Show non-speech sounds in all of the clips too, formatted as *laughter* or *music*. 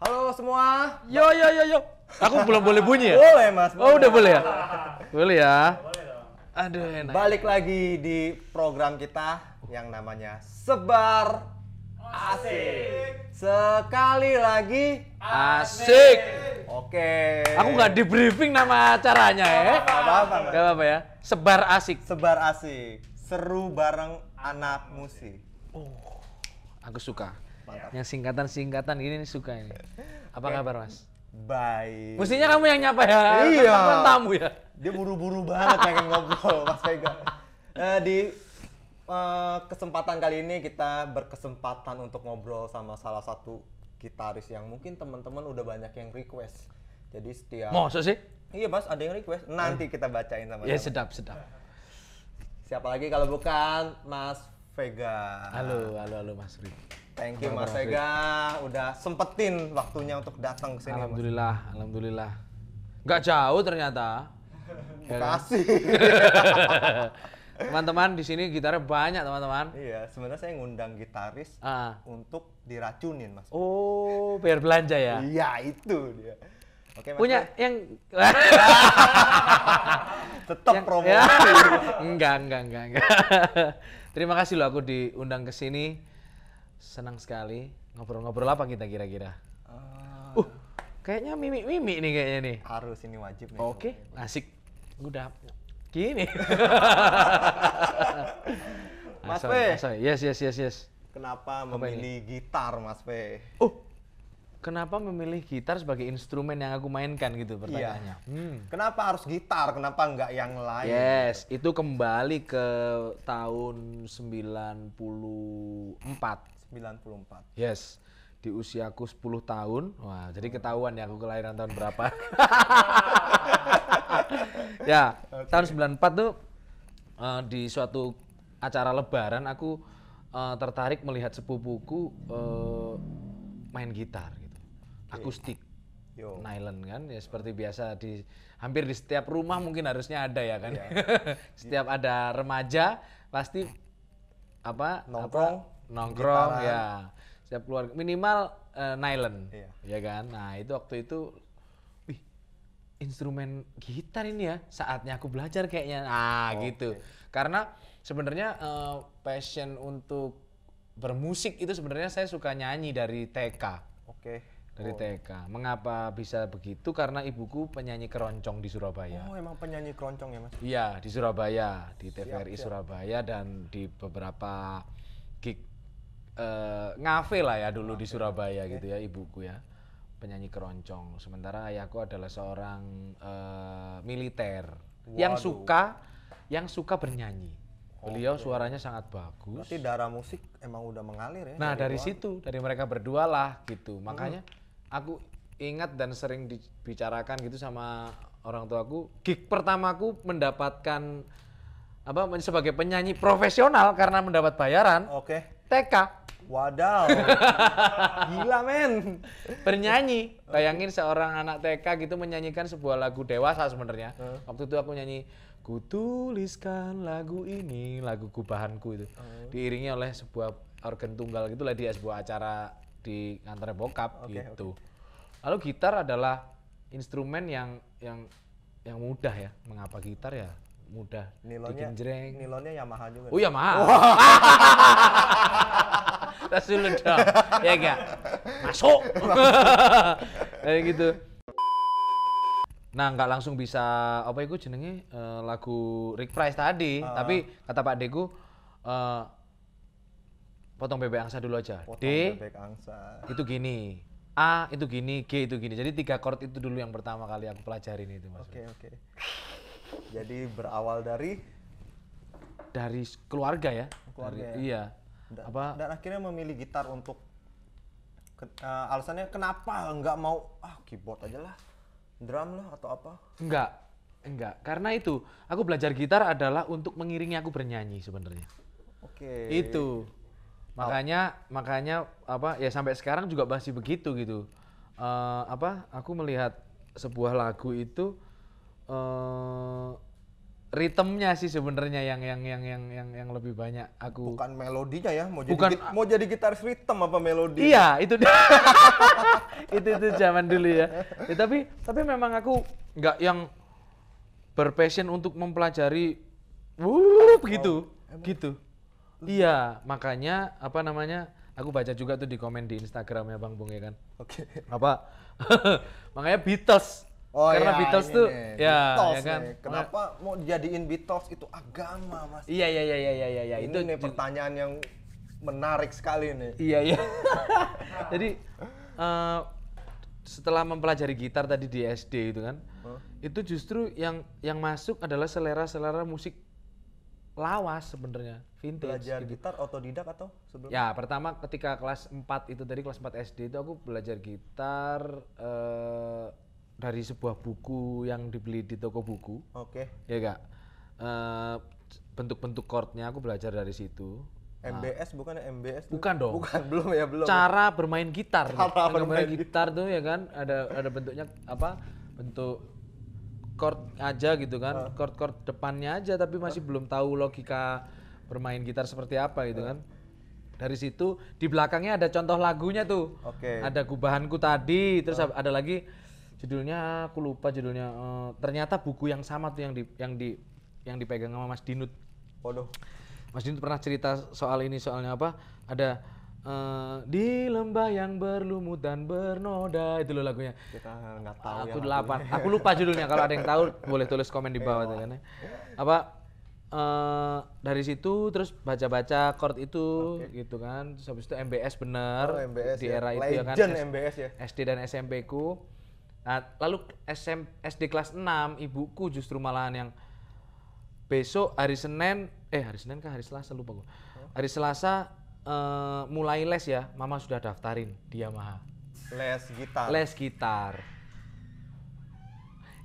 Halo semua. Yo yo yo yo. Aku belum boleh bunyi ya? Boleh mas. Boleh. Oh udah boleh ya? Boleh ya. Boleh dong. Aduh enak. Balik lagi di program kita yang namanya Sebar Asik. Sekali lagi Asik. Oke. Aku nggak di briefing nama acaranya ya. Gak apa-apa. Gak apa-apa ya. Sebar Asik. Sebar Asik. Seru bareng anak musik. Oh, aku suka mantap. Yang singkatan-singkatan gini nih suka ini. Apa okay. kabar Mas? Baik. Mestinya kamu yang nyapa ya. Iya. tamu ya. Dia buru-buru banget pengen ya ngobrol Mas Vega. Eh, di uh, kesempatan kali ini kita berkesempatan untuk ngobrol sama salah satu gitaris yang mungkin teman-teman udah banyak yang request. Jadi setiap Masa sih? Iya, Mas, ada yang request. Nanti eh. kita bacain sama-sama. Ya, sedap, sedap. Siapa lagi kalau bukan Mas Vega. Halo, halo, halo Mas Ri. Thank you Mas Ega udah sempetin waktunya untuk datang ke sini. Alhamdulillah, Mas. alhamdulillah. Gak jauh ternyata. *laughs* Kasih. *laughs* teman-teman di sini gitarnya banyak teman-teman. Iya, sebenarnya saya ngundang gitaris uh. untuk diracunin mas. Oh, biar belanja ya? Iya itu dia. Oke, punya ya. yang *laughs* tetap yang... promosi. enggak, enggak, enggak, enggak. Terima kasih loh aku diundang ke sini. Senang sekali. Ngobrol-ngobrol apa kita kira-kira? Uh, uh, kayaknya mimik-mimik nih kayaknya nih. Harus ini wajib nih. Oke, okay. asik. Udah gini. *laughs* Mas ah, P. Ah, yes, yes, yes, yes. Kenapa memilih gitar, Mas P? Uh kenapa memilih gitar sebagai instrumen yang aku mainkan gitu iya. pertanyaannya. Iya. Hmm. Kenapa harus gitar? Kenapa nggak yang lain? Yes, itu kembali ke tahun 94. 94. Yes. Di usiaku 10 tahun. Wah, jadi oh. ketahuan ya aku kelahiran tahun berapa. *laughs* ya, okay. tahun 94 tuh uh, di suatu acara lebaran aku uh, tertarik melihat sepupuku uh, main gitar gitu. Akustik. Yo. Nylon kan ya seperti biasa di hampir di setiap rumah mungkin harusnya ada ya kan. Yeah. *laughs* setiap yeah. ada remaja pasti apa nongkrong nongkrong ya setiap keluar minimal uh, nylon iya. ya kan nah itu waktu itu wih instrumen gitar ini ya saatnya aku belajar kayaknya nah oh, gitu okay. karena sebenarnya uh, passion untuk bermusik itu sebenarnya saya suka nyanyi dari TK oke okay. dari oh. TK mengapa bisa begitu karena ibuku penyanyi keroncong di Surabaya oh emang penyanyi keroncong ya mas iya di Surabaya di TVRI siap, siap. Surabaya dan di beberapa gig Eh, ngafe lah ya dulu ngafe. di Surabaya okay. gitu iya. ya ibuku ya penyanyi keroncong sementara ayahku adalah seorang uh, militer Waduh. yang suka yang suka bernyanyi beliau suaranya sangat bagus berarti darah musik emang udah mengalir ya nah dari, dari situ dari mereka berdua lah gitu hmm. makanya aku ingat dan sering dibicarakan gitu sama orang tuaku gig pertamaku mendapatkan apa sebagai penyanyi profesional karena mendapat bayaran oke okay. TK Wadaw. *laughs* Gila men. Bernyanyi. Bayangin seorang anak TK gitu menyanyikan sebuah lagu dewasa sebenarnya. Huh? Waktu itu aku nyanyi ku tuliskan lagu ini, lagu kubahanku itu. Diiringi oleh sebuah organ tunggal gitu lah di sebuah acara di kantor bokap okay, gitu. Okay. Lalu gitar adalah instrumen yang yang yang mudah ya. Mengapa gitar ya? mudah. Nilonnya, nilonnya Yamaha juga. Oh Yamaha. Wow. *laughs* *laughs* tes dulu dong ya enggak masuk *laughs* kayak gitu Nah, nggak langsung bisa apa itu jenenge uh, lagu Rick Price tadi, uh. tapi kata Pak Deku uh, potong bebek angsa dulu aja. Potong D bebek angsa. Itu gini. A itu gini, G itu gini. Jadi tiga chord itu dulu yang pertama kali aku pelajarin itu, Mas. Oke, okay, oke. Okay. Jadi berawal dari dari keluarga ya. Keluarga. Dari, ya? Iya dan, apa dan akhirnya memilih gitar untuk ke, uh, alasannya kenapa nggak mau ah keyboard aja lah drum lah atau apa enggak enggak karena itu aku belajar gitar adalah untuk mengiringi aku bernyanyi sebenarnya oke okay. itu makanya oh. makanya apa ya sampai sekarang juga masih begitu gitu uh, apa aku melihat sebuah lagu itu uh, ritmenya sih sebenarnya yang yang yang yang yang yang lebih banyak aku bukan melodinya ya mau jadi bukan, mau jadi gitar ritm apa melodi iya itu *laughs* itu itu zaman dulu ya. ya tapi tapi memang aku nggak yang berpassion untuk mempelajari wuh begitu oh, gitu iya makanya apa namanya aku baca juga tuh di komen di Instagramnya Bang Bung ya kan oke okay. apa *laughs* makanya Beatles Oh, Karena ya, Beatles ini, tuh ini. ya, ya Beatles, ya kan. Kenapa nah. mau jadiin Beatles itu agama, Mas? Iya, iya, iya, iya, iya, iya. Ini itu nih pertanyaan yang menarik sekali nih. Iya, iya. *laughs* Jadi uh, setelah mempelajari gitar tadi di SD itu kan, huh? itu justru yang yang masuk adalah selera-selera musik lawas sebenarnya vintage belajar gitu. gitar otodidak atau sebelum ya pertama ketika kelas 4 itu tadi kelas 4 SD itu aku belajar gitar uh, dari sebuah buku yang dibeli di toko buku. Oke. Okay. Ya enggak. Uh, eh, bentuk-bentuk chordnya aku belajar dari situ. MBS nah. bukan ya? MBS tuh. bukan dong bukan belum ya belum cara bermain gitar cara bermain, bermain gitar tuh ya kan ada ada bentuknya apa bentuk chord aja gitu kan uh. Ah. chord chord depannya aja tapi masih uh. belum tahu logika bermain gitar seperti apa gitu uh. kan dari situ di belakangnya ada contoh lagunya tuh okay. ada gubahanku tadi terus uh. ada lagi judulnya aku lupa judulnya uh, ternyata buku yang sama tuh yang di yang di yang dipegang sama Mas Dinut. Waduh. Mas Dinut pernah cerita soal ini soalnya apa? Ada Uh, di lembah yang berlumut dan bernoda itu loh lagunya. Kita nggak tahu. Aku Aku lupa judulnya. Kalau ada yang tahu boleh tulis komen di bawah kan ya. Apa uh, dari situ terus baca-baca chord itu okay. gitu kan. Terus habis itu MBS bener oh, MBS di ya. era itu ya kan. MBS ya. SD dan SMP ku lalu SM, SD kelas 6 ibuku justru malahan yang besok hari Senin eh hari Senin kah hari Selasa lupa gue. Oh. Hari Selasa uh, mulai les ya, Mama sudah daftarin di Yamaha. Les gitar. Les gitar.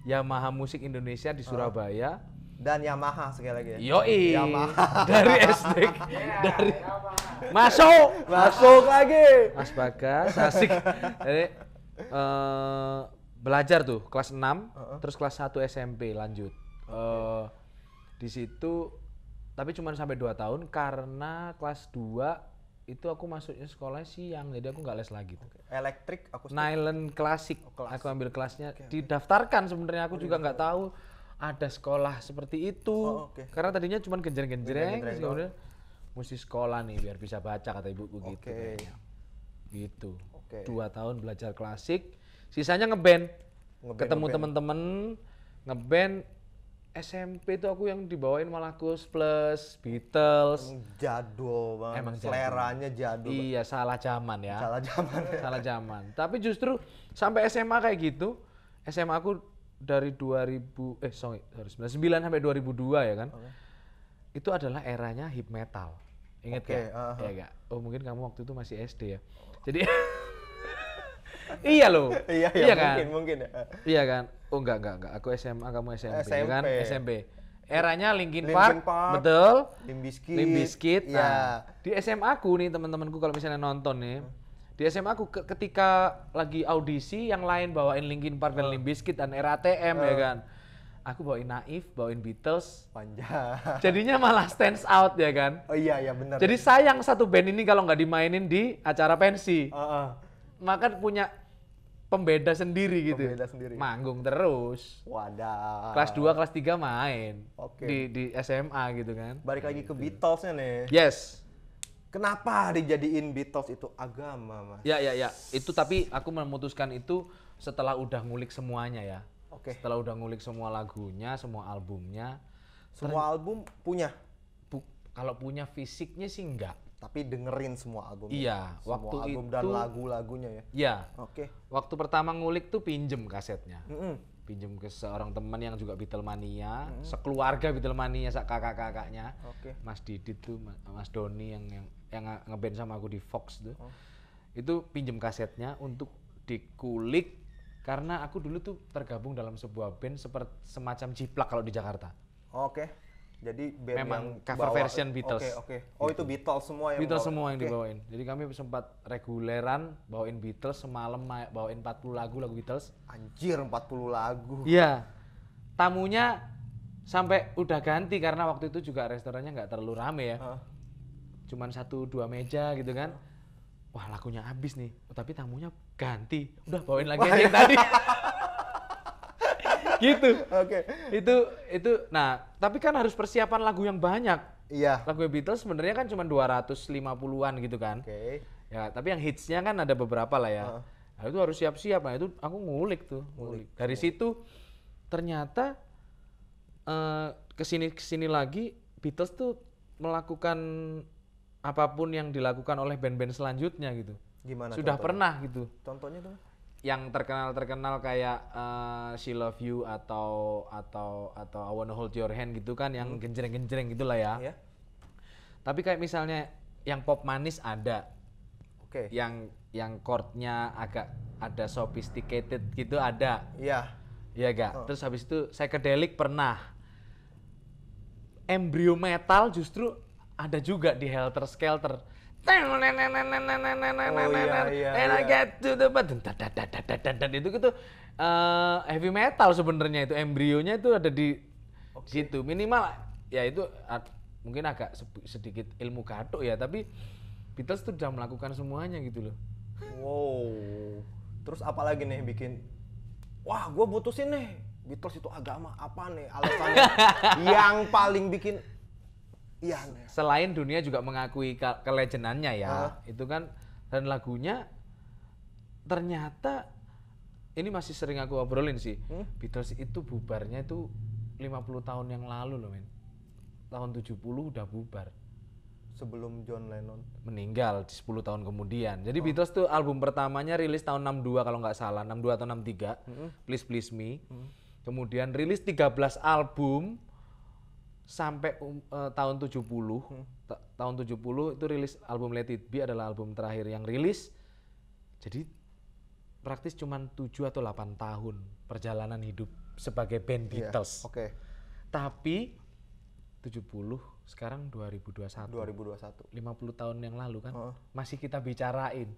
Yamaha Musik Indonesia di oh. Surabaya. Uh. Dan Yamaha sekali lagi ya. Yoi. Yamaha. *laughs* Dari SD. *laughs* yeah, dari Yamaha. Masuk. Masuk lagi. Mas Bagas asik. Jadi *laughs* uh, eh, eh, belajar tuh kelas 6, uh -uh. terus kelas 1 SMP lanjut. Okay. Uh, eh, di situ tapi cuma sampai 2 tahun karena kelas 2 itu aku masuknya sekolah siang jadi aku nggak les lagi tuh. Okay. Elektrik aku Nylon klasik. Oh, Aku ambil kelasnya okay, didaftarkan sebenarnya aku oh, juga nggak tahu ada sekolah seperti itu. Oh, okay. Karena tadinya cuma genjreng-genjreng kemudian mesti sekolah nih biar bisa baca kata ibuku okay. gitu. Gitu. Okay. Dua tahun belajar klasik Sisanya ngeband. Nge Ketemu temen-temen ngeband SMP tuh aku yang dibawain malah Gus Plus, Beatles. Hmm, jadul banget. Emang seleranya jadul. Iya, salah zaman ya. Salah zaman. *laughs* Salah zaman. Tapi justru sampai SMA kayak gitu, SMA aku dari 2000 eh sorry, 99 sampai 2002 ya kan. Okay. Itu adalah eranya hip metal. Ingat okay, ya? Uh -huh. Ya gak? Oh, mungkin kamu waktu itu masih SD ya. Oh. Jadi *laughs* iya loh. *laughs* Iya, iya, iya kan? Mungkin, mungkin. Iya kan? Oh enggak, enggak, enggak. Aku SMA, kamu SMP, SMP. Ya kan? SMP. Eranya Linkin, Park, Park, betul. Limbiskit. Limbiskit. Iya. Nah, ya. di SMA aku nih teman-temanku kalau misalnya nonton nih, hmm. di SMA aku ke ketika lagi audisi yang lain bawain Linkin Park dan uh. Hmm. Limbiskit dan RATM uh. ya hmm. kan. Aku bawain Naif, bawain Beatles. Panjang. *laughs* Jadinya malah stands out ya kan. Oh iya iya benar. Jadi sayang satu band ini kalau nggak dimainin di acara pensi. Uh -uh. Maka punya pembeda sendiri gitu. Pembeda sendiri. Manggung terus. Wadah. Kelas 2, kelas 3 main. Oke. Okay. Di di SMA gitu kan. Balik lagi ke gitu. Beatlesnya nih. Yes. Kenapa dijadiin Beatles itu agama, Mas? Ya, ya, ya. Itu tapi aku memutuskan itu setelah udah ngulik semuanya ya. Oke. Okay. Setelah udah ngulik semua lagunya, semua albumnya. Semua album punya? Bu, kalau punya fisiknya sih enggak tapi dengerin semua albumnya. Iya, semua waktu album itu, dan lagu-lagunya ya. Iya. Oke. Okay. Waktu pertama ngulik tuh pinjem kasetnya. Mm -hmm. Pinjem ke seorang teman yang juga Beatlemania, mm -hmm. sekeluarga Beatlemania, sak kakak-kakaknya. Oke. Okay. Mas Didit tuh, Mas Doni yang yang yang ngeband sama aku di Fox tuh. Oh. Itu pinjem kasetnya untuk dikulik karena aku dulu tuh tergabung dalam sebuah band seperti semacam jiplak kalau di Jakarta. Oke. Okay jadi band memang yang cover bawa, version Beatles. Oke, okay, oke. Okay. Oh, gitu. itu Beatles semua yang Beatles bawa. semua yang okay. dibawain. Jadi kami sempat reguleran bawain Beatles semalam bawain 40 lagu lagu Beatles. Anjir, 40 lagu. Iya. Tamunya sampai udah ganti karena waktu itu juga restorannya nggak terlalu rame ya. Huh? Cuman satu dua meja gitu kan. Wah, lakunya habis nih. Oh, tapi tamunya ganti. Udah bawain lagi yang tadi. Iya gitu. Oke. Okay. Itu itu nah, tapi kan harus persiapan lagu yang banyak. Iya. Lagu Beatles sebenarnya kan cuma 250-an gitu kan. Oke. Okay. Ya, tapi yang hitsnya kan ada beberapa lah ya. Uh. Nah, itu harus siap-siap. Nah, itu aku ngulik tuh, ngulik. Dari situ ternyata uh, eh, ke sini lagi Beatles tuh melakukan apapun yang dilakukan oleh band-band selanjutnya gitu. Gimana? Sudah contohnya? pernah gitu. Contohnya tuh? yang terkenal-terkenal kayak uh, She Love You atau atau atau I Wanna Hold Your Hand gitu kan yang genjreng genjreng hmm. gitulah ya. Yeah. Tapi kayak misalnya yang pop manis ada. Oke. Okay. Yang yang chordnya agak ada sophisticated gitu ada. Iya. Iya gak? Oh. Terus habis itu psychedelic pernah. Embryo metal justru ada juga di Helter Skelter I iya. get to the button itu gitu uh, heavy metal sebenarnya itu embrionya itu ada di okay. situ minimal ya itu uh, mungkin agak sedikit ilmu kado ya tapi Beatles tuh sudah melakukan semuanya gitu loh wow terus apalagi nih bikin wah gue butuh nih Beatles itu agama apa nih alasannya *laughs* yang paling bikin Iya. Selain dunia juga mengakui ke kelejenannya ya, uh. itu kan dan lagunya ternyata ini masih sering aku obrolin sih. Hmm? Beatles itu bubarnya itu 50 tahun yang lalu loh men. Tahun 70 udah bubar. Sebelum John Lennon meninggal 10 tahun kemudian. Jadi oh. Beatles tuh album pertamanya rilis tahun 62 kalau nggak salah, 62 atau 63. Hmm. Please Please Me. Hmm. Kemudian rilis 13 album sampai um, uh, tahun 70 hmm. ta tahun 70 itu rilis album Let It Be adalah album terakhir yang rilis. Jadi praktis cuma 7 atau 8 tahun perjalanan hidup sebagai band yeah. Beatles. Oke. Okay. Tapi 70 sekarang 2021. 2021. 50 tahun yang lalu kan uh. masih kita bicarain.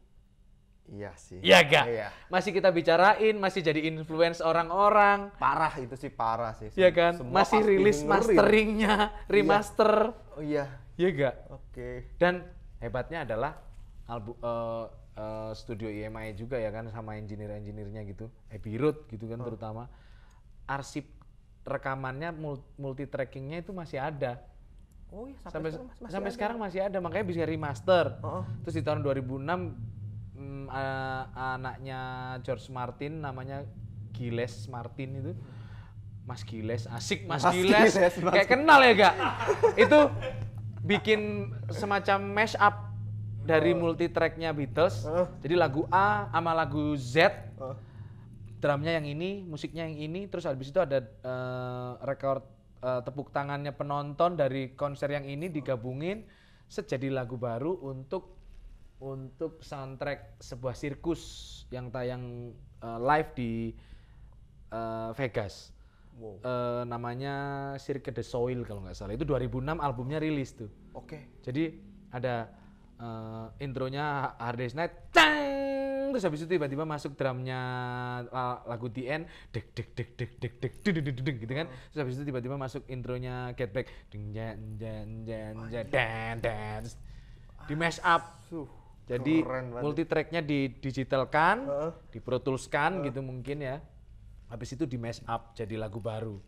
Iya sih. Iya gak? Iya. Masih kita bicarain, masih jadi influence orang-orang. Parah itu sih parah sih. Iya kan? Semua masih rilis masteringnya, iya. remaster. Iya. Oh iya. Iya gak? Oke. Okay. Dan hebatnya adalah album uh, eh, uh, eh, studio IMI e juga ya kan sama engineer-engineernya gitu. Abbey eh, Road gitu kan oh. terutama. Arsip rekamannya multi trackingnya itu masih ada. Oh iya sampai, sampai sekarang, masih, sampai ada. sekarang masih ada makanya bisa remaster. Oh. Terus di tahun 2006 mm, uh, anaknya George Martin namanya Giles Martin itu. Mas Giles, asik Mas, mas Giles. Giles mas Kayak kenal ya, gak itu bikin semacam mash up dari oh. multi tracknya Beatles. Uh. Jadi lagu A sama lagu Z. Uh. Drumnya yang ini, musiknya yang ini, terus habis itu ada uh, record uh, tepuk tangannya penonton dari konser yang ini digabungin sejadi lagu baru untuk untuk soundtrack sebuah sirkus yang tayang uh, live di uh, Vegas. Wow. Uh, namanya Cirque de Soil kalau nggak salah. Itu 2006 albumnya rilis tuh. Oke. Okay. Jadi ada uh, intronya Hard Day's Night, cang, terus habis itu tiba-tiba masuk drumnya lagu The End, dek dek dek dek dek dek dek dek dek gitu kan. Terus habis itu tiba-tiba masuk intronya Get Back, deng jen jen jen, jen, dan dan di mash up. Suh jadi multi tracknya didigitalkan, uh-huh. di Pro tools uh-huh. gitu mungkin ya. Habis itu di mash up jadi lagu baru.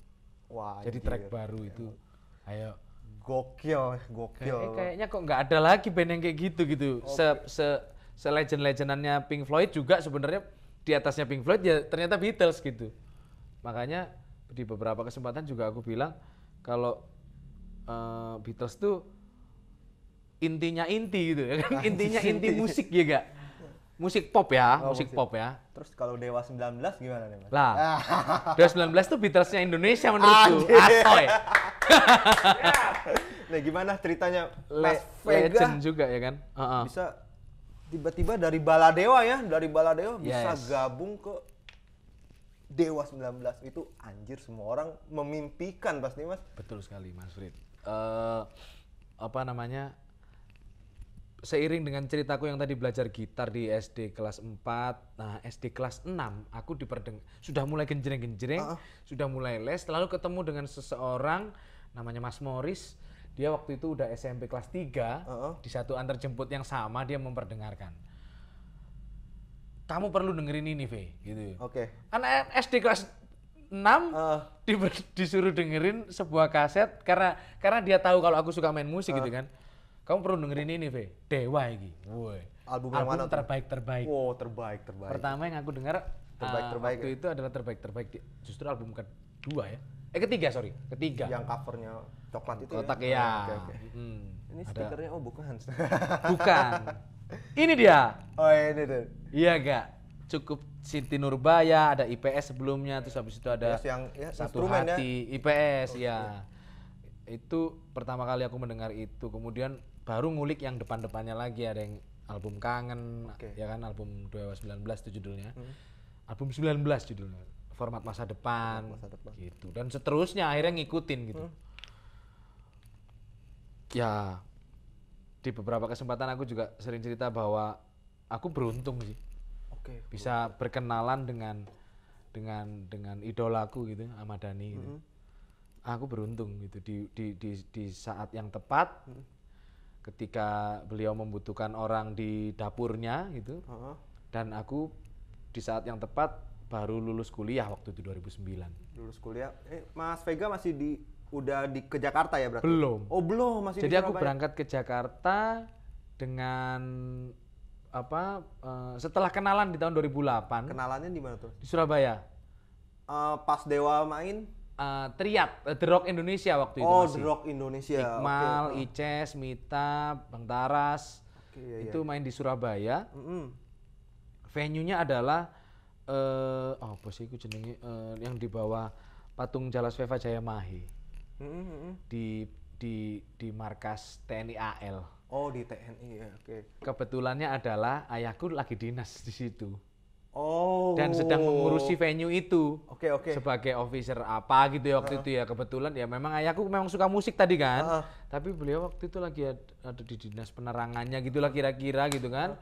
Wah, jadi iya, track iya. baru itu. Ayo. Gokil, gokil. Kayak, kayaknya kok nggak ada lagi band yang kayak gitu gitu. Okay. Se se se legend legendannya Pink Floyd juga sebenarnya di atasnya Pink Floyd ya ternyata Beatles gitu. Makanya di beberapa kesempatan juga aku bilang kalau uh, Beatles tuh intinya inti gitu ya kan ah, intinya inti musik ya gak musik pop ya oh, musik, musik pop ya terus kalau dewa 19 gimana nih mas lah *laughs* dewa 19 tuh Beatlesnya Indonesia menurutku asoy nah gimana ceritanya mas Vega legend juga ya kan uh -uh. bisa tiba-tiba dari Dewa ya dari Dewa bisa yes. gabung ke Dewa 19 itu anjir semua orang memimpikan pasti mas. Betul sekali Mas Frit, Uh, apa namanya seiring dengan ceritaku yang tadi belajar gitar di SD kelas 4, nah SD kelas 6 aku diperdeng sudah mulai genjreng-genjreng, uh sudah mulai les, lalu ketemu dengan seseorang namanya Mas Morris. Dia waktu itu udah SMP kelas 3 uh -uh. di satu antar jemput yang sama dia memperdengarkan. Kamu perlu dengerin ini, V, gitu. Oke. Okay. Anak SD kelas 6 uh. di, disuruh dengerin sebuah kaset karena karena dia tahu kalau aku suka main musik uh. gitu kan kamu perlu dengerin ini, Ve. Dewa ini. Woi. Album, yang Album mana terbaik terbaik. Wow, terbaik terbaik. Pertama yang aku dengar terbaik ah, terbaik. waktu ya? itu adalah terbaik terbaik. Justru album kedua ya. Eh ketiga sorry, ketiga. Yang covernya coklat itu. Kotak ya. ya. Oh, okay, okay. Hmm. Ini stikernya oh bukan. *laughs* *laughs* bukan. Ini dia. Oh ini tuh. Iya gak? Cukup Siti Nurbaya, ada IPS sebelumnya, terus habis itu ada yes, yang, ya, satu hati ya. IPS oh, ya. Iya. Itu pertama kali aku mendengar itu, kemudian baru ngulik yang depan-depannya lagi ada yang album Kangen okay. ya kan album 2019 itu judulnya. Hmm. Album 19 judulnya. Format masa depan, masa depan gitu. Dan seterusnya akhirnya ngikutin gitu. Hmm. Ya di beberapa kesempatan aku juga sering cerita bahwa aku beruntung sih. Okay, bisa beruntung. berkenalan dengan dengan dengan idolaku gitu, Ahmad Dhani gitu. Hmm. Aku beruntung gitu di di di, di saat yang tepat. -hmm ketika beliau membutuhkan orang di dapurnya gitu uh -huh. dan aku di saat yang tepat baru lulus kuliah waktu itu 2009 lulus kuliah eh, Mas Vega masih di udah di ke Jakarta ya berarti belum oh belum masih jadi aku berangkat ke Jakarta dengan apa uh, setelah kenalan di tahun 2008 kenalannya di mana tuh di Surabaya uh, pas Dewa main uh, eh, Triat, uh, eh, The Rock Indonesia waktu itu oh, masih. Oh, The Rock Indonesia. Iqmal, okay. Ices, Mita, Bang Taras. Okay, iya, iya. Itu iya. main di Surabaya. Mm -hmm. Venue-nya adalah eh uh, oh, apa sih jenenge uh, yang di bawah patung Jalas Veva Jaya Mahi. Mm -hmm. Di di di markas TNI AL. Oh, di TNI ya. Oke. Okay. Kebetulannya adalah ayahku lagi dinas di situ. Oh. Dan sedang mengurusi venue itu. Oke, okay, oke. Okay. Sebagai officer apa gitu ya waktu uh. itu ya. Kebetulan ya memang ayahku memang suka musik tadi kan. Uh. Tapi beliau waktu itu lagi ada, ada di dinas penerangannya gitulah kira-kira gitu kan.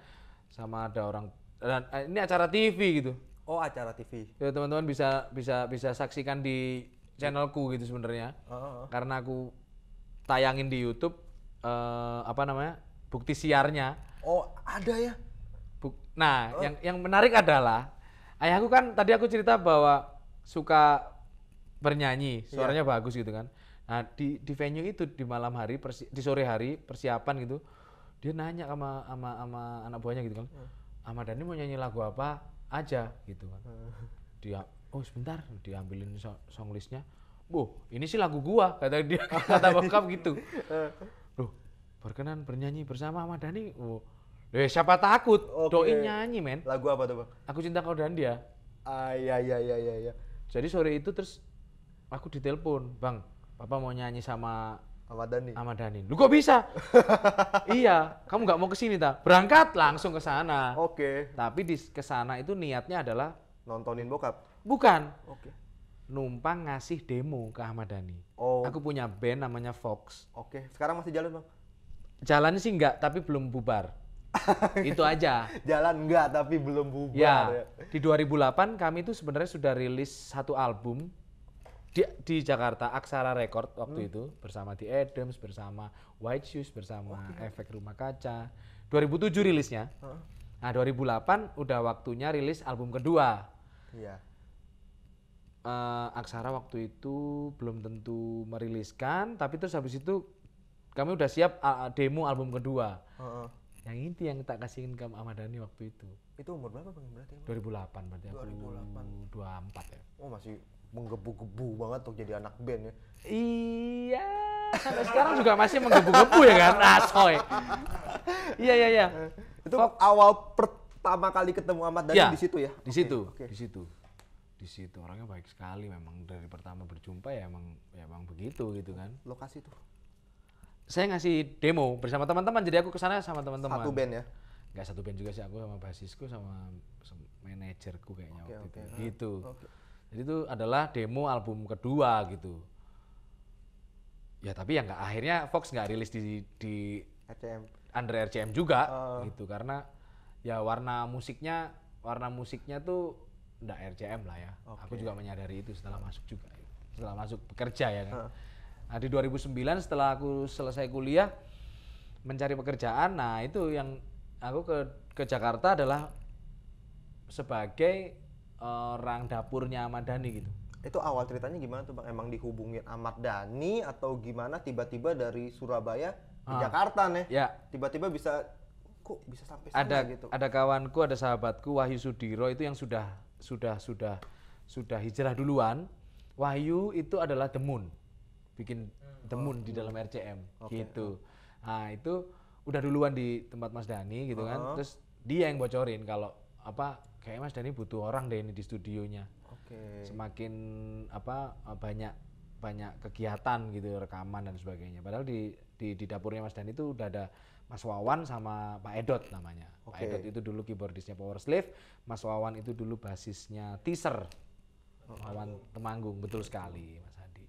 Sama ada orang dan eh, ini acara TV gitu. Oh, acara TV. Ya teman-teman bisa bisa bisa saksikan di channelku gitu sebenarnya. Uh. Karena aku tayangin di YouTube uh, apa namanya? bukti siarnya. Oh, ada ya? Nah, oh. yang yang menarik adalah ayahku kan tadi aku cerita bahwa suka bernyanyi, iya. suaranya yeah. bagus gitu kan. Nah, di di venue itu di malam hari persi, di sore hari persiapan gitu. Dia nanya sama sama sama anak buahnya gitu kan. sama hmm. Dani mau nyanyi lagu apa aja gitu kan. Hmm. Dia oh sebentar diambilin songlistnya song listnya. Bu, ini sih lagu gua kata dia *laughs* kata bokap gitu. *laughs* Loh, berkenan bernyanyi bersama sama Dani Oh, Eh, siapa takut? Okay. Doi nyanyi, men. Lagu apa tuh, Bang? Aku cinta kau dan dia. Ah, iya iya iya iya iya. Jadi sore itu terus aku ditelepon, "Bang, Papa mau nyanyi sama Ahmad Dhani. Ahmad Dhani. Lu kok bisa? *laughs* iya, kamu nggak mau ke sini ta? Berangkat langsung ke sana. Oke. Okay. Tapi di ke sana itu niatnya adalah nontonin bokap. Bukan. Oke. Okay. Numpang ngasih demo ke Ahmad Dhani. Oh. Aku punya band namanya Fox. Oke, okay. sekarang masih jalan, Bang? Jalan sih enggak, tapi belum bubar. *laughs* itu aja. Jalan enggak tapi belum bubar. Ya, ya. Di 2008 kami itu sebenarnya sudah rilis satu album di, di Jakarta Aksara Record waktu hmm. itu bersama di Adams, bersama White Shoes, bersama okay. Oh, iya. Efek Rumah Kaca. 2007 rilisnya. Huh? Nah, 2008 udah waktunya rilis album kedua. Iya. Uh, Aksara waktu itu belum tentu meriliskan, tapi terus habis itu kami udah siap uh, demo album kedua. Uh -uh yang inti yang tak kasihin ke Dhani waktu itu itu umur berapa bang berarti 2008 berarti 2008. aku 24 ya oh masih menggebu-gebu banget untuk jadi anak band ya iya sampai sekarang juga masih menggebu-gebu ya kan asoy ah, iya iya iya itu Fok. awal pertama kali ketemu Ahmad Dhani ya, di situ ya di situ okay. di situ di situ orangnya baik sekali memang dari pertama berjumpa ya emang ya emang begitu gitu kan lokasi tuh saya ngasih demo bersama teman-teman jadi aku kesana sama teman-teman satu band ya nggak satu band juga sih aku sama basisku sama, sama manajerku kayaknya okay, waktu okay. itu gitu okay. jadi itu adalah demo album kedua gitu ya tapi ya nggak akhirnya Fox nggak rilis di di RCM under RCM juga uh. gitu karena ya warna musiknya warna musiknya tuh ndak RCM lah ya okay. aku juga menyadari itu setelah masuk juga setelah masuk bekerja ya kan uh Nah, di 2009 setelah aku selesai kuliah mencari pekerjaan, nah itu yang aku ke ke Jakarta adalah sebagai eh, orang dapurnya Ahmad Dhani gitu. Itu awal ceritanya gimana tuh Bang? Emang dihubungin Ahmad Dhani atau gimana tiba-tiba dari Surabaya ke ah, Jakarta nih? Ya. Tiba-tiba bisa kok bisa sampai sana ada, gitu. Ada kawanku, ada sahabatku Wahyu Sudiro itu yang sudah sudah sudah sudah hijrah duluan. Wahyu itu adalah demun bikin temun hmm. oh. di dalam RCM okay. gitu. Nah, itu udah duluan di tempat Mas Dani gitu uh -huh. kan. Uh-huh. Terus dia yang bocorin kalau apa kayak Mas Dani butuh orang deh ini di studionya. Oke. Okay. Semakin apa banyak banyak kegiatan gitu rekaman dan sebagainya. Padahal di di, di dapurnya Mas Dani itu udah ada Mas Wawan sama Pak Edot namanya. Okay. Pak Edot itu dulu keyboardisnya Power Slave, Mas Wawan itu dulu basisnya Teaser. Oh, Wawan oh. Temanggung betul sekali Mas Hadi.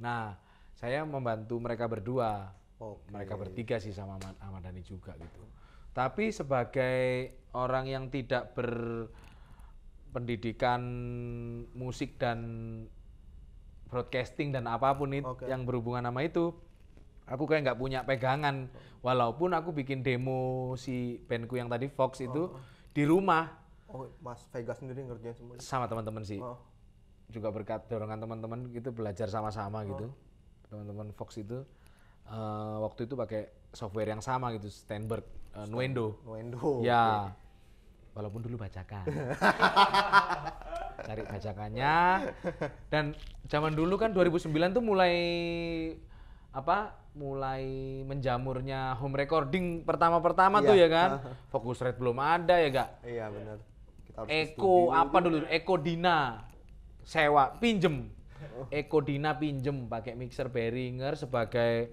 Nah, saya membantu mereka berdua. Okay. Mereka bertiga sih sama Ahmad, Dhani juga gitu. Tapi sebagai orang yang tidak berpendidikan musik dan broadcasting dan apapun itu okay. yang berhubungan sama itu, aku kayak nggak punya pegangan. Walaupun aku bikin demo si bandku yang tadi Fox itu oh. oh. di rumah. Oh, Mas Vega sendiri ngerjain semua. Sama teman-teman sih. Oh. Juga berkat dorongan teman-teman gitu belajar sama-sama gitu. oh. gitu teman-teman Fox itu uh, waktu itu pakai software yang sama gitu Steinberg uh, Nuendo. Nuendo. Ya. Okay. Walaupun dulu bacakan. *laughs* Cari bacakannya. dan zaman dulu kan 2009 tuh mulai apa? mulai menjamurnya home recording pertama-pertama iya. tuh ya kan. *laughs* Fokus red belum ada ya gak? Iya benar. Eko apa dulu? Ya. Eko Dina sewa pinjem Eko Dina pinjem pakai mixer Behringer sebagai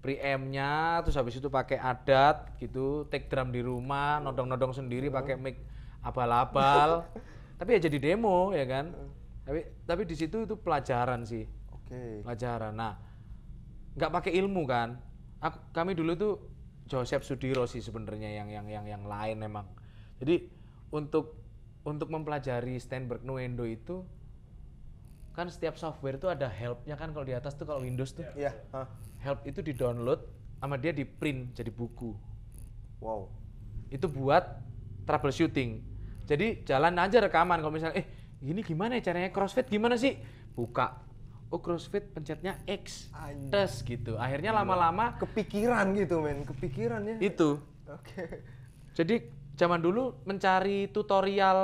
preamp-nya terus habis itu pakai adat gitu take drum di rumah nodong-nodong sendiri hmm. pakai mic abal-abal *laughs* tapi ya jadi demo ya kan hmm. tapi tapi di situ itu pelajaran sih okay. pelajaran nah nggak pakai ilmu kan aku kami dulu tuh Joseph Sudiro sih sebenarnya yang yang yang yang lain emang jadi untuk untuk mempelajari Steinberg Nuendo itu kan setiap software itu ada helpnya kan kalau di atas tuh kalau Windows tuh yeah. Iya. help itu di download sama dia di print jadi buku wow itu buat troubleshooting jadi jalan aja rekaman kalau misalnya eh ini gimana ya caranya crossfit gimana sih buka oh crossfit pencetnya X tes gitu akhirnya lama-lama kepikiran gitu men kepikiran ya itu oke okay. jadi zaman dulu mencari tutorial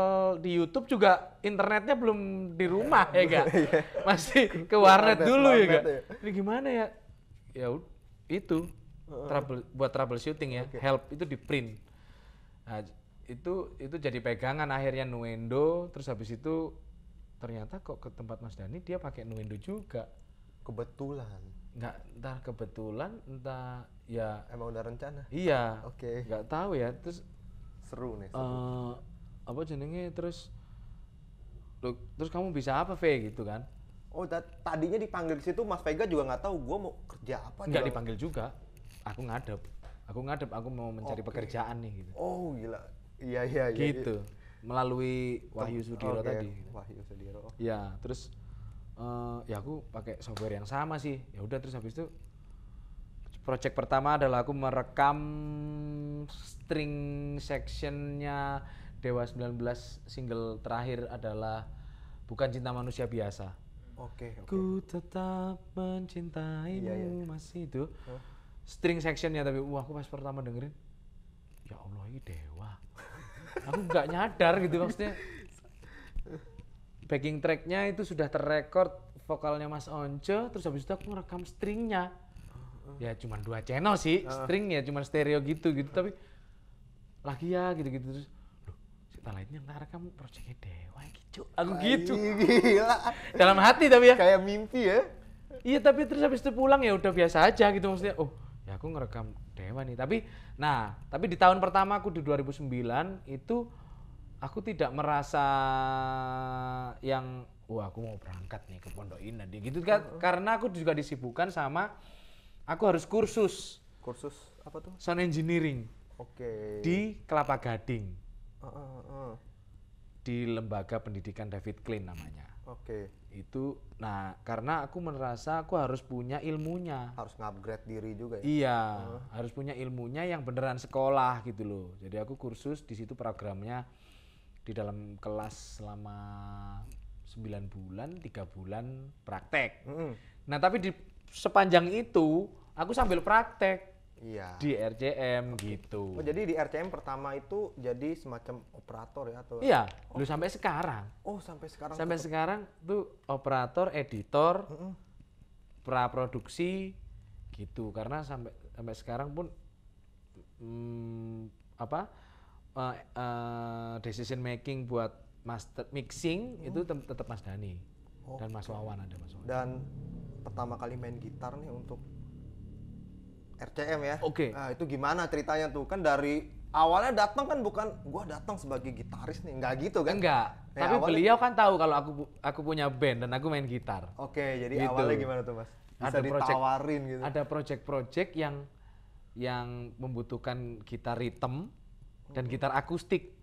di YouTube juga internetnya belum di rumah ya enggak iya. iya. masih ke warnet dulu ya enggak iya. ini gimana ya ya itu trouble buat troubleshooting ya okay. help itu di print nah, itu itu jadi pegangan akhirnya Nuendo terus habis itu ternyata kok ke tempat Mas Dani dia pakai Nuendo juga kebetulan nggak entah kebetulan entah ya emang udah rencana iya oke okay. nggak tahu ya terus seru nih Uh, apa jenenge terus lu, terus kamu bisa apa V gitu kan Oh, tadinya dipanggil situ Mas Vega juga nggak tahu gue mau kerja apa. Nggak dipanggil juga. Aku ngadep. Aku ngadep. Aku mau mencari okay. pekerjaan nih. Gitu. Oh gila. Iya iya. iya, iya. gitu. Iya. Melalui Wahyu Sudiro okay. tadi. Wahyu Sudiro. Ya terus uh, ya aku pakai software yang sama sih. Ya udah terus habis itu Project pertama adalah aku merekam string sectionnya Dewa 19 single terakhir adalah Bukan Cinta Manusia Biasa. Oke, okay, Okay. Ku tetap mencintaimu iya, iya. masih itu. Huh? String sectionnya tapi wah aku pas pertama dengerin ya Allah ini dewa. *laughs* aku nggak nyadar gitu maksudnya. Backing tracknya itu sudah terrekord vokalnya Mas Once, terus habis itu aku merekam stringnya -huh. ya cuma dua channel sih uh. string ya cuma stereo gitu gitu uh. tapi lagi ya gitu gitu terus loh si lainnya ntar kamu proyeknya dewa gitu aku Ay, gitu gila *laughs* dalam hati tapi ya kayak mimpi ya iya tapi terus habis itu pulang ya udah biasa aja gitu maksudnya oh ya aku ngerekam dewa nih tapi nah tapi di tahun pertama aku di 2009 itu aku tidak merasa yang wah aku mau berangkat nih ke Pondok Indah gitu kan uh -huh. karena aku juga disibukkan sama aku harus kursus. Kursus apa tuh? Sound engineering. Oke. Okay. Di Kelapa Gading. Uh, uh, uh. Di lembaga pendidikan David Klein namanya. Oke. Okay. Itu nah karena aku merasa aku harus punya ilmunya. Harus ngupgrade diri juga ya. Iya, uh. harus punya ilmunya yang beneran sekolah gitu loh. Jadi aku kursus di situ programnya di dalam kelas selama 9 bulan, tiga bulan praktek. Mm Nah, tapi di sepanjang itu aku sambil praktek Iya. Di RCM okay. gitu. Oh, jadi di RCM pertama itu jadi semacam operator ya atau Iya, oh. lu sampai sekarang. Oh, sampai sekarang. Sampai tetap. sekarang tuh operator, editor, mm -hmm. praproduksi gitu. Karena sampai sampai sekarang pun hmm, apa? Uh, uh, decision making buat master mixing mm. itu tetap Mas Dani oh, dan Mas Wawan ada Mas Wawan. Dan pertama kali main gitar nih untuk RCM ya. Oke. Okay. Nah, itu gimana ceritanya tuh? Kan dari awalnya datang kan bukan gua datang sebagai gitaris nih, nggak gitu kan? Enggak. Nah, Tapi awalnya... beliau kan tahu kalau aku aku punya band dan aku main gitar. Oke, okay, jadi gitu. awalnya gimana tuh, Mas? Bisa ada ditawarin gitu. Ada project-project yang yang membutuhkan gitar ritme dan hmm. gitar akustik.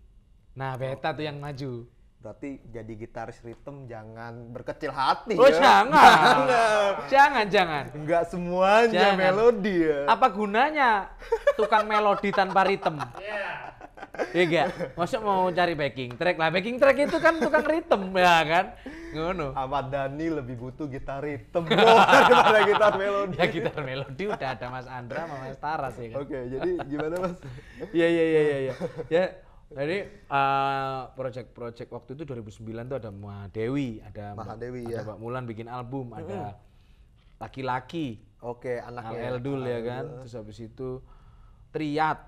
Nah, beta oh. tuh yang maju. Berarti jadi gitaris rhythm jangan berkecil hati oh, ya. jangan. jangan. Jangan, jangan. Enggak semuanya jangan. melodi ya. Apa gunanya tukang melodi tanpa Iya. Yeah. Iya Masuk mau cari backing track lah. Backing track itu kan tukang rhythm ya kan? Ngono. Ahmad Dhani lebih butuh gitar rhythm *laughs* daripada gitar melodi. Ya gitar melodi udah ada Mas Andra sama Mas Taras ya kan. Oke, jadi gimana Mas? Iya iya iya iya. iya. Ya, ya, ya, ya jadi uh, project-project waktu itu 2009 tuh ada Dewi, ada Mbak, ya. Ada Mbak Mulan bikin album, mm -hmm. ada laki-laki. Oke, anaknya. Al Eldul ya kan. Terus habis itu Triat.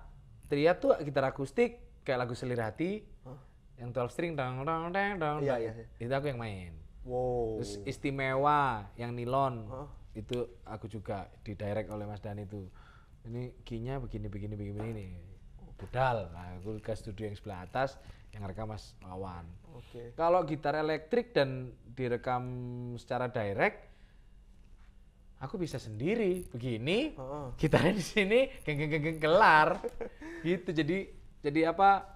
Triat tuh gitar akustik kayak lagu selir hati. Huh? Yang 12 string dong dong dong dong. Iya, iya, iya, Itu aku yang main. Wow. Terus istimewa yang nilon. Huh? Itu aku juga direct oleh Mas Dan itu. Ini kinya begini begini begini begini. Budal nah, ke studio yang sebelah atas yang rekam Mas Wawan okay. kalau gitar elektrik dan direkam secara direct aku bisa sendiri begini oh. gitarnya di sini geng geng geng kelar *laughs* gitu jadi jadi apa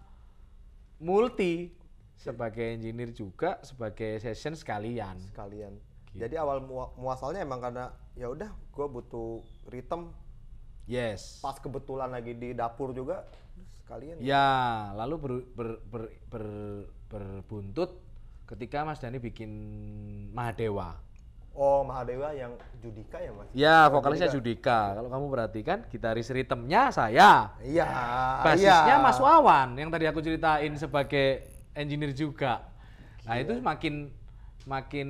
multi sebagai engineer juga sebagai session sekalian sekalian gitu. jadi awal muasalnya emang karena ya udah gue butuh rhythm yes pas kebetulan lagi di dapur juga kalian. Gitu. Ya, lalu ber, ber, ber, ber, berbuntut ketika Mas Dani bikin Mahadewa. Oh, Mahadewa yang Judika ya, Mas? Ya, oh, vokalisnya Judika. Judika. Kalau kamu perhatikan, gitaris ritmenya saya. Iya. Basisnya ya. Mas Wawan yang tadi aku ceritain sebagai engineer juga. Gila. Nah, itu makin makin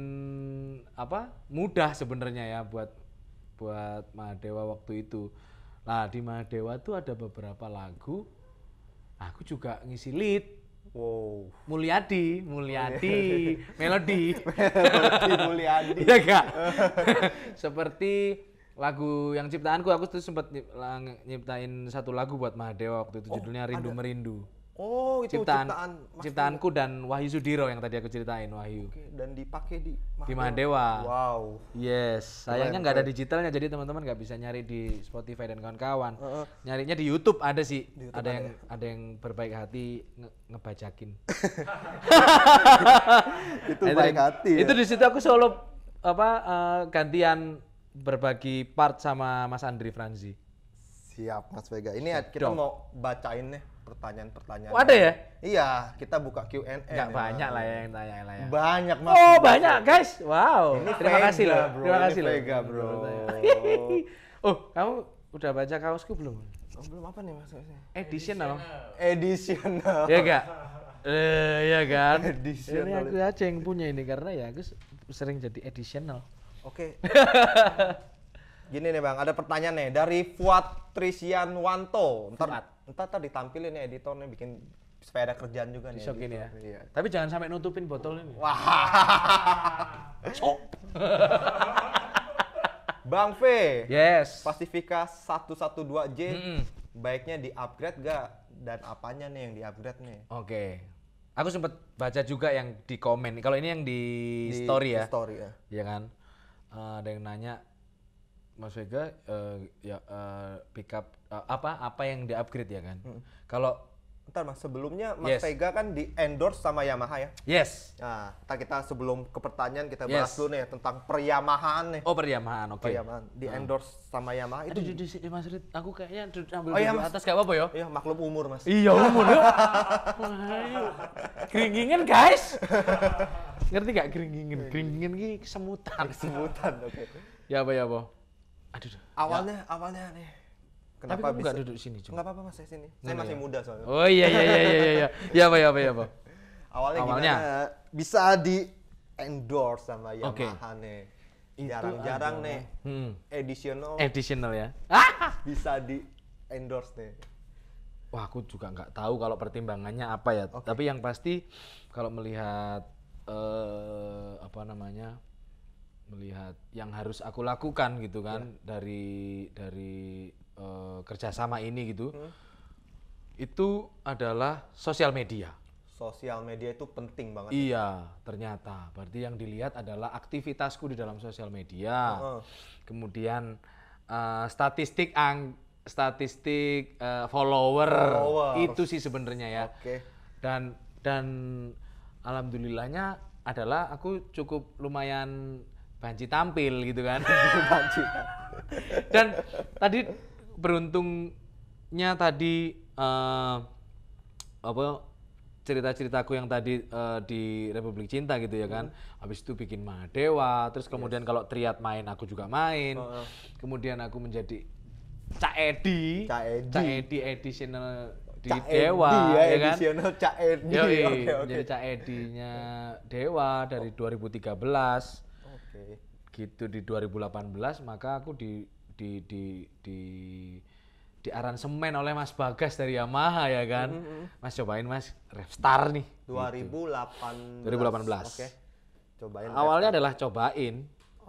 apa? mudah sebenarnya ya buat buat Mahadewa waktu itu. Nah, di Mahadewa tuh ada beberapa lagu aku juga ngisi lead. Wow. Mulyadi, Mulyadi, *laughs* Melody, Mulyadi. Iya enggak? *laughs* Seperti lagu yang ciptaanku, aku tuh sempat nyiptain satu lagu buat Mahadewa waktu itu oh, judulnya Rindu ada. Merindu. Oh, itu ciptaan, ciptaan Mas ciptaanku Dewa. dan Wahyu Sudiro yang tadi aku ceritain Wahyu. Oke, dan dipakai di Mahadewa. Di Mahadewa. Wow. Yes, sayangnya nggak ada digitalnya jadi teman-teman nggak bisa nyari di Spotify dan kawan-kawan. Uh, uh. Nyarinya di YouTube ada sih. YouTube ada, ada yang ya. ada yang berbaik hati nge ngebajakin. *laughs* itu nah, baik hati. Ya? Itu di situ aku solo apa uh, gantian berbagi part sama Mas Andri Franzi. Siap Mas Vega. Ini Sedok. kita mau bacain nih pertanyaan-pertanyaan. Oh, ada ya? Iya, kita buka Q&A. Enggak ya. banyak lah ya yang tanya lah ya. Banyak mas. Oh banyak guys, wow. Ini terima Vega, kasih loh, bro. terima kasih loh. bro. *laughs* *laughs* oh kamu udah baca kaosku belum? Oh, belum apa nih maksudnya editional Editional. Ya enggak? Eh, ya kan. *laughs* Editional. Ini aku aja yang punya ini karena ya aku sering jadi editional. Oke. Okay. Gini nih bang, ada pertanyaan nih dari Fuad Trisian Wanto. Ntar Fuad Entah tadi tampilin ya editor bikin sepeda kerjaan juga nih. ya. Iya. Tapi jangan sampai nutupin botol ini. Wah. *laughs* Cok. Bang V. Yes. Pacifica 112J. Mm -mm. Baiknya di-upgrade gak? Dan apanya nih yang di-upgrade nih? Oke. Okay. Aku sempat baca juga yang di komen. Kalau ini yang di, di story ya. story ya. Iya kan? Uh, ada yang nanya Mas Vega uh, ya uh, pick up uh, apa apa yang di upgrade ya kan? Hmm. Kalau Ntar mas, sebelumnya Mas yes. Vega kan di endorse sama Yamaha ya? Yes. Nah, ntar kita sebelum ke pertanyaan kita bahas yes. dulu nih ya, tentang peryamahaan nih. Oh peryamahaan, oke. Okay. Peryamahaan, di nah. endorse hmm. sama Yamaha itu. Aduh, di sini Mas Rid, aku kayaknya ambil oh, iya, mas. atas kayak apa yo? ya? Iya, maklum umur Mas. Iya umur ya. *laughs* Keringingan guys. Ngerti gak keringingan? Keringingan ini semutan, semutan. oke. Okay. Ya apa ya apa? Aduh. Awalnya ya. awalnya nih. Kenapa Tapi kamu bisa? duduk sini juga? Enggak apa-apa Mas, saya sini. Saya masih ya. muda soalnya. Oh iya iya iya iya iya. Iya apa ya apa ya apa. Awalnya, awalnya gimana? Bisa di endorse sama Yamaha okay. nih. Jarang-jarang nih. Hmm. Additional. Additional ya. *laughs* bisa di endorse nih. Wah, aku juga nggak tahu kalau pertimbangannya apa ya. Okay. Tapi yang pasti kalau melihat eh uh, apa namanya? melihat yang harus aku lakukan gitu iya. kan yeah. dari dari uh, kerjasama ini gitu hmm. itu adalah sosial media sosial media itu penting banget iya ternyata berarti yang dilihat adalah aktivitasku di dalam sosial media uh kemudian uh, statistik ang statistik uh, follower Followers. itu sih sebenarnya ya okay. dan dan alhamdulillahnya adalah aku cukup lumayan banci tampil gitu kan *laughs* banci dan tadi beruntungnya tadi uh, apa cerita-ceritaku yang tadi uh, di Republik Cinta gitu ya kan hmm. habis itu bikin Mahadewa terus kemudian yes. kalau triat main aku juga main oh, oh. kemudian aku menjadi Cak Edi Cak Edi Cak Edi additional di Cak Dewa Edi, ya, ya kan? additional Cak Edi. Yoi, okay, *laughs* okay. jadi Cak Edinya Dewa dari 2013 okay. gitu di 2018 maka aku di di di di di aransemen oleh Mas Bagas dari Yamaha ya kan. Mm -hmm. Mas cobain Mas Repstar nih. 2018. Gitu. 2018. Oke. Okay. Cobain. Awalnya Repstar. adalah cobain.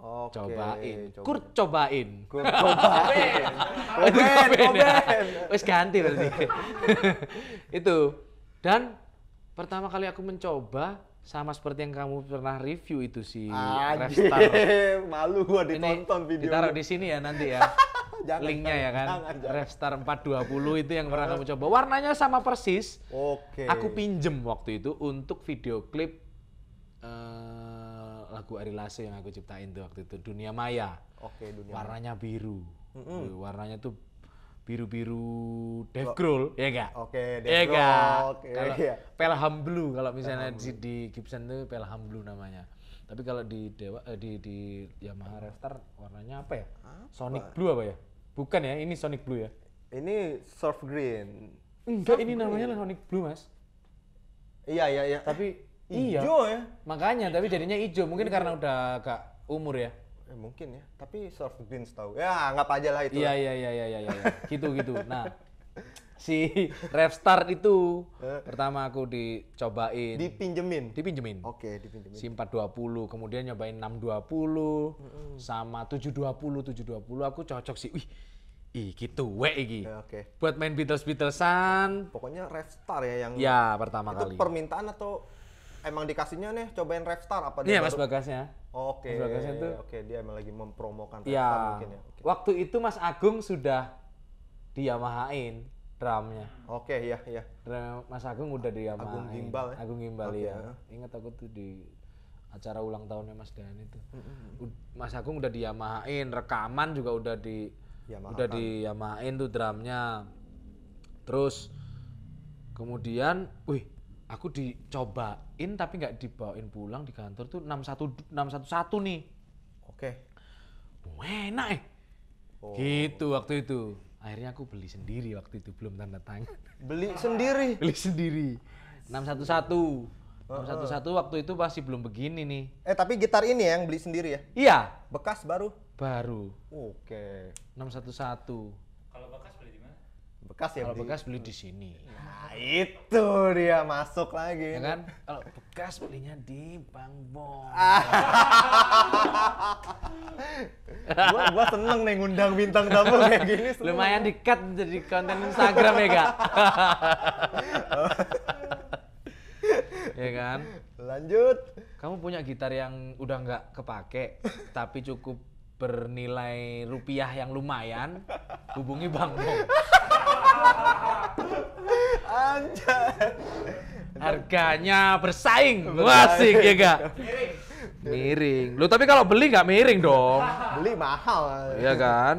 Oke. Okay. Cobain. Coba. Kur cobain. Kur *laughs* cobain. cobain. Ya. cobain. Wes ganti berarti. *laughs* Itu. Dan pertama kali aku mencoba sama seperti yang kamu pernah review itu si Restar. *laughs* Malu gua ditonton video. Ditaruh di sini ya nanti ya. *laughs* jangan, Linknya ya kan. Jangan, jangan. Restar 420 itu yang pernah kamu coba. Warnanya sama persis. Oke. Aku pinjem waktu itu untuk video klip uh, lagu Ari Lasso yang aku ciptain tuh waktu itu Dunia Maya. Oke, Warnanya biru. Mm -hmm. Warnanya tuh biru-biru Dave Grohl, ya enggak? Oke, okay, Dave ya Grohl. Okay, kalau iya. Pelham Blue kalau misalnya di, di Gibson itu Pelham Blue namanya. Tapi kalau di Dewa eh, di di Yamaha Restart warnanya apa ya? Apa? Sonic Blue apa ya? Bukan ya, ini Sonic Blue ya. Ini Surf Green. Enggak, surf ini green. namanya Sonic Blue, Mas. Iya, iya, iya. Tapi eh, iya. Hijau ya? Makanya, tapi jadinya hijau. Mungkin ijo. karena udah agak umur ya. Eh, mungkin ya, tapi soft greens tahu. Ya, nggak apa aja lah itu. Iya, iya, iya, iya, iya, ya. gitu gitu. Nah, si Revstar itu pertama aku dicobain. Dipinjemin. Dipinjemin. Oke, okay, dipinjemin. Si 420, kemudian nyobain 620 mm-hmm. sama 720, 720 aku cocok sih. Wih, Ih, gitu, we iki. Ya, Oke. Okay. Buat main Beatles Beatlesan. Pokoknya Revstar ya yang. Ya, pertama itu kali. Itu permintaan atau emang dikasihnya nih cobain Revstar apa? Iya, mas bagasnya Oke. Okay. Oke, Oke, dia emang lagi mempromokan Vespa ya, mungkin ya. Okay. Waktu itu Mas Agung sudah di Yamahain drumnya. Oke, okay, ya. ya. Drum Mas Agung udah di Yamahain. Agung Gimbal ya. Agung Gimbal okay. Iya. ya. Ingat aku tuh di acara ulang tahunnya Mas Dan itu. Mas Agung udah di Yamahain, rekaman juga udah di Yamaha udah kan. di Yamahain tuh drumnya. Terus kemudian, wih, aku dicobain tapi nggak dibawain pulang di kantor tuh satu satu nih. Oke. Okay. Oh, enak eh. Oh. Gitu waktu itu. Akhirnya aku beli sendiri waktu itu belum tanda tangan. Beli sendiri. *laughs* beli sendiri. enam satu, 611 satu satu waktu itu pasti belum begini nih. Eh tapi gitar ini ya yang beli sendiri ya? Iya. Bekas baru? Baru. Oke. Okay. satu Kalau bekas bekas ya kalau bekas beli di sini nah itu dia masuk lagi ya kan kalau bekas belinya di Bang Bong *laughs* gua, gua seneng nih ngundang bintang tamu kayak gini seneng. lumayan di cut jadi konten Instagram ya kak *laughs* ya kan lanjut kamu punya gitar yang udah nggak kepake tapi cukup bernilai rupiah yang lumayan, *laughs* hubungi Bang Mo. Anjay. Harganya bersaing. Wasik ya gak? Miring. Lu tapi kalau beli nggak miring dong. beli mahal. Iya kan?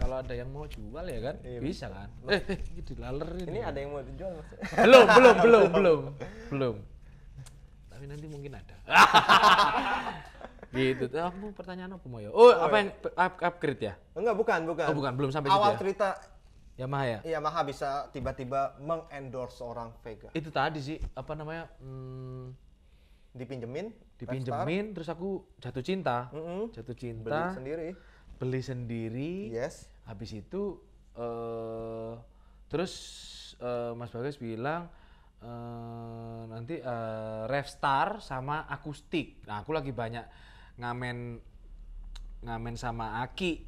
Kalau ada yang mau jual ya kan, iya, bisa kan? Eh, eh dilaler ini. Ini ada yang mau dijual maksudnya? belum, belum, belum, belum, *laughs* belum. Tapi nanti mungkin ada. *laughs* gitu aku pertanyaan apa mau ya oh, oh apa ya. yang upgrade ya enggak bukan bukan oh bukan belum sampai awal cerita gitu ya? cerita Yamaha ya Yamaha bisa tiba-tiba mengendorse orang Vega itu tadi sih apa namanya hmm, dipinjemin dipinjemin terus aku jatuh cinta mm -hmm. jatuh cinta beli sendiri beli sendiri yes habis itu uh, terus uh, Mas Bagas bilang uh, nanti uh, Revstar sama akustik. Nah, aku lagi banyak ngamen ngamen sama Aki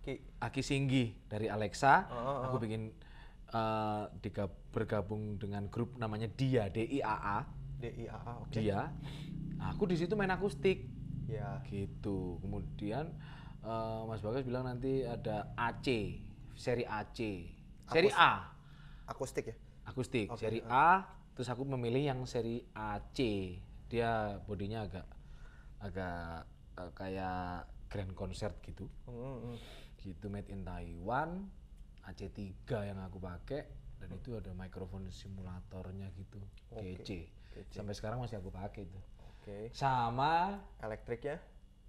Aki Aki Singgi dari Alexa oh, oh, oh. aku bikin uh, eh, diga, bergabung dengan grup namanya Dia D I A A D I A A okay. Dia aku di situ main akustik ya gitu kemudian uh, Mas Bagas bilang nanti ada AC seri AC seri A akustik ya akustik okay. seri eh. A terus aku memilih yang seri AC dia bodinya agak agak uh, kayak grand concert gitu mm-hmm. gitu made in Taiwan AC3 yang aku pakai dan itu ada mikrofon simulatornya gitu okay. GC. sampai sekarang masih aku pakai itu oke okay. sama elektriknya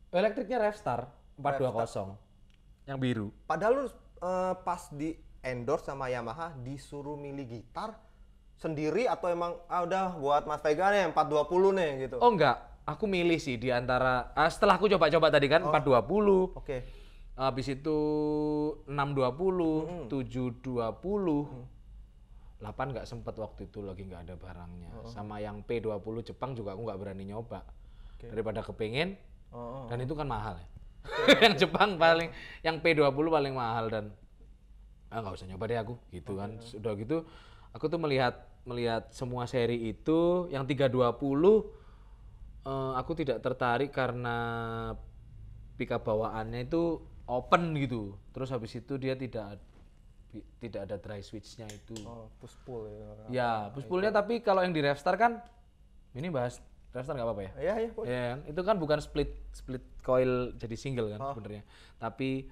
elektriknya Revstar 420 yang biru padahal lu uh, pas di endorse sama Yamaha disuruh milih gitar sendiri atau emang ah udah buat Mas Vega nih 420 nih gitu. Oh enggak, aku milih sih di antara uh, setelah aku coba-coba tadi kan oh. 420. Oke. Okay. Habis itu 620, hmm. 720. Hmm. 8 nggak sempet waktu itu lagi nggak ada barangnya. Oh. Sama yang P20 Jepang juga aku nggak berani nyoba. Okay. Daripada kepengen. Oh, oh, oh. Dan itu kan mahal ya. Okay, yang okay. Jepang paling yang P20 paling mahal dan ah nggak usah nyoba deh aku gitu okay. kan. Sudah gitu aku tuh melihat melihat semua seri itu yang 320 Eh, aku tidak tertarik karena pika bawaannya itu open gitu. Terus habis itu dia tidak tidak ada dry switchnya itu. Oh, push pull ya. Ya, push pullnya tapi kalau yang di Revstar kan ini bahas Revstar nggak apa-apa ya? Iya, iya. Ya, Itu kan bukan split split coil jadi single kan oh. sebenarnya. Tapi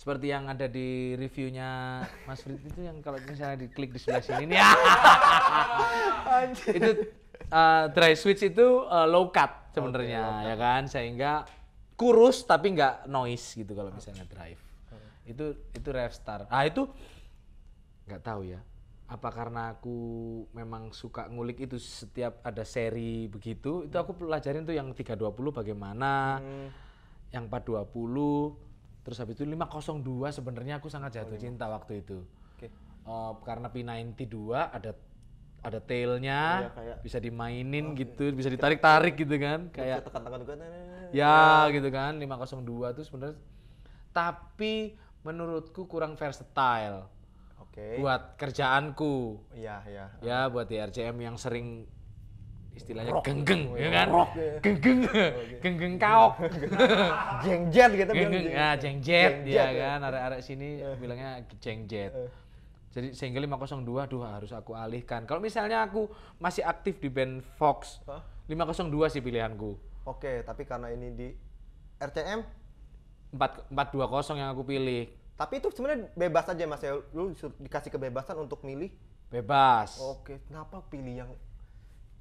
seperti yang ada di reviewnya Mas Frit itu yang kalau misalnya diklik di sebelah sini nih. *laughs* itu uh, dry switch itu uh, low cut sebenarnya okay, ya kan sehingga kurus tapi nggak noise gitu kalau misalnya drive. Okay. Itu itu Revstar. Ah itu nggak tahu ya. Apa karena aku memang suka ngulik itu setiap ada seri begitu, itu aku hmm. pelajarin tuh yang 320 bagaimana, hmm. yang 420, terus habis itu 502 sebenarnya aku sangat jatuh oh, iya. cinta waktu itu. Okay. Uh, eh, karena P92 ada ada tailnya, iya, bisa dimainin oh, gitu, iya. bisa ditarik-tarik gitu kan, kayak tekan-tekan juga. Gitu kan, nah, nah, nah, ya, gitu kan, 502 tuh sebenarnya tapi menurutku kurang versatile. Oke. Okay. Buat kerjaanku. Ya ya. Ya, buat di RCM yang sering istilahnya genggeng, ya iya, kan? genggeng, genggeng kaok, *laughs* jengjet gitu. Genggeng, ya jengjet, ya kan, arek-arek sini bilangnya jengjet. Jadi single 502 duh harus aku alihkan. Kalau misalnya aku masih aktif di band Fox, huh? 502 sih pilihanku. Oke, tapi karena ini di RCM 4 420 yang aku pilih. Tapi itu sebenarnya bebas aja Mas ya. Lu dikasih kebebasan untuk milih bebas. Oke, kenapa pilih yang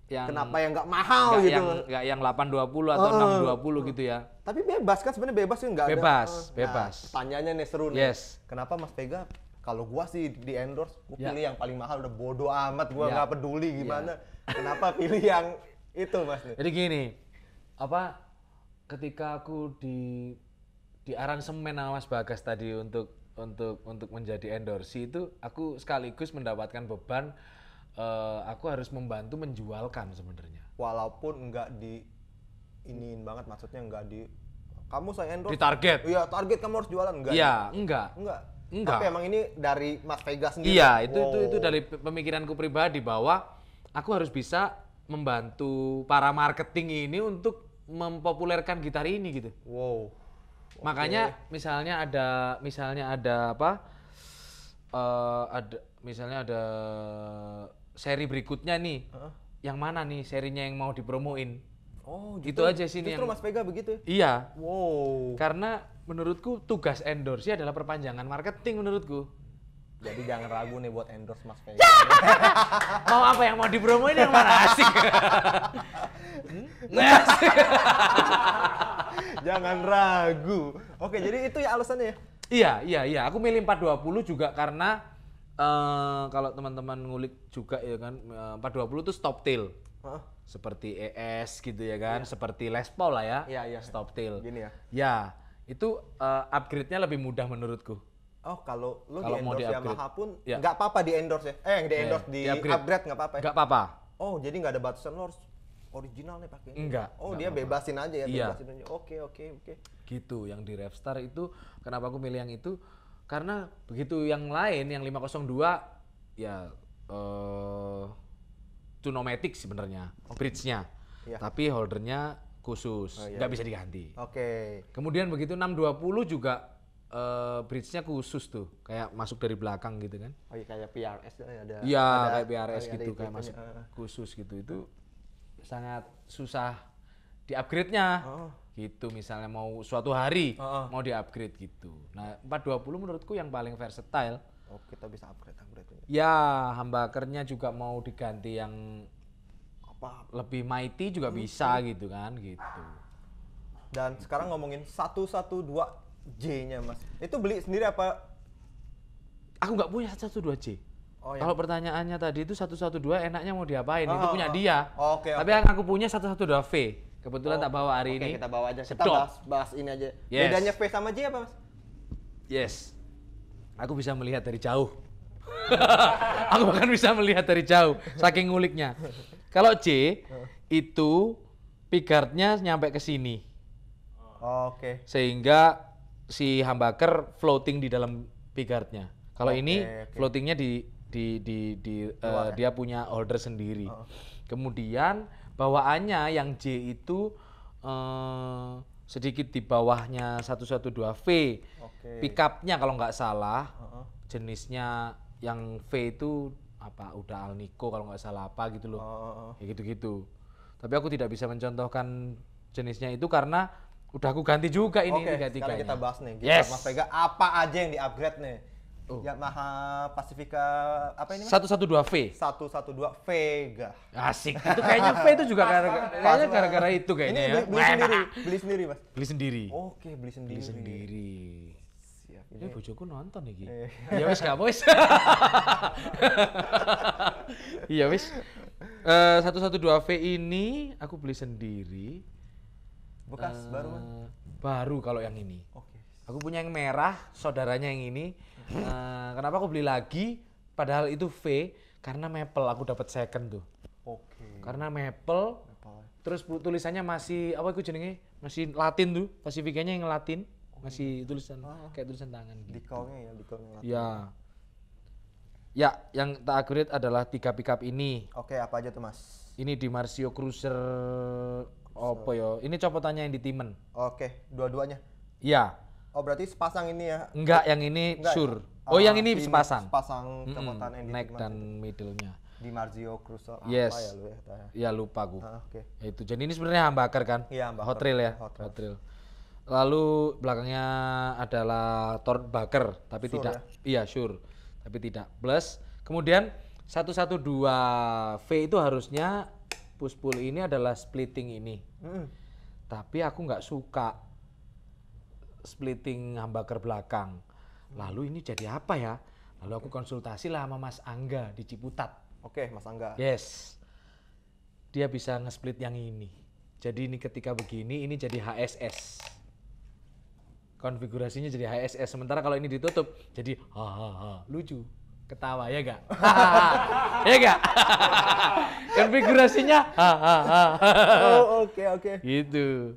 yang kenapa yang nggak mahal gak gitu yang, gak yang 820 atau uh, 620 uh, gitu ya tapi bebas kan sebenarnya bebas sih nggak bebas ada, uh, bebas nah, tanyanya nih seru nih yes. kenapa Mas Vega kalau gua sih di endorse, gua yeah. pilih yang paling mahal udah bodo amat, gua ya. nggak yeah. peduli ya. gimana. Yeah. Kenapa pilih yang itu, Mas? Jadi gini, apa ketika aku di di aransemen awas Bagas tadi untuk untuk untuk menjadi endorse itu aku sekaligus mendapatkan beban uh, aku harus membantu menjualkan sebenarnya. Walaupun nggak di iniin banget maksudnya nggak di kamu saya endorse. Di target. Iya, target kamu harus jualan iya, enggak? Iya, enggak. Enggak. Enggak. Tapi emang ini dari Mas Vega sendiri. Iya, itu wow. itu itu dari pemikiranku pribadi bahwa aku harus bisa membantu para marketing ini untuk mempopulerkan gitar ini gitu. Wow. Okay. Makanya misalnya ada misalnya ada apa? Uh, ada misalnya ada seri berikutnya nih. -huh. Yang mana nih serinya yang mau dipromoin? Oh, gitu, gitu aja sih Justru yang... Mas Vega begitu. Ya? Iya. Wow. Karena menurutku tugas endorse adalah perpanjangan marketing menurutku. Jadi jangan ragu nih buat endorse Mas Fei. *laughs* mau apa yang mau dipromoin yang mana asik? Hmm? *laughs* jangan ragu. Oke, jadi itu ya alasannya ya. Iya, iya, iya. Aku milih 420 juga karena uh, kalau teman-teman ngulik juga ya kan 420 eh, itu stop tail. Huh? Seperti ES gitu ya kan, yeah. seperti Les Paul lah ya. Iya, iya. Stop tail. Gini ya. Ya itu uh, upgrade-nya lebih mudah menurutku. Oh, kalau lu kalau di endorse di ya Yamaha pun ya. apa-apa di endorse ya. Eh, ya, ya. di endorse yeah, di, di upgrade, upgrade nggak apa-apa. Ya? Gak apa-apa. Oh, jadi nggak ada batasan lo harus original nih pakai. Enggak. Oh, enggak dia apa -apa. bebasin aja ya, iya. bebasin aja. Oke, oke, oke. Gitu, yang di Revstar itu kenapa aku milih yang itu? Karena begitu yang lain yang 502 ya eh uh, tunomatic sebenarnya, okay. bridge-nya. Yeah. Tapi holdernya khusus, oh, iya. bisa diganti. Oke. Okay. Kemudian begitu 620 juga uh, bridge-nya khusus tuh, kayak masuk dari belakang gitu kan. Oh iya kayak PRS ada. Iya, kayak PRS ada, gitu, ada kayak gitu, masuk uh. khusus gitu. Itu sangat susah di-upgrade-nya. Oh. Gitu misalnya mau suatu hari oh, oh. mau di-upgrade gitu. Nah, 420 menurutku yang paling versatile. Oh, kita bisa upgrade upgrade. Ya, humbuckernya juga mau diganti yang apa, lebih mighty juga Mungkin. bisa gitu kan gitu dan sekarang ngomongin satu satu dua J nya mas itu beli sendiri apa aku nggak punya satu dua J Oh, iya. Kalau pertanyaannya tadi itu satu satu dua enaknya mau diapain? Oh, itu punya oh. dia. Oh, okay, Tapi yang aku punya satu satu dua V. Kebetulan oh, tak bawa hari okay, ini. kita bawa aja. Kita bahas, bahas ini aja. Yes. Bedanya V sama J apa, Mas? Yes. Aku bisa melihat dari jauh. *laughs* aku bahkan bisa melihat dari jauh saking nguliknya. Kalau C itu pigardnya nyampe ke sini. Oh, Oke. Okay. Sehingga si hambaker floating di dalam pigardnya. Kalau okay, ini okay. floatingnya di di di, di uh, dia punya holder sendiri. Oh. Kemudian bawaannya yang J itu uh, sedikit di bawahnya 112V. Okay. Pickupnya kalau nggak salah uh -huh. jenisnya yang V itu apa udah Alnico kalau nggak salah apa gitu loh. Oh, oh, oh. Ya gitu-gitu. Tapi aku tidak bisa mencontohkan jenisnya itu karena udah aku ganti juga ini okay, tiga sekarang kita bahas nih. Kita yes. Mas Vega apa aja yang di-upgrade nih? Oh. Yamaha Pacifica apa ini? Satu satu dua V. Satu satu dua Vega. Asik. Itu kayaknya V itu juga gara kayaknya gara-gara itu kayaknya. Ini ya. beli, beli sendiri, beli sendiri mas. Beli sendiri. Oke, beli sendiri. Beli sendiri. Ini eh, bojoku nonton iki. Iya. ya wis gak wis. *laughs* Iya wis. Eh uh, dua v ini aku beli sendiri. Bekas uh, baru Baru kalau yang ini. Oke. Okay. Aku punya yang merah, saudaranya yang ini. Uh, kenapa aku beli lagi? Padahal itu V karena maple aku dapat second tuh. Oke. Okay. Karena maple, Terus tulisannya masih apa itu jenenge? Masih Latin tuh, klasifikasinya yang Latin ngasih hmm. tulisan oh. kayak tulisan tangan gitu. Dikolnya ya, dikolnya. Iya. Ya, yang tak akurat adalah tiga pickup ini. Oke, apa aja tuh, Mas? Ini di Marcio Cruiser apa ya? Ini copotannya yang di Timen. Oke, dua-duanya. Iya. Oh, berarti sepasang ini ya? Enggak, yang ini Enggak, sure. Ya? Ah, oh, yang ini sepasang. Sepasang copotan mm di neck dan middle-nya di Marzio Cruiser yes. apa ya lu ya? ya lupa gue. Ah, Oke. Okay. Ya itu jadi ini sebenarnya hambakar kan? Iya hambakar. Hot trail ya. Hot Hot trail. Lalu belakangnya adalah Baker tapi sure, tidak ya? iya sure, tapi tidak plus. Kemudian 112 V itu harusnya push pull ini adalah splitting ini. Mm. Tapi aku nggak suka splitting humbucker belakang. Lalu ini jadi apa ya? Lalu aku konsultasi lah sama Mas Angga di Ciputat. Oke, okay, Mas Angga. Yes. Dia bisa nge-split yang ini. Jadi ini ketika begini, ini jadi HSS konfigurasinya jadi HSS sementara kalau ini ditutup jadi hahaha lucu ketawa ya gak? *laughs* ya gak? *laughs* konfigurasinya hahaha oh oke okay, oke okay. gitu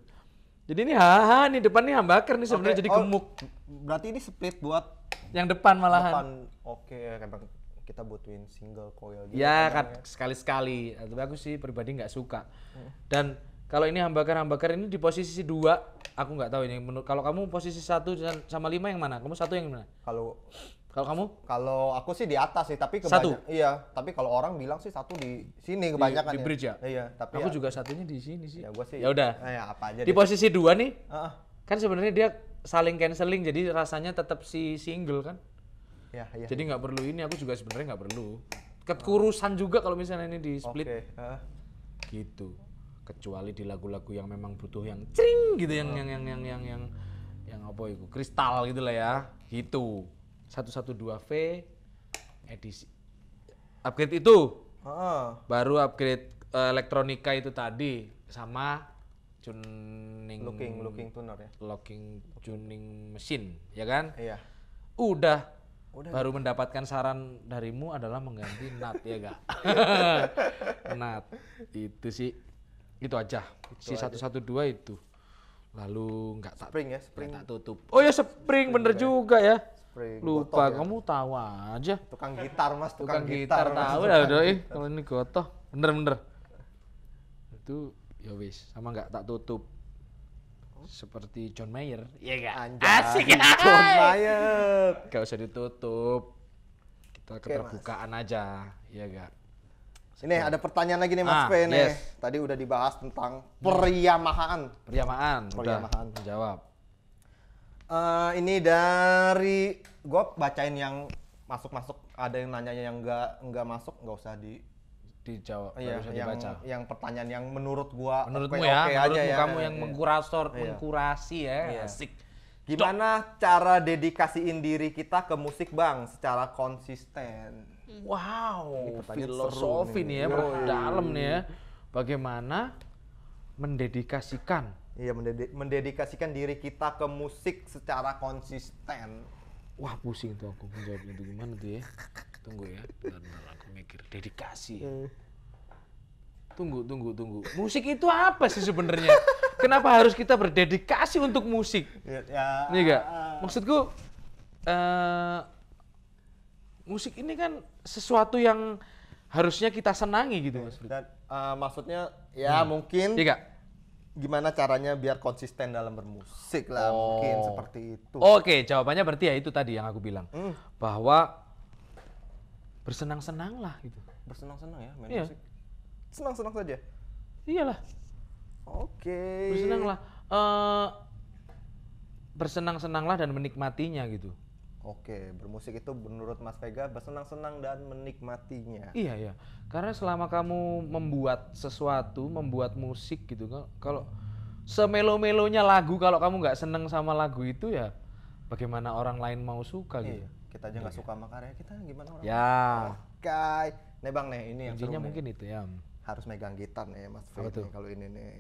jadi ini haha nih depan nih hambaker nih sebenarnya okay. jadi oh, gemuk oh, berarti ini split buat yang depan malahan depan oke okay. emang kita butuhin single coil gitu ya kan ya. sekali sekali tapi aku sih pribadi nggak suka hmm. dan kalau ini hambakar hambakar ini di posisi dua, aku nggak tahu ini. Menurut kalau kamu posisi satu sama lima yang mana? Kamu satu yang mana? Kalau kalau kamu? Kalau aku sih di atas sih, tapi kebanyakan satu. iya, tapi kalau orang bilang sih satu di sini kebanyakan di, di ya. bridge ya. Iya, tapi aku ya. juga satunya di sini sih. Ya gua sih. Ya udah. Nah, ya, apa aja. Di deh. posisi dua nih. Uh. Kan sebenarnya dia saling canceling jadi rasanya tetap si single kan. Ya, ya. Jadi nggak perlu ini, aku juga sebenarnya nggak perlu. Kekurusan juga kalau misalnya ini di split. Okay. Uh. Gitu kecuali di lagu-lagu yang memang butuh yang cering gitu yang oh. yang yang yang yang yang yang apa itu kristal gitu lah ya gitu. satu 112V edisi upgrade itu oh. baru upgrade uh, elektronika itu tadi sama tuning looking looking tuner ya looking tuning mesin ya kan iya udah Udah baru gitu. mendapatkan saran darimu adalah mengganti nat ya gak? *laughs* nat itu sih itu aja. Itu si satu dua itu. Lalu nggak tak spring ya, spring tak tutup. Oh ya spring, spring bener juga ya. Spring. Lupa gotoh, ya. kamu tahu aja. Tukang gitar Mas, tukang, tukang gitar, gitar tahu lah ya, doi. Kalau ini gotoh, bener-bener. Itu ya wis, sama nggak tak tutup seperti John Mayer, ya gak? Anjay, Asik ya. John Mayer. Gak usah ditutup. Kita keterbukaan aja, ya gak? Ini ada pertanyaan lagi nih Mas ah, P Yes. Tadi udah dibahas tentang periamahan. Periamahan. Periamahan. Jawab. Uh, ini dari gue bacain yang masuk-masuk ada yang nanya yang nggak nggak masuk nggak usah di dijawab iya, usah yang, dibaca. Yang pertanyaan yang menurut gue. menurutmu okay, ya, okay menurutmu aja ya. kamu yang ya. mengkurasor, iya. mengkurasi ya. Iya. Asik. Gimana Stop. cara dedikasiin diri kita ke musik bang secara konsisten? Wow, filosofi nih. ya, Yoi. dalam nih ya. Bagaimana mendedikasikan? Iya, mendedikasikan diri kita ke musik secara konsisten. Wah, pusing tuh aku menjawab itu gimana tuh ya? Tunggu ya, bentar, aku mikir. Dedikasi. Iya. Tunggu, tunggu, tunggu. Musik itu apa sih sebenarnya? Kenapa harus kita berdedikasi untuk musik? Iya, ya, ya, Nih gak? Ah, ah. Maksudku, uh, musik ini kan sesuatu yang harusnya kita senangi gitu Mas. Dan, uh, maksudnya ya hmm. mungkin Tiga. Iya gimana caranya biar konsisten dalam bermusik lah oh. mungkin seperti itu. Oke, jawabannya berarti ya itu tadi yang aku bilang. Hmm. Bahwa bersenang-senang lah gitu. Bersenang-senang ya main iya. musik. Senang-senang saja. Iyalah. Oke. Okay. Bersenang lah. Uh, eh, bersenang-senanglah dan menikmatinya gitu. Oke, bermusik itu menurut Mas Vega bersenang-senang dan menikmatinya. Iya, iya. Karena selama kamu membuat sesuatu, membuat musik gitu kan, kalau semelo-melonya lagu kalau kamu nggak seneng sama lagu itu ya bagaimana orang lain mau suka iya, gitu. Iya, kita aja nggak iya. suka sama karya kita gimana orang. Ya. Kai. Nih Bang nih, ini yang mungkin nih. itu ya. Harus megang gitar nih Mas Vega kalau ini nih.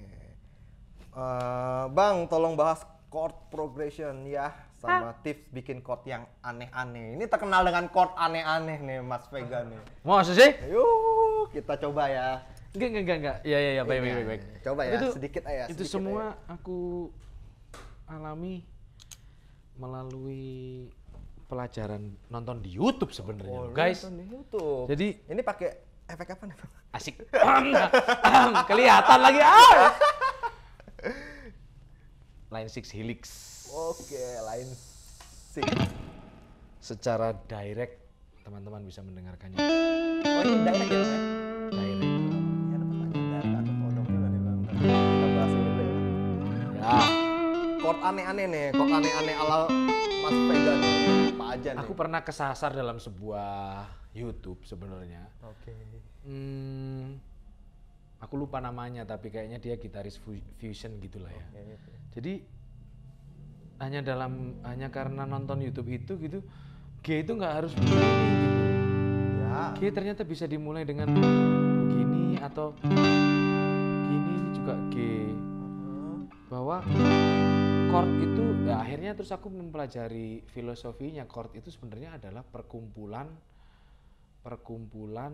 Uh, bang, tolong bahas chord progression ya sama tips bikin chord yang aneh-aneh. Ini terkenal dengan chord aneh-aneh nih Mas Vega nih. Mau sih? Yuk, kita coba ya. Enggak, enggak, enggak, enggak. ya ya, iya, baik, baik, baik, iya, Coba ya, itu, sedikit aja. itu semua aja. aku alami melalui pelajaran nonton di YouTube sebenarnya, oh, guys. Nonton di YouTube. Jadi ini pakai efek apa nih? Asik. Kelihatan lagi. Ah! *laughs* Line six Helix. Oke, lain sih. Secara direct teman-teman bisa mendengarkannya. Oh, ini direct ya, Direct. Iya, Bang. Kita bahas ya, ya. Chord aneh-aneh nih, Kok aneh-aneh ala Mas Vega Pak aja nih? Aku pernah kesasar dalam sebuah YouTube sebenarnya. Oke. Okay. Hmm, aku lupa namanya tapi kayaknya dia gitaris fusion gitulah ya. Okay, okay. Jadi hanya dalam hanya karena nonton YouTube itu gitu G itu nggak harus begini gitu. Ya. G ternyata bisa dimulai dengan gini atau gini juga G mm-hmm. bahwa chord itu ya akhirnya terus aku mempelajari filosofinya chord itu sebenarnya adalah perkumpulan perkumpulan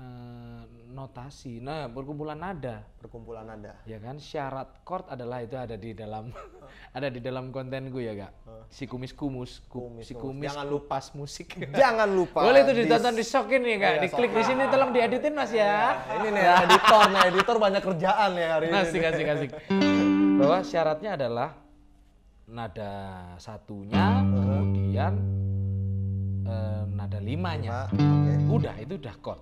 uh, notasi. Nah, perkumpulan nada. Perkumpulan nada. Ya kan, syarat chord adalah itu ada di dalam *laughs* ada di dalam kontenku ya, Kak. Si kumis kumus, ku, kumis, si kumis jangan lupa musik. *laughs* Jangan lupa. Boleh itu ditonton di shock ya, Kak. Oh, Diklik di sini tolong dieditin Mas ya. Nah, ini nih editor, nah editor banyak kerjaan ya hari nah, ini. Asik asik asik. Bahwa syaratnya adalah nada satunya, kemudian nada limanya. Lima, okay. Udah itu udah chord.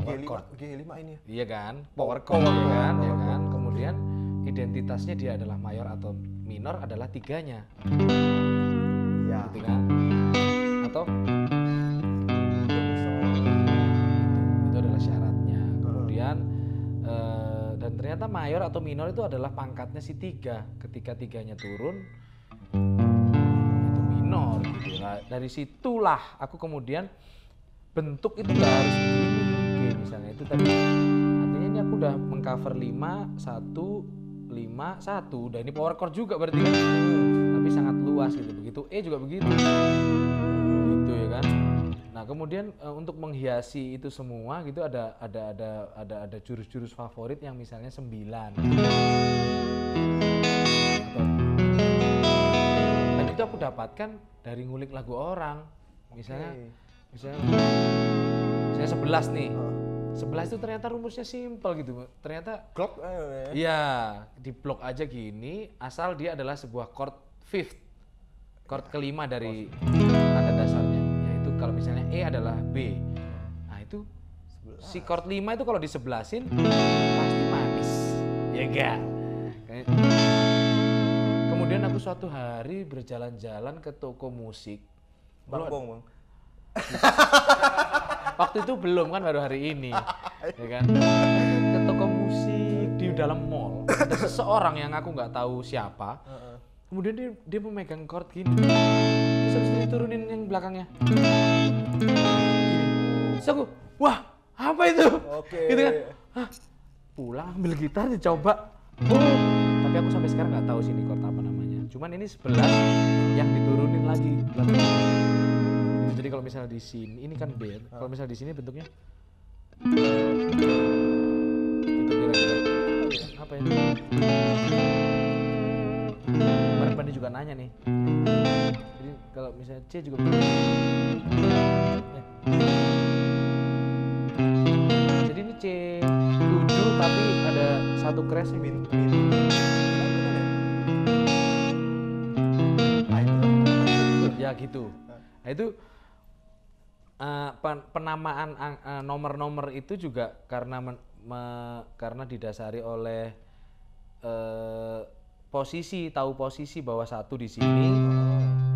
Power G5, chord. G5 ini. Ya? Iya kan? Power chord ya kan? Power ya kan? Iya kan? Kemudian identitasnya dia adalah mayor atau minor adalah tiganya. Ya. Gitu kan? Atau itu, adalah syaratnya. Hmm. Kemudian eh, dan ternyata mayor atau minor itu adalah pangkatnya si tiga. Ketika tiganya turun, minor gitu. Ya. Nah, dari situlah aku kemudian bentuk itu gak harus begini misalnya itu tadi artinya ini aku udah mengcover 5 1 5 1 dan ini power chord juga berarti kan tapi sangat luas gitu begitu E juga begitu gitu ya kan nah kemudian e, untuk menghiasi itu semua gitu ada ada ada ada ada jurus-jurus favorit yang misalnya sembilan atau itu aku dapatkan dari ngulik lagu orang misalnya okay. misalnya saya sebelas nih sebelas itu ternyata rumusnya simple gitu ternyata clock eh, ya. iya di blok aja gini asal dia adalah sebuah chord fifth chord iya. kelima dari nada dasarnya yaitu kalau misalnya E adalah B nah itu si chord lima itu kalau disebelasin pasti manis ya enggak kemudian hmm. aku suatu hari berjalan-jalan ke toko musik bangkong bang *laughs* waktu itu belum kan baru hari ini ya kan ke toko musik di dalam mall ada seseorang yang aku nggak tahu siapa kemudian dia dia memegang chord gini gitu. terus habis turunin yang belakangnya terus aku wah apa itu oke okay. gitu kan Hah, pulang ambil gitar dicoba oh tapi aku sampai sekarang nggak tahu sih ini chord apa cuman ini 11 yang diturunin lagi gitu. jadi kalau misalnya di sini ini kan B ya. kalau misalnya di sini bentuknya apa ya kemarin Pandi juga nanya nih jadi kalau misalnya C juga eh. jadi ini C7 tapi ada satu crash min, min. ya gitu nah, itu uh, penamaan nomor eh, nomor-nomor itu juga karena men, me, karena didasari oleh uh, posisi tahu posisi bahwa satu di sini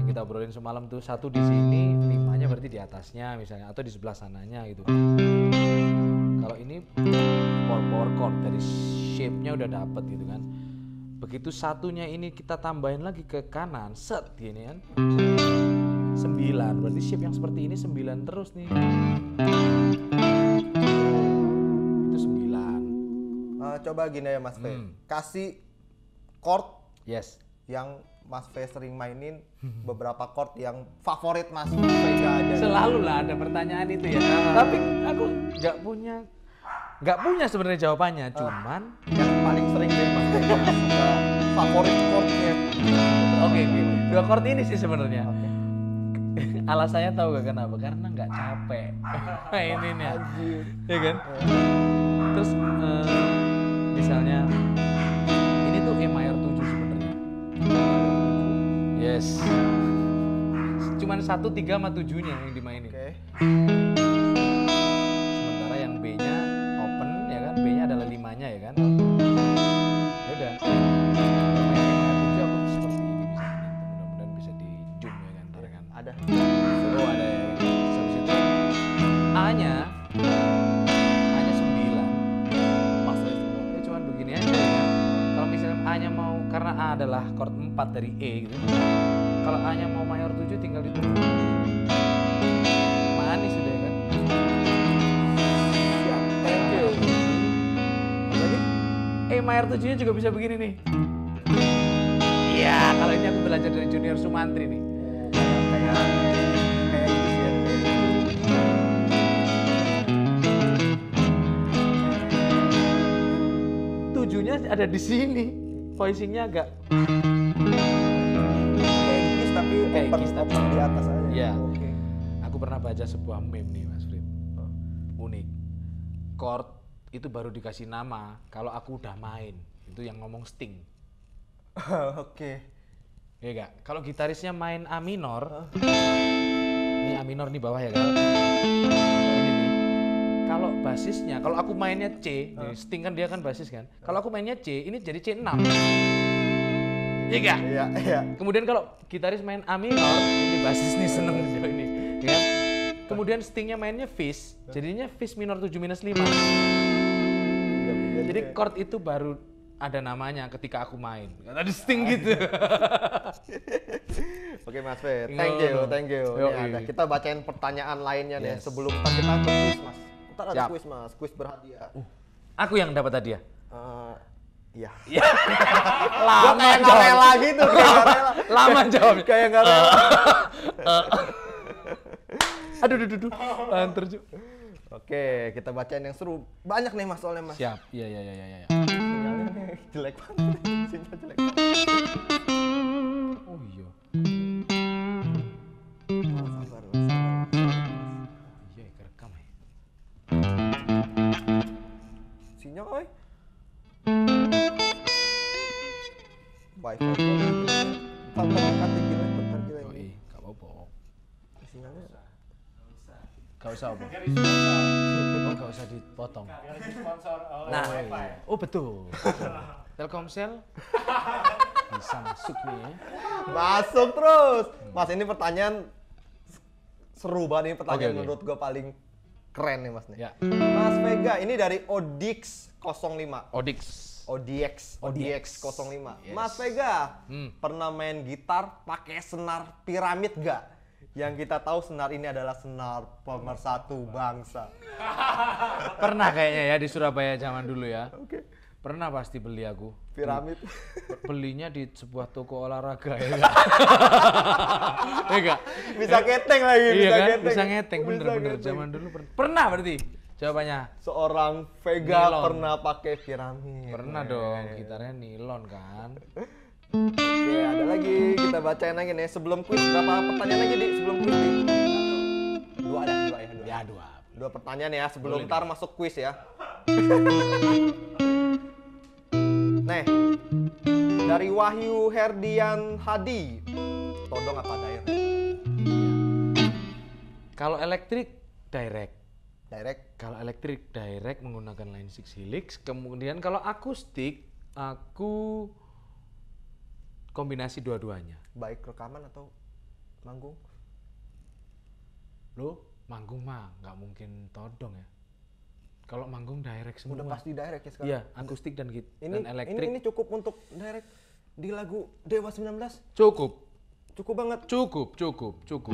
yang kita obrolin semalam tuh satu di sini limanya berarti di atasnya misalnya atau di sebelah sananya gitu kalau ini power power chord dari shape-nya udah dapet gitu kan begitu satunya ini kita tambahin lagi ke kanan set gini kan 9 berarti shape yang seperti ini 9 terus nih itu 9 uh, eh, coba gini ya Mas V hmm. kasih chord yes yang Mas V sering mainin beberapa chord yang favorit Mas V aja selalu lah ada pertanyaan itu ya ah. tapi aku nggak punya nggak punya sebenarnya jawabannya uh, cuman yang paling sering dia Mas eh, favorit chordnya oke okay, dua chord ini sih sebenarnya okay alasannya tahu gak kenapa karena nggak capek maininnya *laughs* nah, ya kan eh. terus eh, misalnya ini tuh E mayor tujuh sebenarnya yes cuman satu tiga sama tujuhnya yang dimainin 4 dari E gitu. Kalau A-nya mau mayor 7 tinggal ditutup. Manis sudah ya kan? Siap, thank you. Lagi? E mayor 7-nya juga bisa begini nih. Iya, kalau ini aku belajar dari Junior Sumantri nih. Ya. tujuhnya ada di sini. Voicingnya agak kayak open, kita... di atas aja ya yeah. okay. aku pernah baca sebuah meme nih mas Frit oh. unik chord itu baru dikasih nama kalau aku udah main itu yang ngomong Sting *laughs* oke okay. Iya gak kalau gitarisnya main A minor ini A minor nih bawah ya kan kalau basisnya kalau aku mainnya C Oh. Sting kan dia kan basis kan kalau aku mainnya C ini jadi C6 Iya enggak? Iya, iya. Kemudian kalau gitaris main A minor, ini basis nih seneng jauh ini. Ya. Kan? Kemudian stingnya mainnya Fis, jadinya Fis minor 7 minus 5. Iya, iya, Jadi iya. chord itu baru ada namanya ketika aku main. Ada sting ah. gitu. *laughs* Oke Mas Fer, thank you, thank you. Yo, ini ada. Kita bacain pertanyaan lainnya yes. nih sebelum kita ke quiz Mas. Kita ada quiz Mas, quiz berhadiah. Uh, aku yang dapat hadiah. Uh, Iya. iya. *laughs* Lama kayak nggak rela gitu. Kayak *laughs* Lama jawab. Kayak nggak rela. *laughs* Eh, eh. aduh, aduh, aduh. Lantur, Ju. Oke, kita bacain yang seru. Banyak nih mas soalnya mas. Siap. Iya, iya, iya, iya. Ya. jelek banget. Sinyal jelek banget. Oh iya. Iya, ya. Sinyal, oi. wifi tak terangkat iki lek bentar gak apa-apa sinyalnya gak usah apa gak oh, usah dipotong nah oh betul Telkomsel bisa masuk nih ya masuk terus mas ini pertanyaan seru banget ini pertanyaan okay, menurut gue paling keren nih mas nih. Ya. Mas Vega ini dari Odix 05. Odix. ODX, ODX, 05. Yes. Mas Vega hmm. pernah main gitar pakai senar piramid gak? Yang kita tahu senar ini adalah senar pemersatu bangsa. *laughs* pernah kayaknya ya di Surabaya zaman dulu ya. Oke. Okay. Pernah pasti beli aku. Piramid. Belinya di sebuah toko olahraga ya. Enggak? *laughs* Iya bisa keteng lagi, iya, bisa kan? keteng. Bisa ngeteng bener-bener zaman dulu pernah. Pernah berarti. Jawabannya. Seorang Vega nilon. pernah pakai piramid. Pernah dong, gitarnya nilon kan. Oke, ada lagi. Kita bacain lagi nih sebelum kuis berapa pertanyaan lagi di sebelum kuis Dua ada, dua ya, dua. Ya, dua. Dua pertanyaan ya sebelum Boleh. tar masuk kuis ya. Nih, dari Wahyu Herdian Hadi. Todong apa daerah? Kalau elektrik direct direct kalau elektrik direct menggunakan line six helix kemudian kalau akustik aku kombinasi dua-duanya baik rekaman atau manggung lo manggung mah nggak mungkin todong ya kalau manggung direct semua udah pasti direct ya sekarang iya akustik dan gitu ini, dan elektrik ini, ini cukup untuk direct di lagu Dewa 19 cukup cukup banget cukup cukup cukup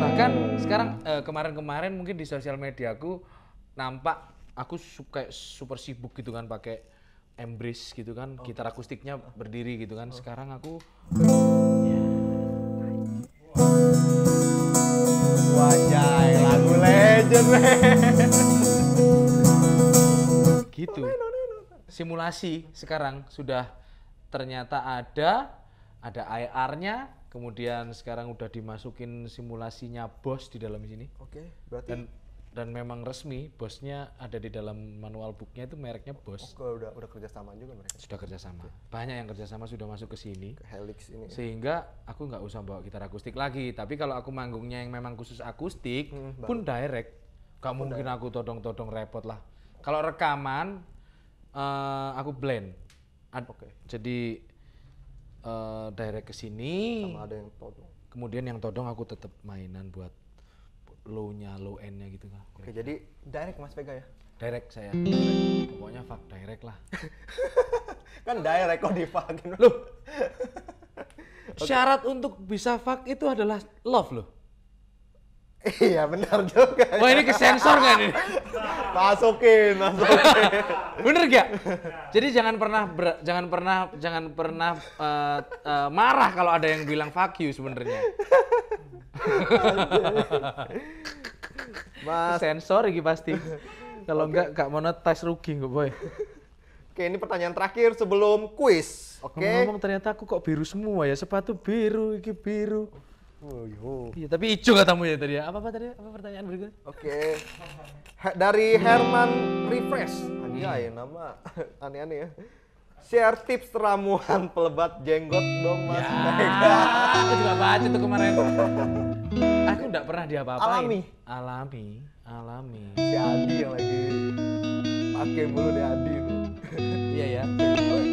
bahkan sekarang eh, kemarin-kemarin uh, mungkin di sosial media aku nampak aku suka super sibuk gitu kan pakai Embrace gitu kan oh. gitar akustiknya berdiri gitu kan oh. sekarang aku wajah lagu legend man. gitu simulasi sekarang sudah ternyata ada ada IR-nya kemudian sekarang udah dimasukin simulasinya bos di dalam sini oke okay, berarti dan, dan memang resmi bosnya ada di dalam manual booknya itu mereknya bos oh, udah udah kerjasama juga mereka sudah kerjasama okay. banyak yang kerjasama sudah masuk ke sini ke helix ini ya? sehingga aku nggak usah bawa gitar akustik lagi tapi kalau aku manggungnya yang memang khusus akustik hmm, pun baru. direct Kamu mungkin aku todong-todong repot lah kalau rekaman uh, aku blend Ad, okay. jadi uh, direct ke sini sama ada yang todong kemudian yang todong aku tetap mainan buat low-nya low end-nya gitu kan oke jadi direct Mas Vega ya direct saya direct. pokoknya fuck direct lah *laughs* kan direct kok di fuck loh *laughs* okay. syarat untuk bisa fuck itu adalah love loh Iya benar juga. Wah ini kesensor kan ini, masukin, masukin. *laughs* bener gak? Jadi jangan pernah jangan pernah jangan pernah uh, eh, uh, marah kalau ada yang bilang fuck you sebenarnya. Mas. Sensor ini pasti. Kalau okay. enggak, enggak monetize rugi enggak boy. Oke, ini pertanyaan terakhir sebelum kuis. Oke. Okay. Ngomong, Ngomong ternyata aku kok biru semua ya. Sepatu biru, iki biru. Oh, Iya, tapi icu katamu ya tadi ya. Apa apa tadi? Apa pertanyaan berikut? Oke. Okay. dari Herman Refresh. Anjay, hmm. ya, nama *laughs* aneh-aneh ya. Share tips ramuan pelebat jenggot dong Mas ya, *laughs* Aku juga baca tuh kemarin. aku nggak pernah diapa-apain. Alami. Alami. Alami. Si Adi yang lagi pakai bulu di Adi itu. iya ya.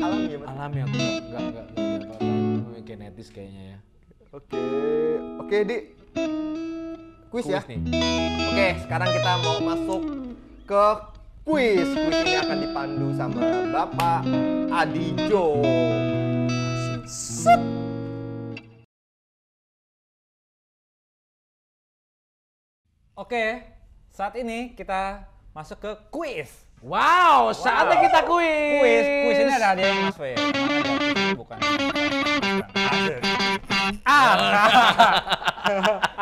Alami ya Mas. Alami aku nggak nggak nggak apa-apa. Genetis kayaknya ya. Oke, oke Di. Kuis, ya. Nih. Oke, sekarang kita mau masuk ke kuis. Kuis ini akan dipandu sama Bapak Adijo. Set. Oke, saat ini kita masuk ke kuis. Wow, saatnya wow. kita kuis. Kuis, kuis ini ada di Mas Fe. Bukan. Bukan. Ah.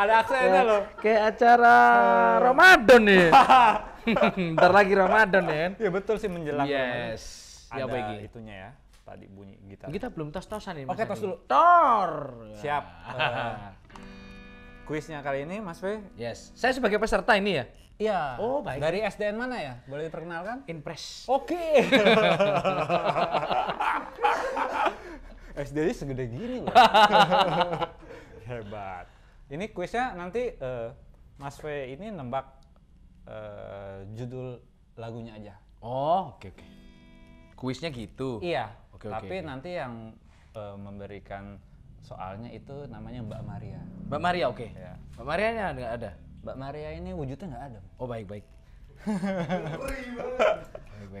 *laughs* Ada aksennya loh. Kayak acara Ramadan nih. *laughs* Ntar lagi Ramadan ya. Iya betul sih menjelang. Yes. Ya, Ada ya, itunya ya. Tadi bunyi gitar. Kita belum tos-tosan nih. Oke, tos dulu. Tor. Siap. Uh, *laughs* kuisnya kali ini Mas V. Yes. Saya sebagai peserta ini ya. Iya. Oh, baik. Dari SDN mana ya? Boleh diperkenalkan? Impress. Oke. SD segede gini loh. *laughs* Hebat. Ini kuisnya nanti uh, Mas V ini nembak uh, judul lagunya aja. Oh, oke okay, oke. Okay. Kuisnya gitu. Iya. Okay, tapi okay. nanti yang uh, memberikan soalnya itu namanya Mbak Maria. Mbak Maria, oke. Okay. Ya. Mbak Maria ada? Mbak Maria ini wujudnya nggak ada. Oh baik baik.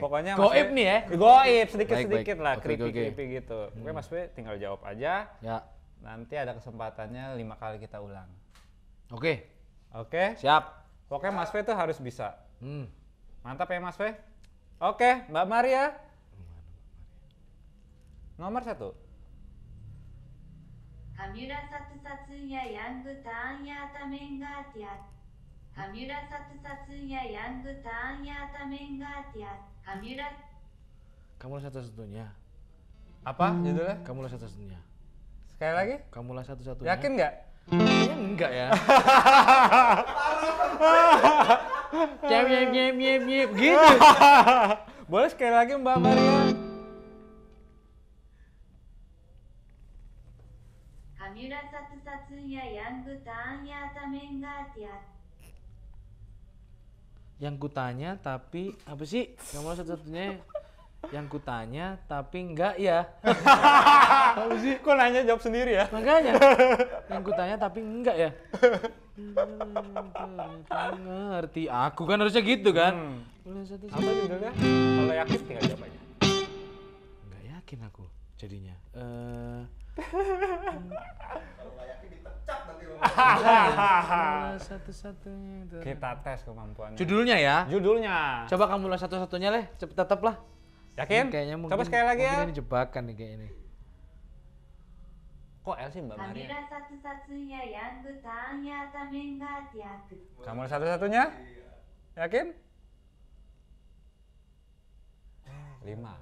Pokoknya goib nih ya. Goib sedikit-sedikit lah, creepy-creepy gitu. Hmm. Pokoknya Mas P tinggal jawab aja. Ya. Nanti ada kesempatannya lima kali kita ulang. Oke. Oke. Siap. Pokoknya Mas P tuh harus bisa. Hmm. Mantap ya Mas P. Oke, Mbak Maria. Nomor satu. satu-satunya yang 神浦殺殺やヤングターンやタメンガーティア神浦 Kamulah satu-satunya. Apa hmm. judulnya? Kamulah satu-satunya. Sekali lagi? Kamulah satu-satunya. Yakin nggak? Kayaknya enggak ya. Cem *laughs* nyep nyep nyep nyep *laughs* gitu. Boleh sekali lagi Mbak Maria? Kamura satu-satunya yang getahnya tamen ya yang kutanya tapi apa sih kamu satu-satunya yang kutanya tapi enggak ya *laughs* apa sih kok nanya jawab sendiri ya makanya *laughs* yang kutanya tapi enggak ya ngerti aku kan harusnya gitu kan hmm. apa judulnya kalau yakin tinggal jawabannya nggak yakin aku jadinya uh, *laughs* satu-satunya Kita tes kemampuannya. Judulnya ya? Judulnya. Coba kamu lah satu-satunya leh, cepet tetap lah. Yakin? kayaknya mungkin, Coba sekali lagi ya. Ini jebakan nih kayak ini. Kok L sih Mbak Maria? satu-satunya yang yakin. Kamu satu-satunya? Yakin? Lima.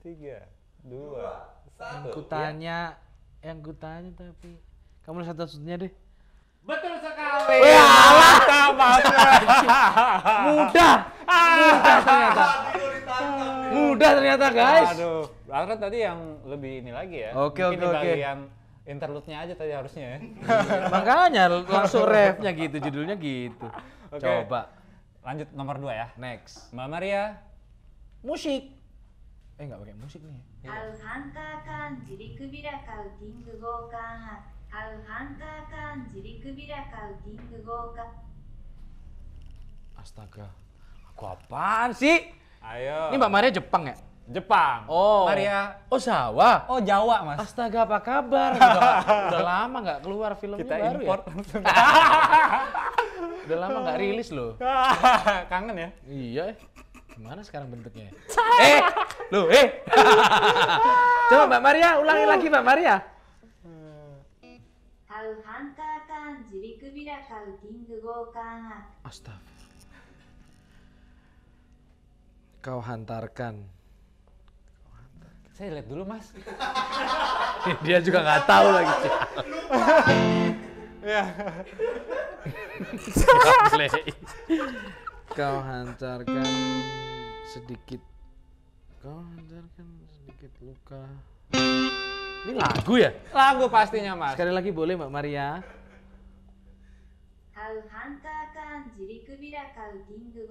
Tiga. Dua. Satu. Yang kutanya, ya. yang kutanya tapi kamu satu-satunya deh. Betul sekali. Ya Allah. Mudah. Mudah ah. ternyata. Mudah ternyata guys. Aduh. Bahkan tadi yang lebih ini lagi ya. Oke oke oke. interlude-nya aja tadi harusnya ya. Iya, makanya langsung refnya gitu, judulnya gitu. Okay. Coba. Lanjut nomor dua ya. Next. Mbak Maria. Musik. Eh nggak pakai musik nih. ある繁華館自力ビラカウティング合換買うハンカー缶自力ビラ買うキング豪華 Astaga, aku apaan sih? Ayo. Ini Mbak Maria Jepang ya? Jepang. Oh. Maria oh sawah, Oh, Jawa, Mas. Astaga, apa kabar? *laughs* Udah, udah lama nggak keluar filmnya Kita baru ya? import. ya? *laughs* udah lama nggak rilis loh. *laughs* Kangen ya? Iya. Eh. Gimana sekarang bentuknya? eh, loh, eh. Coba Mbak Maria, ulangi lagi Mbak Maria. 買うハンカー缶自力ビラ買うキングゴー缶 Astagfirullah Kau hantarkan Saya lihat dulu mas *laughs* Dia juga nggak tahu lagi Ya *laughs* Kau hantarkan sedikit Kau hantarkan sedikit luka ini lagu ya? Lagu pastinya mas. Sekali lagi boleh Mbak Maria. Kau hunter kan, jadi bila kau gingu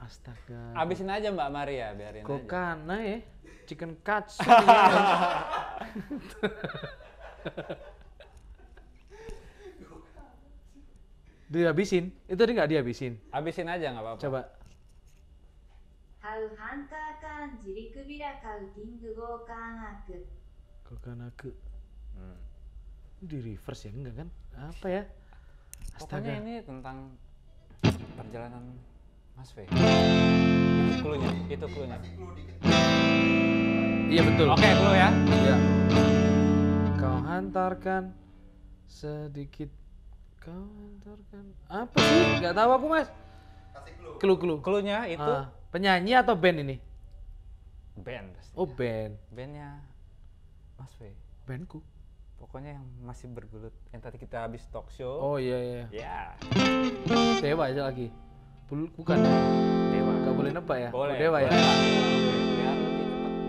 Astaga. Abisin aja Mbak Maria, biarin Kukana, aja. ya? Chicken cuts. *laughs* dihabisin? Itu dia nggak dihabisin? Abisin aja nggak apa-apa. Coba. 買うハンター缶自力ビラ買うキングゴーカンアクゴー aku hmm. di reverse ya enggak kan apa ya Astaga. pokoknya ini tentang perjalanan Mas V itu cluenya itu klunya iya betul oke okay, klu ya iya kau hantarkan sedikit kau hantarkan apa sih nggak tahu aku mas klu klu clue cluenya itu ah Penyanyi atau band ini? Band pastinya. Oh band. Bandnya Mas W. Bandku. Pokoknya yang masih bergelut. Yang tadi kita habis talk show. Oh iya iya. Ya. Yeah. Dewa aja lagi. Bukan ya? Dewa. Gak boleh nebak ya? Boleh. Oh, dewa boleh. ya?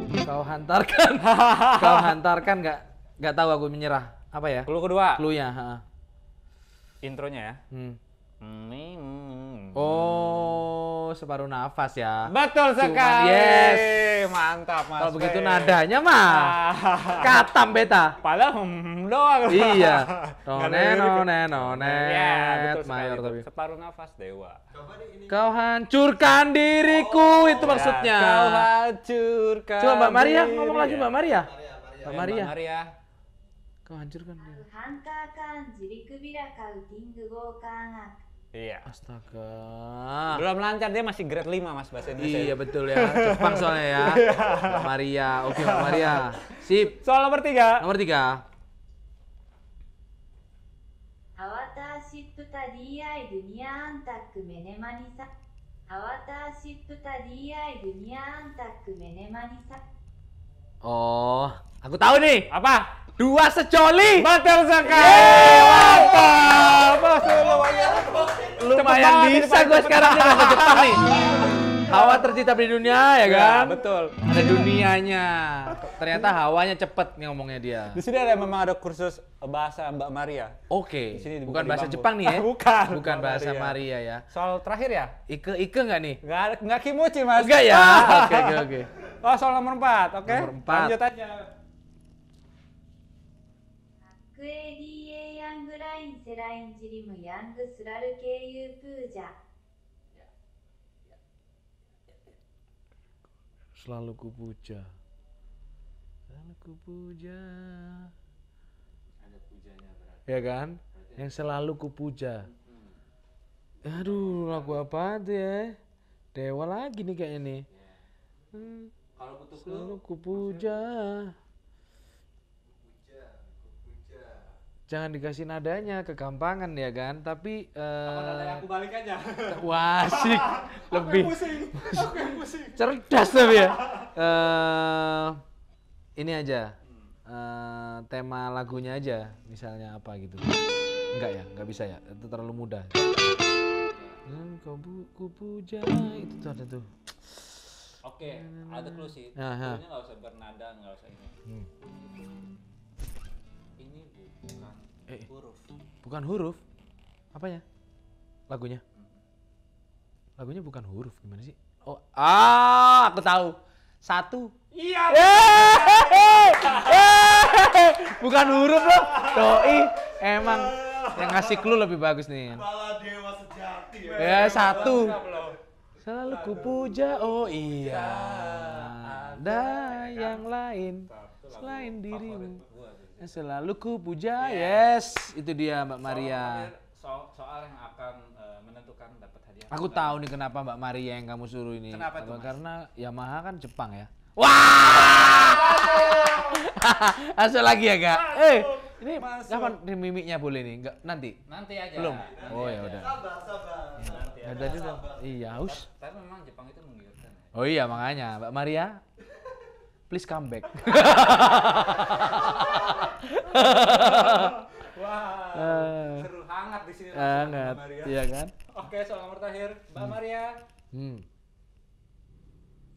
Boleh. Kau hantarkan. *laughs* Kau hantarkan nggak nggak tahu aku menyerah. Apa ya? Clue kedua. Clue-nya, ha. Intronya ya. Hmm. hmm, hmm, hmm. oh separuh nafas ya. Betul Cuman, sekali. yes. Mantap Mas. Kalau begitu nadanya mah katam beta. Padahal hmm doang. Iya. None none none. Iya, betul Mayor tapi. Separuh nafas dewa. Kau hancurkan diriku oh, itu maksudnya. Iya. kau hancurkan. Coba Mbak Maria ngomong lagi Mbak Maria. Mbak Maria. Mbak Maria. Kau hancurkan diriku. 繁華間、自力ビラカウティング合換悪 Iya. Astaga. Belum lancar dia masih grade 5 Mas bahasa Indonesia. Iya betul ya. Jepang soalnya ya. Maria. Oke, okay, Maria. Sip. Soal nomor 3. Nomor 3. Ya, ya, oh, aku tahu nih. Apa? dua secoli, betul sekali mantap lumayan bisa gue sekarang nih ke Jepang nih hawa tercipta di dunia ya iya, kan ya, betul ada dunianya ternyata hawanya cepet nih ngomongnya dia di sini ada memang ada kursus bahasa Mbak Maria oke okay. bukan bahasa bangku. Jepang nih ya *laughs* bukan bukan Mbak bahasa Maria. Maria ya soal terakhir ya Ike Ike nggak nih nggak nggak kimochi mas nggak ya *laughs* oke oke oke oh soal nomor empat oke okay? nomor empat lanjut aja ADA ヤングラインセラインジリムヤングスラル経由プージャ selalu kupuja selalu puja selalu ku puja ya kan yang selalu kupuja puja hmm. aduh lagu apa tuh ya dewa lagi nih kayaknya nih ya. hmm. kalau selalu kupuja jangan dikasih nadanya kegampangan ya kan tapi uh, apa eh, nadanya aku balik aja *laughs* wah asik *laughs* lebih *laughs* aku yang pusing aku yang cerdas tapi ya uh, ini aja uh, tema lagunya aja misalnya apa gitu enggak ya enggak bisa ya itu terlalu mudah dan kau bu ku puja itu tuh ada tuh oke ada clue sih ini nggak usah bernada nggak usah ini hmm. Eh, eh, huruf bukan huruf apanya lagunya lagunya bukan huruf gimana sih oh ah aku tahu satu iya eh, eh, bukan huruf loh doi emang yang ngasih clue lebih bagus nih kepala dewa sejati ya, ya satu selalu kupuja oh iya ada yang lain selain dirimu Eh, selalu ku puja. Yes, iya. yes. itu dia Mbak Maria. Soal, soal yang akan uh, menentukan dapat hadiah. Aku tahu nih kenapa Mbak Maria yang kamu suruh ini. Kenapa tuh? Karena Yamaha kan Jepang ya. Wah! *laughs* Asal lagi ya, Kak. Eh, ini Masuk. kapan mimiknya boleh nih? Enggak nanti. Nanti aja. Belum. Nanti oh ya udah. Sabar, sabar. Ya, nanti nah, aja. Tadi udah. Iya, haus. Tapi memang Jepang itu menggiurkan. Ya. Oh iya, makanya Mbak Maria please come back. *laughs* Wah, eh. uh, seru hangat di sini. Hangat, iya kan? Oke, soal terakhir, Mbak hmm. Maria. Hmm.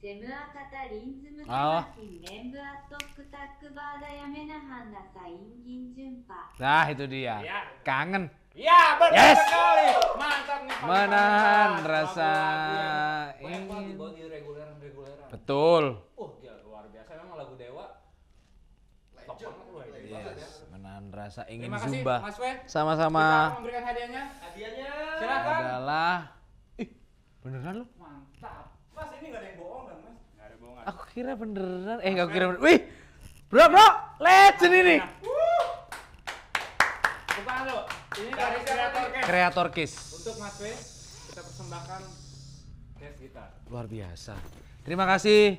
セムアカタリンズムカマキンメンブアトックタックバーダヤメナハンダサインギンジュンパ ah. ya Nah itu dia. Ya. Kangen. Ya benar yes. sekali. Mantap nih. Menahan rasa ini. Betul. Uh, rasa ingin Terima kasih, zumba. Sama-sama. Kita memberikan hadiahnya. Hadiahnya silakan. Adalah Ih, beneran lu? Mantap. Mas, ini gak ada yang bohong kan, Mas? Gak ada bohongan. Aku kira beneran. Eh, enggak kira Wih. Bro, bro, legend ini. Wuh. Nah, Bukan Ini dari kreator case. Kreator case. Untuk Mas Wei, kita persembahkan case gitar. Luar biasa. Terima kasih.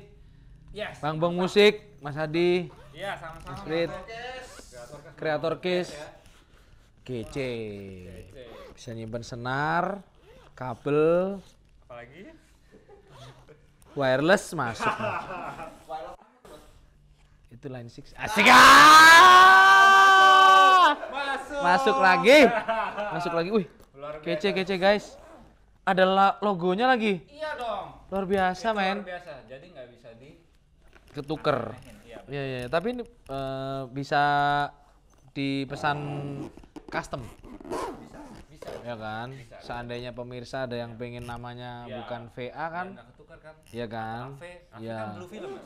Yes. Bang Bang Musik, Mas Hadi. Iya, sama-sama. Mas Frit kreator case GC bisa nyimpan senar kabel apalagi wireless masuk *laughs* itu line 6 asik ah! masuk masuk lagi *laughs* masuk lagi wih kece kece guys ada logonya lagi iya dong luar biasa men luar biasa jadi nggak bisa di ketuker nah, Iya, iya iya, tapi ini uh, bisa dipesan custom. Bisa, bisa. Ya kan? Bisa, Seandainya pemirsa ada yang pengen namanya ya. bukan VA iya, kan? Ya, nah kan? Iya kan? AV, AV ya. kan iya. blue film, Mas.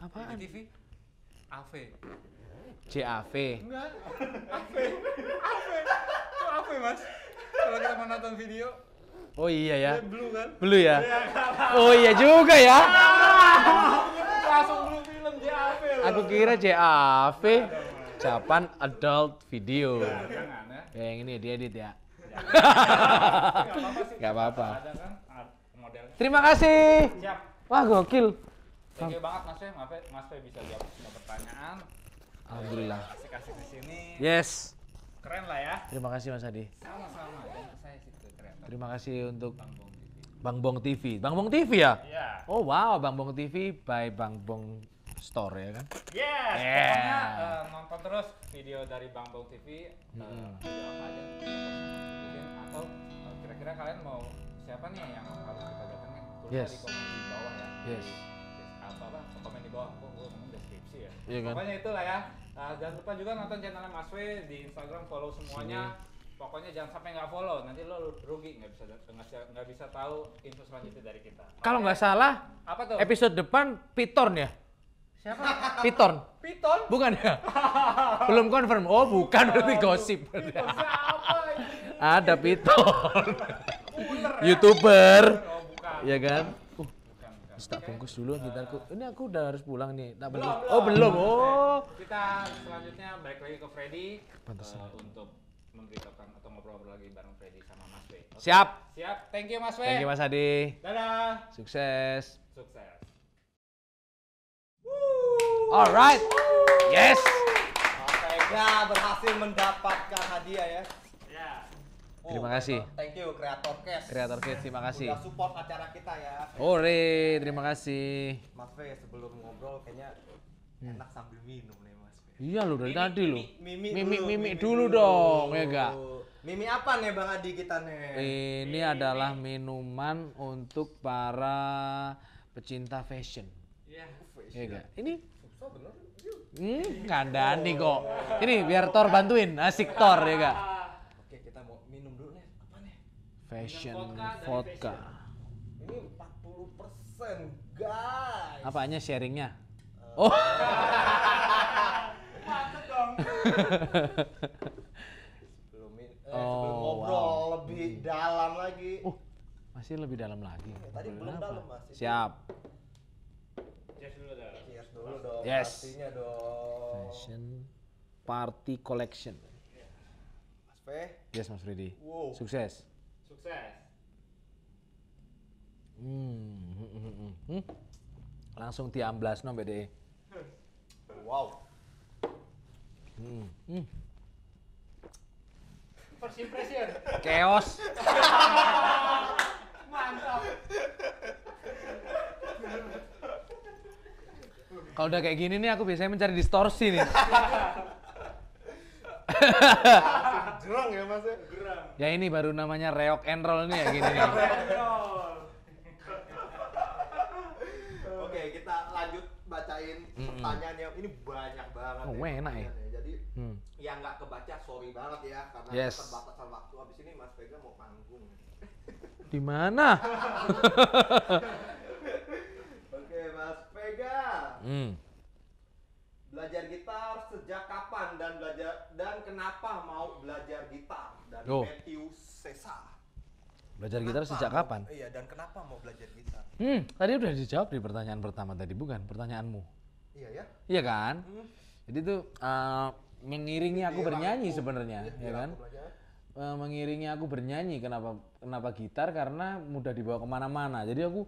Apaan? TV. AV. CAV. Enggak. AV. AV. Itu AV, Mas. Kalau kita mau nonton video, Oh iya ya. Eh, blue kan? Blue ya. Iya. oh iya juga ya. *laughs* Langsung blue film JAV. E Aku kira JAV. E. Iya, iya, Japan Adult Video. Kan, ya? ya, yang ini diedit ya. Gak apa-apa. Kan? Terima kasih. Siap. Wah gokil. Thank you banget Mas Fe, Mas Fe bisa jawab semua pertanyaan. Alhamdulillah. Kasih kasih ke sini. Yes. Keren lah ya. Terima kasih Mas Adi. Sama-sama. Terima kasih untuk Bang Bong TV. Bang Bong TV. Bang Bong TV ya? Iya. Oh wow, Bang Bong TV by Bang Bong Store ya kan? Yes, yeah. pokoknya uh, nonton terus video dari Bang Bong TV. Uh, eh, Video apa aja atau uh, kira-kira kalian mau siapa nih yang harus kita datangin Tulis yes. di komen di bawah ya. Yes. Yes. apa apa komen di bawah? Kok gue ngomong deskripsi ya? Iya kan? Pokoknya itulah ya. Uh, jangan lupa juga nonton channelnya Mas W di Instagram, follow semuanya. Sini pokoknya jangan sampai nggak follow nanti lo rugi nggak bisa nggak bisa tahu info selanjutnya dari kita kalau nggak salah apa tuh episode depan Piton ya siapa Piton Piton bukan ya *laughs* belum confirm oh bukan berarti gosip ada Piton ya? youtuber ya kan tak uh, bungkus dulu uh, gitarku. Eh. Ini aku udah harus pulang nih. Tak belum. Oh, belum. Oh. Kita selanjutnya balik lagi ke Freddy. Uh, untuk memberitahukan atau ngobrol-ngobrol lagi bareng Freddy sama Mas Wei. Okay. Siap. Siap. Thank you Mas Wei. Thank you Mas Adi. Dadah. Sukses. Sukses. Woo. Alright. Woo. Yes. Nah, berhasil mendapatkan hadiah ya. Ya. Oh, terima kasih. Thank you Creator Cash. Creator Cash, terima kasih. Sudah support acara kita ya. Ore, terima kasih. Mas Fe, sebelum ngobrol kayaknya hmm. enak sambil minum nih. Iya loh dari mimik, tadi loh. Mimi, mimi, dulu, mimik dulu, dulu dong ya enggak. Mimi apa nih Bang Adi kita nih? Ini mimik. adalah minuman untuk para pecinta fashion. Iya. Ya enggak? Ini Hmm, kandani kok. Ini biar Thor bantuin, asik Thor ya enggak? Oke, kita mau minum dulu nih. Apa nih? Fashion vodka. vodka. Ini 40% guys. Apanya sharingnya? Uh. Oh. *laughs* Macet sebelum, eh, oh, sebelum ngobrol lebih hmm. dalam lagi. Oh, masih lebih dalam lagi. Ya, tadi belum, dalam masih. Siap. yes dulu dong. Yes dulu dong. Yes. Artinya dong. Fashion Party Collection. Mas P. Yes, Mas freddy. Wow. Sukses. Sukses. Hmm. hmm. hmm, hmm Langsung tiamblas no BDE. Wow. Hmm. hmm. First *laughs* Mantap. Kalau udah kayak gini nih aku biasanya mencari distorsi nih. *laughs* Gerang ya mas ya? Ya ini baru namanya reok and roll nih ya gini nih. Oke kita lanjut bacain pertanyaan yang Ini banyak banget. Oh, enak ya hmm. yang nggak kebaca sorry banget ya karena yes. keterbatasan waktu abis ini Mas Vega mau panggung *laughs* di mana *laughs* oke Mas Vega hmm. belajar gitar sejak kapan dan belajar dan kenapa mau belajar gitar dari oh. Matthew Sesa belajar kenapa gitar sejak mau, kapan iya dan kenapa mau belajar gitar hmm tadi udah dijawab di pertanyaan pertama tadi bukan pertanyaanmu iya ya iya kan hmm. Jadi tuh uh, mengiringi aku iya, bernyanyi sebenarnya iya, ya iya, kan eh, mengiringi aku bernyanyi kenapa kenapa gitar karena mudah dibawa kemana-mana jadi aku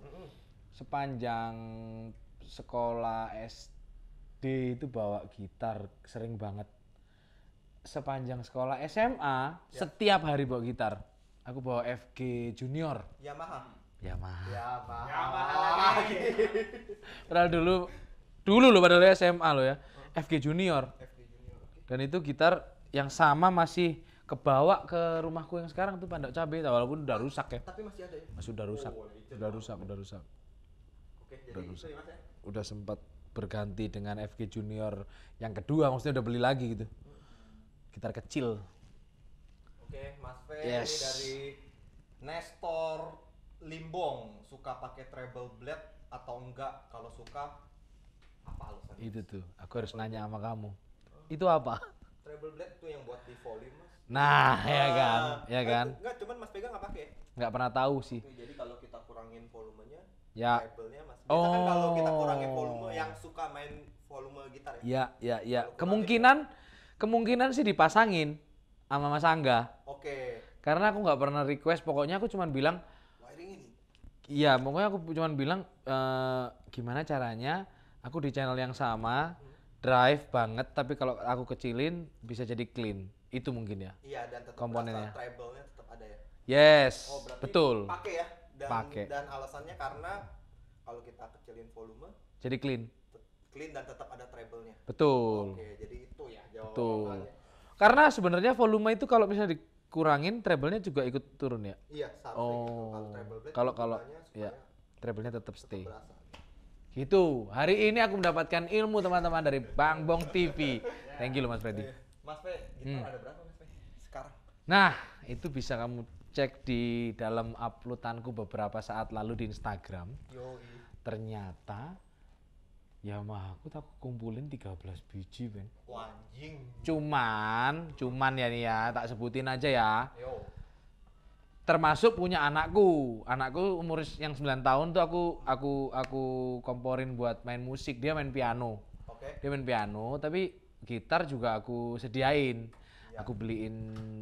sepanjang sekolah SD itu bawa gitar sering banget sepanjang sekolah SMA ya. setiap hari bawa gitar aku bawa FG junior Yamaha Yamaha Yamaha, Yamaha. Yamaha. padahal dulu dulu loh padahal SMA lo ya FG junior FG dan itu gitar yang sama masih kebawa ke rumahku yang sekarang tuh pandok cabe walaupun udah rusak ya tapi masih ada ya masih udah rusak oh, iya, udah rusak udah rusak Oke, jadi udah rusak ya, ya? udah sempat berganti dengan FG Junior yang kedua maksudnya udah beli lagi gitu gitar kecil oke Mas Fe yes. dari Nestor Limbong suka pakai treble blade atau enggak kalau suka apa alasannya itu tuh aku harus nanya sama kamu itu apa? Treble blade tuh yang buat di volume mas. Nah, ya ah, kan, ya kan. Enggak, cuman mas pegang nggak pakai. Nggak pernah tahu sih. Oke, jadi kalau kita kurangin volumenya, ya. treble-nya mas. Biasa oh. kan kalau oh. kita kurangin volume yang suka main volume gitar ya. Iya, iya, iya. Kemungkinan, ya. kemungkinan sih dipasangin sama Mas Angga. Oke. Karena aku nggak pernah request, pokoknya aku cuman bilang. Wiring ini. Iya, pokoknya aku cuman bilang uh, gimana caranya aku di channel yang sama drive banget tapi kalau aku kecilin bisa jadi clean itu mungkin ya iya dan tetap komponennya tetap ada ya yes oh, betul pakai ya dan, pake. dan alasannya karena kalau kita kecilin volume jadi clean clean dan tetap ada treble-nya betul oke jadi itu ya jawabannya betul karena sebenarnya volume itu kalau misalnya dikurangin treble-nya juga ikut turun ya iya seharusnya gitu. oh. kalau treble kalau kalau ya treble-nya tetap stay tetap itu Hari ini aku mendapatkan ilmu teman-teman dari Bang Bong TV. Thank you loh Mas Freddy. Mas freddy gitar hmm. ada berapa Mas Fe sekarang? Nah, itu bisa kamu cek di dalam uploadanku beberapa saat lalu di Instagram. Yo, Ternyata Yamaha aku tak kumpulin 13 biji, Ben. Wanjing. Cuman, cuman ya nih ya, tak sebutin aja ya. Yo termasuk punya anakku anakku umur yang 9 tahun tuh aku aku aku komporin buat main musik dia main piano okay. dia main piano tapi gitar juga aku sediain ya. aku beliin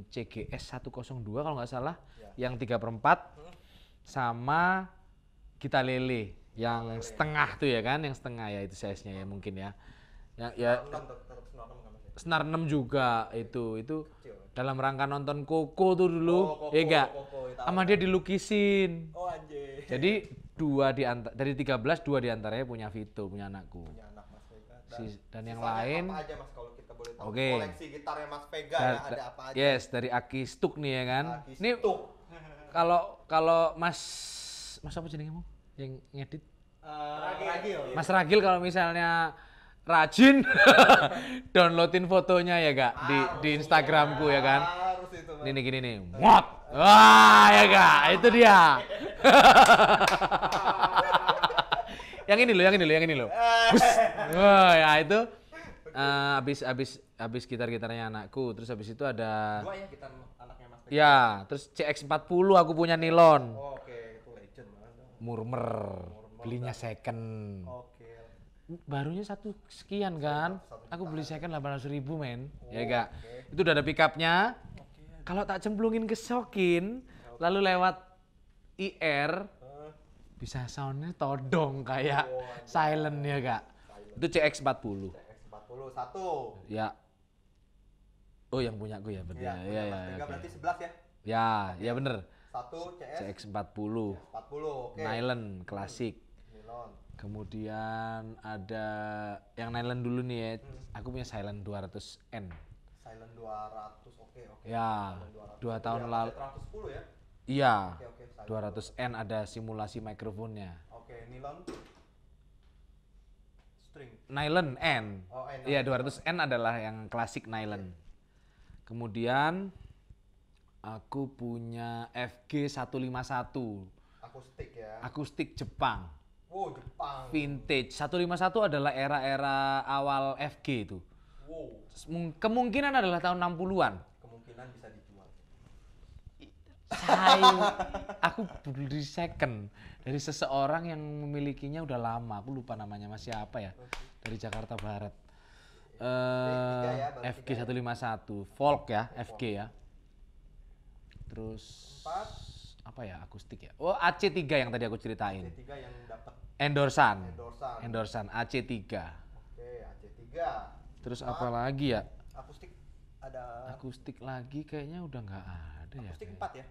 CGS 102 kalau nggak salah ya. yang tiga per 4 hmm. sama kita lele yang lele. setengah tuh ya kan yang setengah ya itu size nya ya mungkin ya ya, ya Senar 6 juga itu itu Kecil. dalam rangka nonton Koko tuh dulu, oh, Koko, ya enggak? Sama dia dilukisin. Oh anjir. Jadi dua di antara, dari 13 dua di antaranya punya Vito, punya anakku. Punya anak Mas Vega. Dan, si, dan yang lain apa aja Mas kalau kita boleh tahu okay. koleksi gitarnya Mas Vega da, ya, ada apa aja? Yes, dari Aki Stuk nih ya kan. Aki Ini kalau kalau Mas Mas apa jenenge Yang ngedit? Uh, Ragil. Mas Ragil kalau misalnya rajin *laughs* downloadin fotonya ya kak di di Instagramku ya kan. Ini nih gini nih. What? Wah ya kak, itu dia. *laughs* yang ini loh, yang ini loh, yang ini loh. Wah ya itu uh, eh, abis abis abis gitar gitarnya anakku, terus abis itu ada. Ya, ya terus CX40 aku punya nilon. Oh, Murmer. Belinya second barunya satu sekian kan satu aku beli second delapan ratus ribu men oh, ya enggak okay. itu udah ada pickupnya okay. kalau tak cemplungin ke Sokin okay. lalu lewat IR huh? bisa soundnya todong kayak oh, silent ya gak silent. itu CX40 CX40 satu ya oh yang punya gue ya berarti ya, ya, ya, ya, berarti sebelas ya ya okay. ya bener satu CX40 40 oke okay. Nylon klasik Nylon Kemudian ada yang Nylon dulu nih ya. Hmm. Aku punya Silent 200N. Silent 200, oke okay, oke. Okay. Ya, Silent 200. dua tahun ya, lalu. 110 ya? Iya. Okay, okay, 200N ada simulasi mikrofonnya. Oke, okay, nylon string. Nylon N. Oh, Iya, 200N adalah yang klasik nylon. Okay. Kemudian aku punya FG 151. Akustik ya. Akustik Jepang Wow, Jepang. Vintage. 151 adalah era-era awal FG itu. Wow. Kemungkinan adalah tahun 60-an. Kemungkinan bisa dijual. Saya, aku beli second dari seseorang yang memilikinya udah lama. Aku lupa namanya masih apa ya. Dari Jakarta Barat. Uh, FG 151, Folk ya, FG ya. Terus apa ya akustik ya? Oh AC3 yang tadi aku ceritain. AC3 yang dapat Endorsan. Endorsan. Endorsan AC3. Oke, AC3. Terus nah, apa lagi ya? Akustik ada Akustik lagi kayaknya udah nggak ada akustik ya. Akustik 4 iya. ya?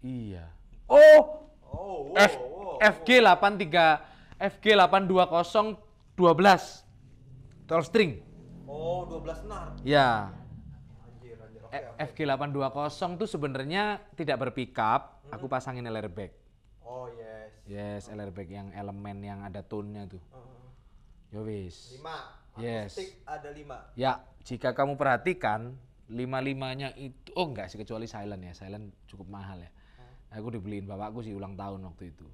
Iya. Oh. Oh. oh, F, oh, oh FG 83 FG 820 12. 12 string. Oh, 12 senar. Ya. E, FG 820 tuh sebenarnya tidak berpickup, hmm. aku pasangin airbag. Oh iya. Yeah. Yes, LR bag yang elemen yang ada tone-nya tuh. Uh-huh. Yo wis. 5. Yes. ada lima. Ya, jika kamu perhatikan lima-limanya itu oh enggak sih kecuali silent ya. Silent cukup mahal ya. Uh-huh. Aku dibeliin bapakku sih ulang tahun waktu itu.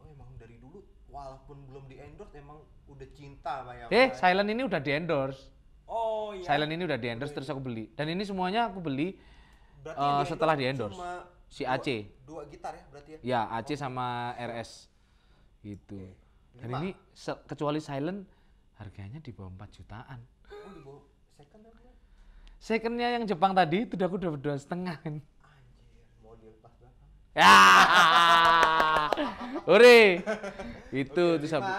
Oh, oh emang dari dulu walaupun belum di endorse emang udah cinta Pak ya. Eh, silent ini udah di endorse. Oh iya. Silent ini udah di endorse terus aku beli. Dan ini semuanya aku beli uh, setelah di endorse. Cuma si dua, AC. Dua gitar ya berarti ya? Ya, AC oh. sama RS. Gitu. Okay. Dan ini kecuali silent harganya di bawah 4 jutaan. Oh, di bawah second ya? Secondnya yang Jepang tadi itu aku udah dua setengah kan. Ya. Ore. itu okay, itu sama.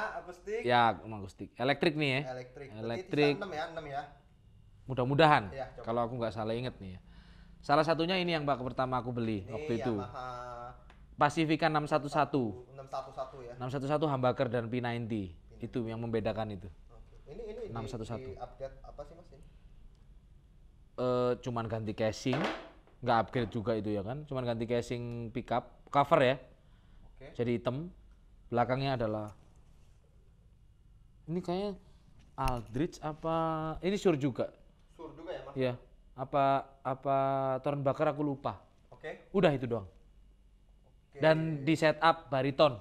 Ya, akustik. Elektrik nih ya. Elektrik. Elektrik. Elektrik. 6 ya, 6 ya. Mudah-mudahan. Ya, kalau aku nggak salah inget nih ya. Salah satunya ini yang bak pertama aku beli ini waktu itu. Yamaha Pacifica 611. 611 ya. 611 Humbucker dan P90. P90. Itu yang membedakan itu. Oke. Ini ini 611. Di, di update apa sih Mas ini? Uh, cuman ganti casing, nggak upgrade juga itu ya kan. Cuman ganti casing pickup, cover ya. Oke. Jadi hitam. Belakangnya adalah ini kayaknya Aldrich apa ini Sur juga. Sur juga ya Mas? Iya apa apa Toran Bakar aku lupa. Oke. Okay. Udah itu doang. Okay. Dan di setup bariton.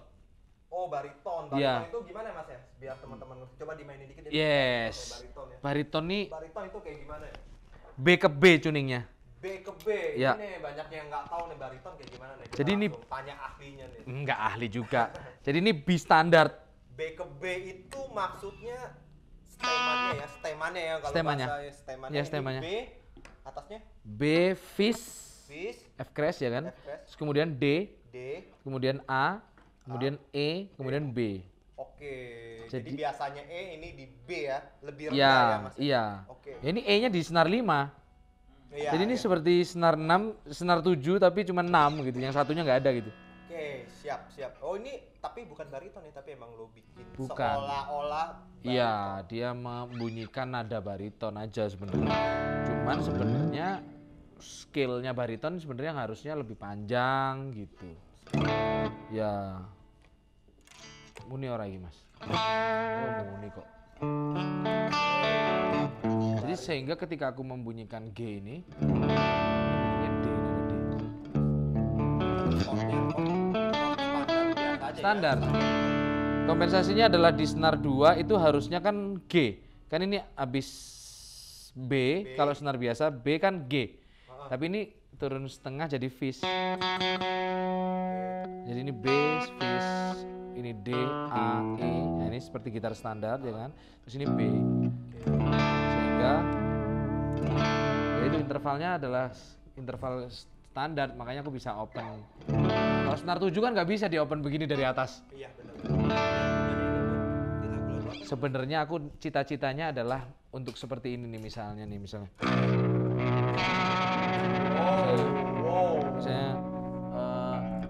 Oh, bariton. Iya. Bariton yeah. itu gimana Mas ya? Biar teman-teman coba dimainin dikit ya. Yes. Bariton ya. Bariton nih. Bariton itu kayak gimana ya? B ke B tuningnya. B ke B. Ya. Ini banyak yang nggak tahu nih bariton kayak gimana nih. Jadi ini tanya ahlinya nih. Nggak ahli juga. *laughs* Jadi ini B standar. B ke B itu maksudnya stemannya ya, stemannya ya kalau stemannya. bahasa ya, stemannya. Ya, stemannya. B atasnya B fish fish F crash ya kan crash. terus kemudian D D kemudian A kemudian A. E kemudian D. B Oke, jadi, jadi biasanya E ini di B ya, lebih rendah ya, ya Mas. Iya. Oke. Ya, ini E-nya di senar 5. Ya, jadi ya. ini iya. seperti senar 6, senar 7 tapi cuma 6 gitu, yang satunya nggak ada gitu. Oke, okay, siap, siap. Oh, ini tapi bukan bariton ya, tapi emang lo bikin bukan. seolah-olah Iya, dia membunyikan nada bariton aja sebenarnya. Cuman sebenarnya skillnya bariton sebenarnya harusnya lebih panjang gitu. Ya. Muni orang Mas. Oh, muni kok. Jadi sehingga ketika aku membunyikan G ini standar. Kompensasinya adalah di senar 2 itu harusnya kan G. Kan ini habis B, B. kalau senar biasa B kan G. Uh -huh. Tapi ini turun setengah jadi Fis. Jadi ini B, Fis, ini D, A, E. Nah, ini seperti gitar standar ya kan. Terus ini B. Sehingga ya itu intervalnya adalah interval standar makanya aku bisa open. Kalau senar tujuh kan nggak bisa di open begini dari atas. Iya, benar. Sebenarnya aku cita-citanya adalah untuk seperti ini nih misalnya nih misalnya. Oh, wow. Misalnya, uh,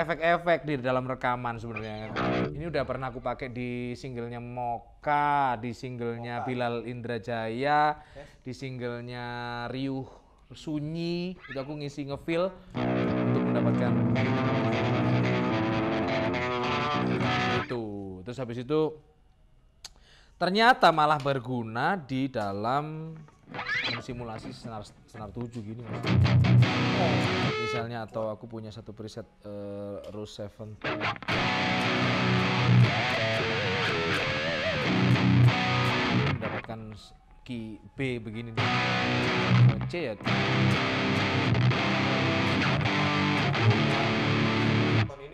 efek-efek di dalam rekaman sebenarnya. Ini udah pernah aku pakai di singlenya Moka, di singlenya Moka. Bilal Indrajaya, di singlenya Riuh Sunyi. Itu aku ngisi ngefil untuk mendapatkan itu. Terus habis itu ternyata malah berguna di dalam mensimulasi senar senar 7 gini kan. misalnya atau aku punya satu preset uh, Rose Seven mendapatkan key B begini nih. C ya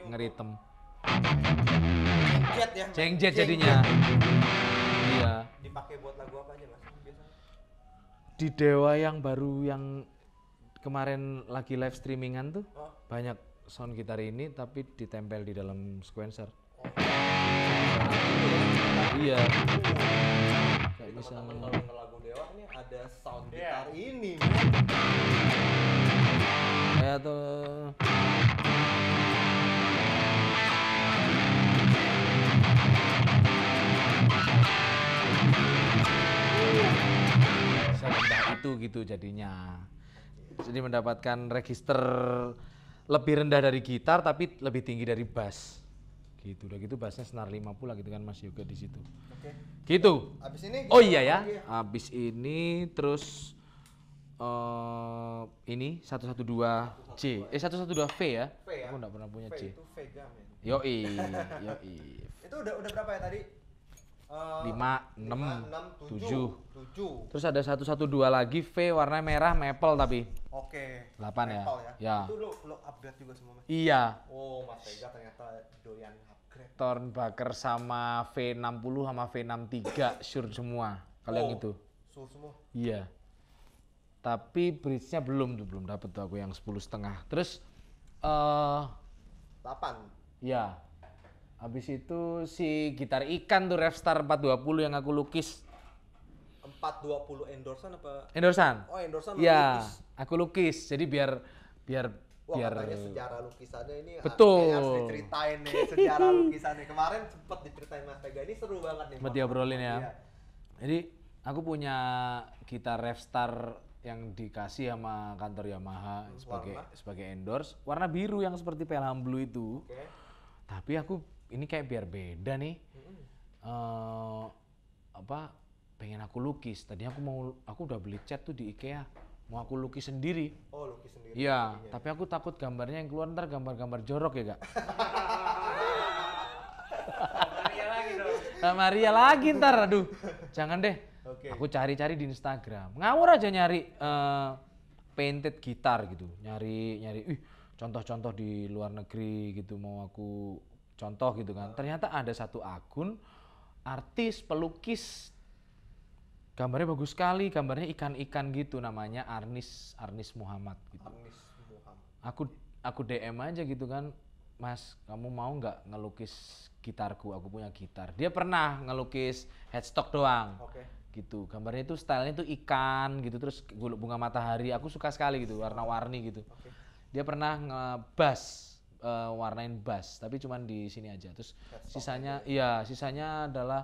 ngeritem cengjet ya cengjet jadinya iya dipakai buat lagu apa aja mas di Dewa yang baru yang kemarin lagi live streamingan tuh huh? Oh. banyak sound gitar ini tapi ditempel di dalam sequencer. Oh. Iya. Kayak bisa lagu Dewa ini ada sound yeah. gitar ini. Kayak tuh serendah itu gitu jadinya. Jadi mendapatkan register lebih rendah dari gitar tapi lebih tinggi dari bass. Gitu. Udah gitu bassnya senar lima pula gitu kan Mas Yoga di situ. Oke. Gitu. Abis ini Oh iya ya. Iya. Abis ini terus uh, ini 112 C. Eh 112 V ya. V ya. Aku enggak pernah punya V C. Itu Vega, ya? Yoi, yoi. *laughs* itu udah udah berapa ya tadi? Eh, lima enam tujuh terus ada satu satu dua lagi V warna merah maple tapi oke okay. delapan ya. ya ya itu lo, lo upgrade juga semua mas iya oh mas Vega ternyata doyan upgrade Thornbacker sama V60 sama V63 sure semua kalau oh, yang itu sure semua iya tapi bridge-nya belum tuh belum dapat tuh aku yang sepuluh setengah terus eh uh, 8 iya Habis itu si gitar ikan tuh Revstar 420 yang aku lukis. 420 endorsan apa? Endorsan. Oh, endorsan ya, lukis. aku lukis. Jadi biar biar Wah, biar katanya sejarah lukisannya ini betul harus diceritain nih sejarah lukisannya. Kemarin sempat diceritain Mas Vega ini seru banget nih. Sempet diobrolin ya. Iya. Jadi aku punya gitar Revstar yang dikasih sama kantor Yamaha warna. sebagai sebagai endorse warna biru yang seperti pelham blue itu. Okay. Tapi aku ini kayak biar beda nih hmm. uh, apa pengen aku lukis tadi aku mau aku udah beli cat tuh di IKEA mau aku lukis sendiri oh lukis sendiri ya tapi aku takut gambarnya yang keluar ntar gambar-gambar jorok ya kak Maria lagi dong Maria lagi ntar aduh jangan deh okay. aku cari-cari di Instagram ngawur aja nyari uh, painted gitar gitu nyari nyari ih contoh-contoh di luar negeri gitu mau aku contoh gitu kan ternyata ada satu akun artis pelukis gambarnya bagus sekali gambarnya ikan-ikan gitu namanya Arnis Arnis Muhammad gitu Arnis Muhammad. aku aku DM aja gitu kan Mas kamu mau nggak ngelukis gitarku aku punya gitar dia pernah ngelukis headstock doang okay. gitu gambarnya itu stylenya itu ikan gitu terus bunga matahari aku suka sekali gitu warna-warni gitu okay. dia pernah ngebas uh, warnain bus tapi cuman di sini aja. Terus That's sisanya okay. Ya? iya, sisanya adalah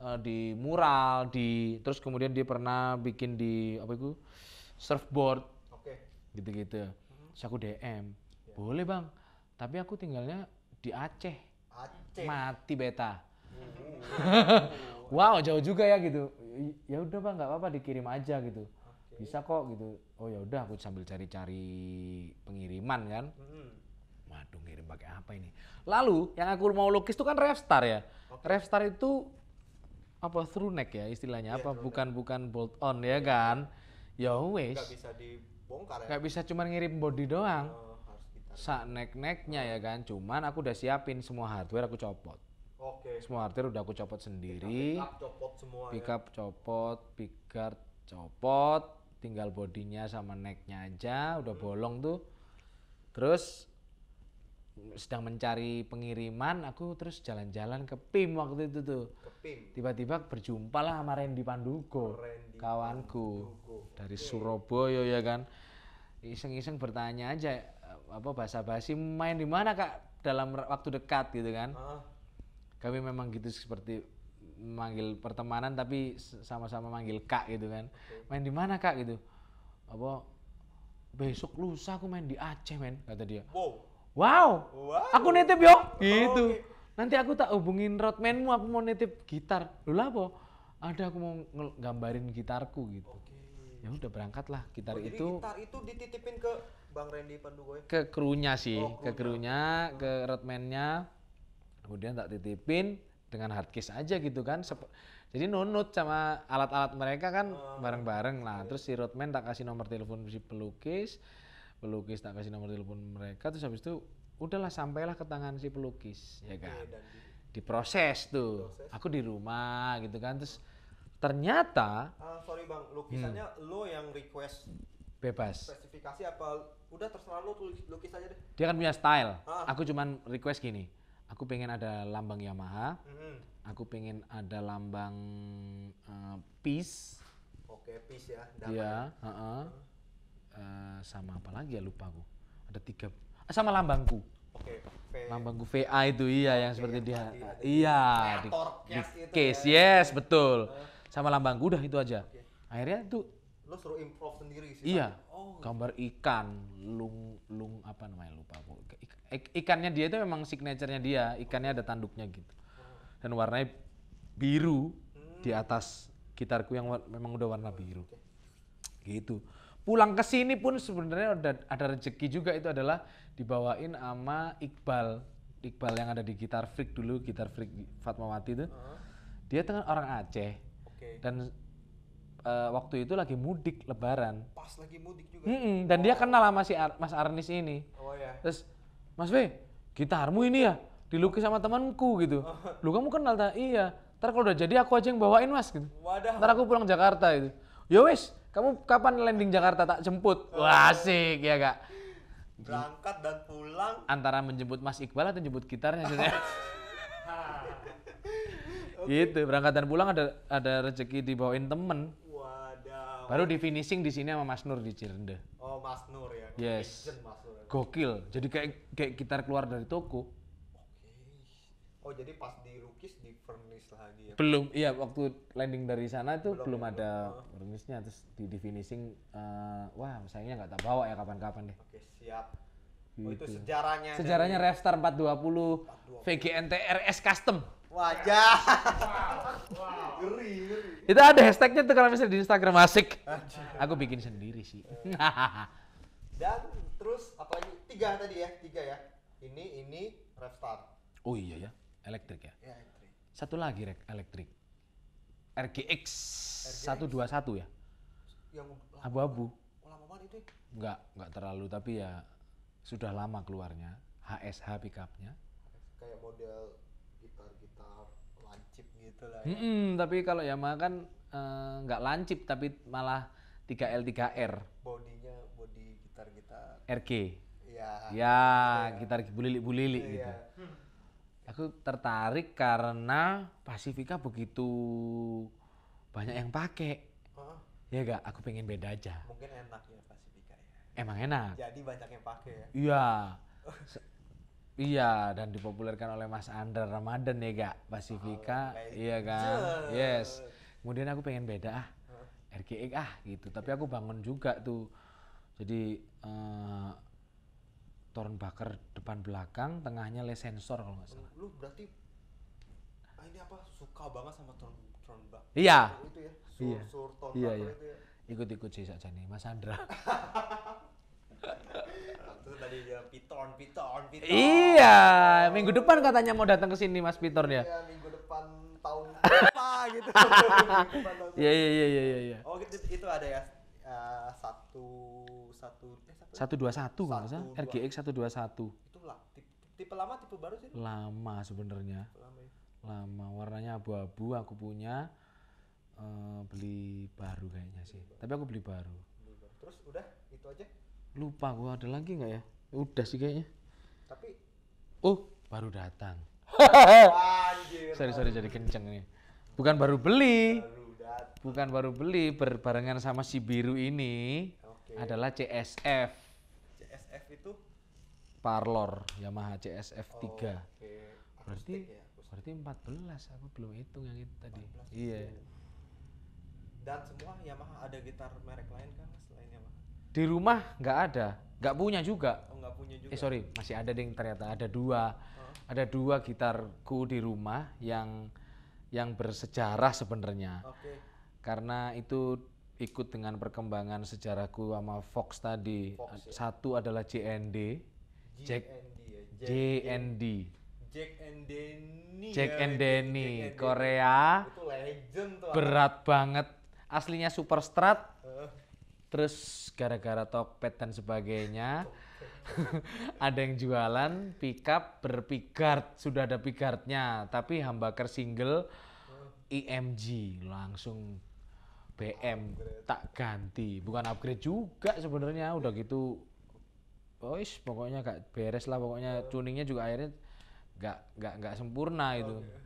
uh, di mural, di terus kemudian dia pernah bikin di apa itu? surfboard. Okay. Gitu-gitu. Mm-hmm. aku DM, yeah. "Boleh, Bang. Tapi aku tinggalnya di Aceh." Aceh. Mati beta. Mhm. *laughs* wow, jauh juga ya gitu. Ya udah, Bang, nggak apa-apa dikirim aja gitu bisa kok gitu oh ya udah aku sambil cari-cari pengiriman kan hmm waduh ngirim pakai apa ini. Lalu yang aku mau lukis itu kan Revstar ya. Okay. Revstar itu apa through neck ya istilahnya yeah, apa bukan neck. bukan bolt on ya yeah. kan. Ya wes. Gak bisa dibongkar ya. bisa cuma ngirim body doang. Oh, Sak neck-necknya oh. ya kan. Cuman aku udah siapin semua hardware aku copot. Oke. Okay. Semua hardware udah aku copot sendiri. Pickup copot semua. ya? copot, copot, tinggal bodinya sama necknya aja, udah hmm. bolong tuh. Terus sedang mencari pengiriman aku terus jalan-jalan ke PIM waktu itu tuh tiba tiba berjumpa lah sama Randy Pandugo oh, Randy kawanku Pandugo. dari okay. Surabaya ya kan iseng-iseng bertanya aja apa bahasa basi main di mana kak dalam waktu dekat gitu kan uh. kami memang gitu seperti manggil pertemanan tapi sama-sama manggil kak gitu kan okay. main di mana kak gitu apa besok lusa aku main di Aceh men kata dia wow wow, wow. aku nitip yo gitu oh, okay. nanti aku tak hubungin roadmanmu aku mau nitip gitar lu apa ada aku mau gambarin gitarku gitu okay. ya udah berangkat lah. gitar oh, itu gitar itu dititipin ke bang Randy Pandugoy ke krunya sih oh, krunya. ke krunya oh. ke roadmannya kemudian tak titipin dengan hard case aja gitu kan Sep jadi nunut sama alat-alat mereka kan hmm. bareng-bareng lah terus si roadman tak kasih nomor telepon si pelukis pelukis tak kasih nomor telepon mereka terus habis itu udahlah sampailah ke tangan si pelukis ya kan di, diproses tuh proses. aku di rumah gitu kan terus ternyata uh, sorry bang lukisannya hmm. lo yang request bebas spesifikasi apa udah terserah lo tulis lukis aja deh dia kan punya style ah. aku cuman request gini aku pengen ada lambang Yamaha mm -hmm. aku pengen ada lambang uh, eh, peace oke okay, peace ya damai. ya uh -uh. Hmm Eh, sama apa lagi ya lupa aku. Ada tiga eh, sama lambangku. Oke. v... Lambangku VA itu iya yang seperti yang dia. iya, di, di gitu case ya. yes, betul. Sama lambangku udah itu aja. Okay. Akhirnya itu lo suruh improv sendiri sih. Iya. Oh. Gitu. Gambar ikan, lung lung apa namanya lupa aku. Ik, ikannya dia itu memang signaturenya dia, ikannya ada tanduknya gitu. Dan warnanya biru hmm. di atas gitarku yang memang udah warna biru. Okay. Gitu pulang ke sini pun sebenarnya ada, ada rezeki juga itu adalah dibawain sama Iqbal. Iqbal yang ada di Gitar Freak dulu, Gitar Freak Fatmawati itu. Dia tengah kan orang Aceh. Okay. Dan uh, waktu itu lagi mudik lebaran. Pas lagi mudik juga. Mm dan oh. dia kenal sama si Ar Mas Arnis ini. Oh ya. Terus Mas B, gitarmu ini ya dilukis sama temanku gitu. lu oh. Lu kamu kenal tak? Iya. Ntar kalau udah jadi aku aja yang bawain mas gitu. Wadah. Ntar aku pulang Jakarta itu. Yowes, ya wes, kamu kapan landing Jakarta tak jemput? Wah, asik ya kak. Berangkat dan pulang. Antara menjemput Mas Iqbal atau jemput gitarnya sebenarnya. *laughs* gitu, berangkat dan pulang ada ada rezeki dibawain temen. Wadaw. Baru di finishing di sini sama Mas Nur di Cirende. Oh, Mas Nur ya. Yes. Mas Nur. Ya. Gokil. Jadi kayak kayak gitar keluar dari toko. Oke. Oh, jadi pas di lagi ya. belum iya waktu landing dari sana itu belum, belum ya, ada belum. Oh. terus di, di finishing uh, eh, wah sayangnya nggak tak bawa ya kapan-kapan deh oke siap gitu. oh, itu sejarahnya gitu. sejarahnya dari... Revstar 420, 420. VGNTRS custom wajah wow, wow. itu ada hashtagnya tuh kalau misalnya di Instagram asik aku bikin sendiri sih *laughs* dan terus apalagi tiga tadi ya tiga ya ini ini Revstar oh iya ya elektrik ya, ya satu lagi rek elektrik RGX, RGX. 121 ya yang abu-abu oh, lama banget itu ya? nggak nggak terlalu tapi ya sudah lama keluarnya HSH pickupnya kayak model gitar-gitar lancip gitu lah ya. mm -mm, tapi kalau Yamaha kan eh, nggak uh, lancip tapi malah 3L 3R bodinya body gitar-gitar RG iya. ya ya, ya. gitar bulilik bulilik ya. gitu hmm. Aku tertarik karena Pasifika begitu banyak yang pakai. Huh? Ya enggak, aku pengen beda aja. Mungkin enak ya Pasifika ya. Emang enak. Jadi banyak yang pakai ya. Iya. iya dan dipopulerkan oleh Mas Andra Ramadan ya gak Pasifika, oh, iya kan? Yes. Kemudian aku pengen beda ah. Huh? RGX ah gitu. Tapi aku bangun juga tuh. Jadi uh, Torn bakar depan belakang, tengahnya Le Sensor kalau nggak salah. Lu berarti ah, ini apa suka banget sama Torn Torn Baker? Iya. Itu ya. Sur, iya. Sur Torn iya, iya. itu ya. Ikut-ikut sih saja nih Mas Andra. Terus tadi dia Piton, Piton, Piton. Iya, minggu depan katanya mau datang ke sini Mas Piton ya. Iya, minggu depan tahun apa gitu. Iya, iya, iya, iya, iya. Oh, itu, itu ada ya uh, satu satu 121 kalau salah, RGX 121. Itu lah, tipe, tipe lama tipe baru sih? Lama sebenarnya. Iya. Lama, warnanya abu-abu aku punya uh, beli baru kayaknya sih. Beli Tapi aku beli baru. beli baru. Terus udah itu aja? Lupa gua ada lagi nggak ya? Udah sih kayaknya. Tapi oh, baru datang. Anjir. sorry sorry jadi kenceng nih. Bukan baru beli. Baru Bukan baru beli berbarengan sama si biru ini okay. adalah CSF itu Parlor Yamaha CSF3. Oh, okay. Berarti ya, berarti 14 aku belum hitung yang itu tadi. Iya. Gitu ya. Dan semua Yamaha ada gitar merek lain kan selain Yamaha? Di rumah nggak ada, nggak punya juga. Oh, nggak punya juga. Eh sorry, masih ada ding ternyata ada dua, huh? ada dua gitarku di rumah yang yang bersejarah sebenarnya. Okay. Karena itu ikut dengan perkembangan sejarahku sama Fox tadi. Fox, ya? Satu adalah JND. Jack ya, JND. JND. Jack and Denny. Jack ya, and Denny, Korea. Itu legend tuh. Berat apa? banget. Aslinya super strat. Uh. Terus gara-gara topet dan sebagainya. *laughs* ada yang jualan pickup berpigard, sudah ada pigardnya, tapi hambaker single IMG langsung BM upgrade. tak ganti bukan upgrade juga sebenarnya udah gitu oh pokoknya gak beres lah pokoknya tuningnya juga akhirnya gak gak gak sempurna itu okay.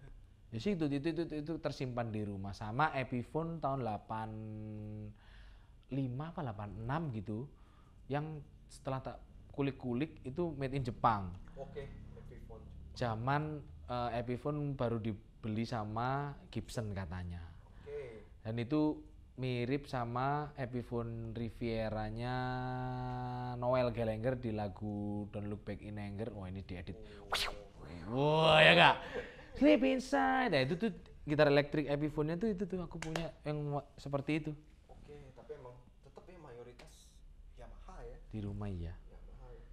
Ya jadi itu, itu itu itu itu tersimpan di rumah sama Epiphone tahun 85 apa 86 gitu yang setelah tak kulik-kulik itu made in Jepang. Oke, okay. Epiphone. Zaman uh, Epiphone baru dibeli sama Gibson katanya. Oke. Dan itu mirip sama Epiphone Rivieranya Noel Gallagher di lagu Don't Look Back in Anger. Wah ini diedit. Wah ya kak, Sleep Inside. Nah itu tuh gitar elektrik Epiphone-nya tuh itu tuh aku punya yang seperti itu. Oke, tapi emang tetap ya mayoritas Yamaha ya. Di rumah iya. Ya.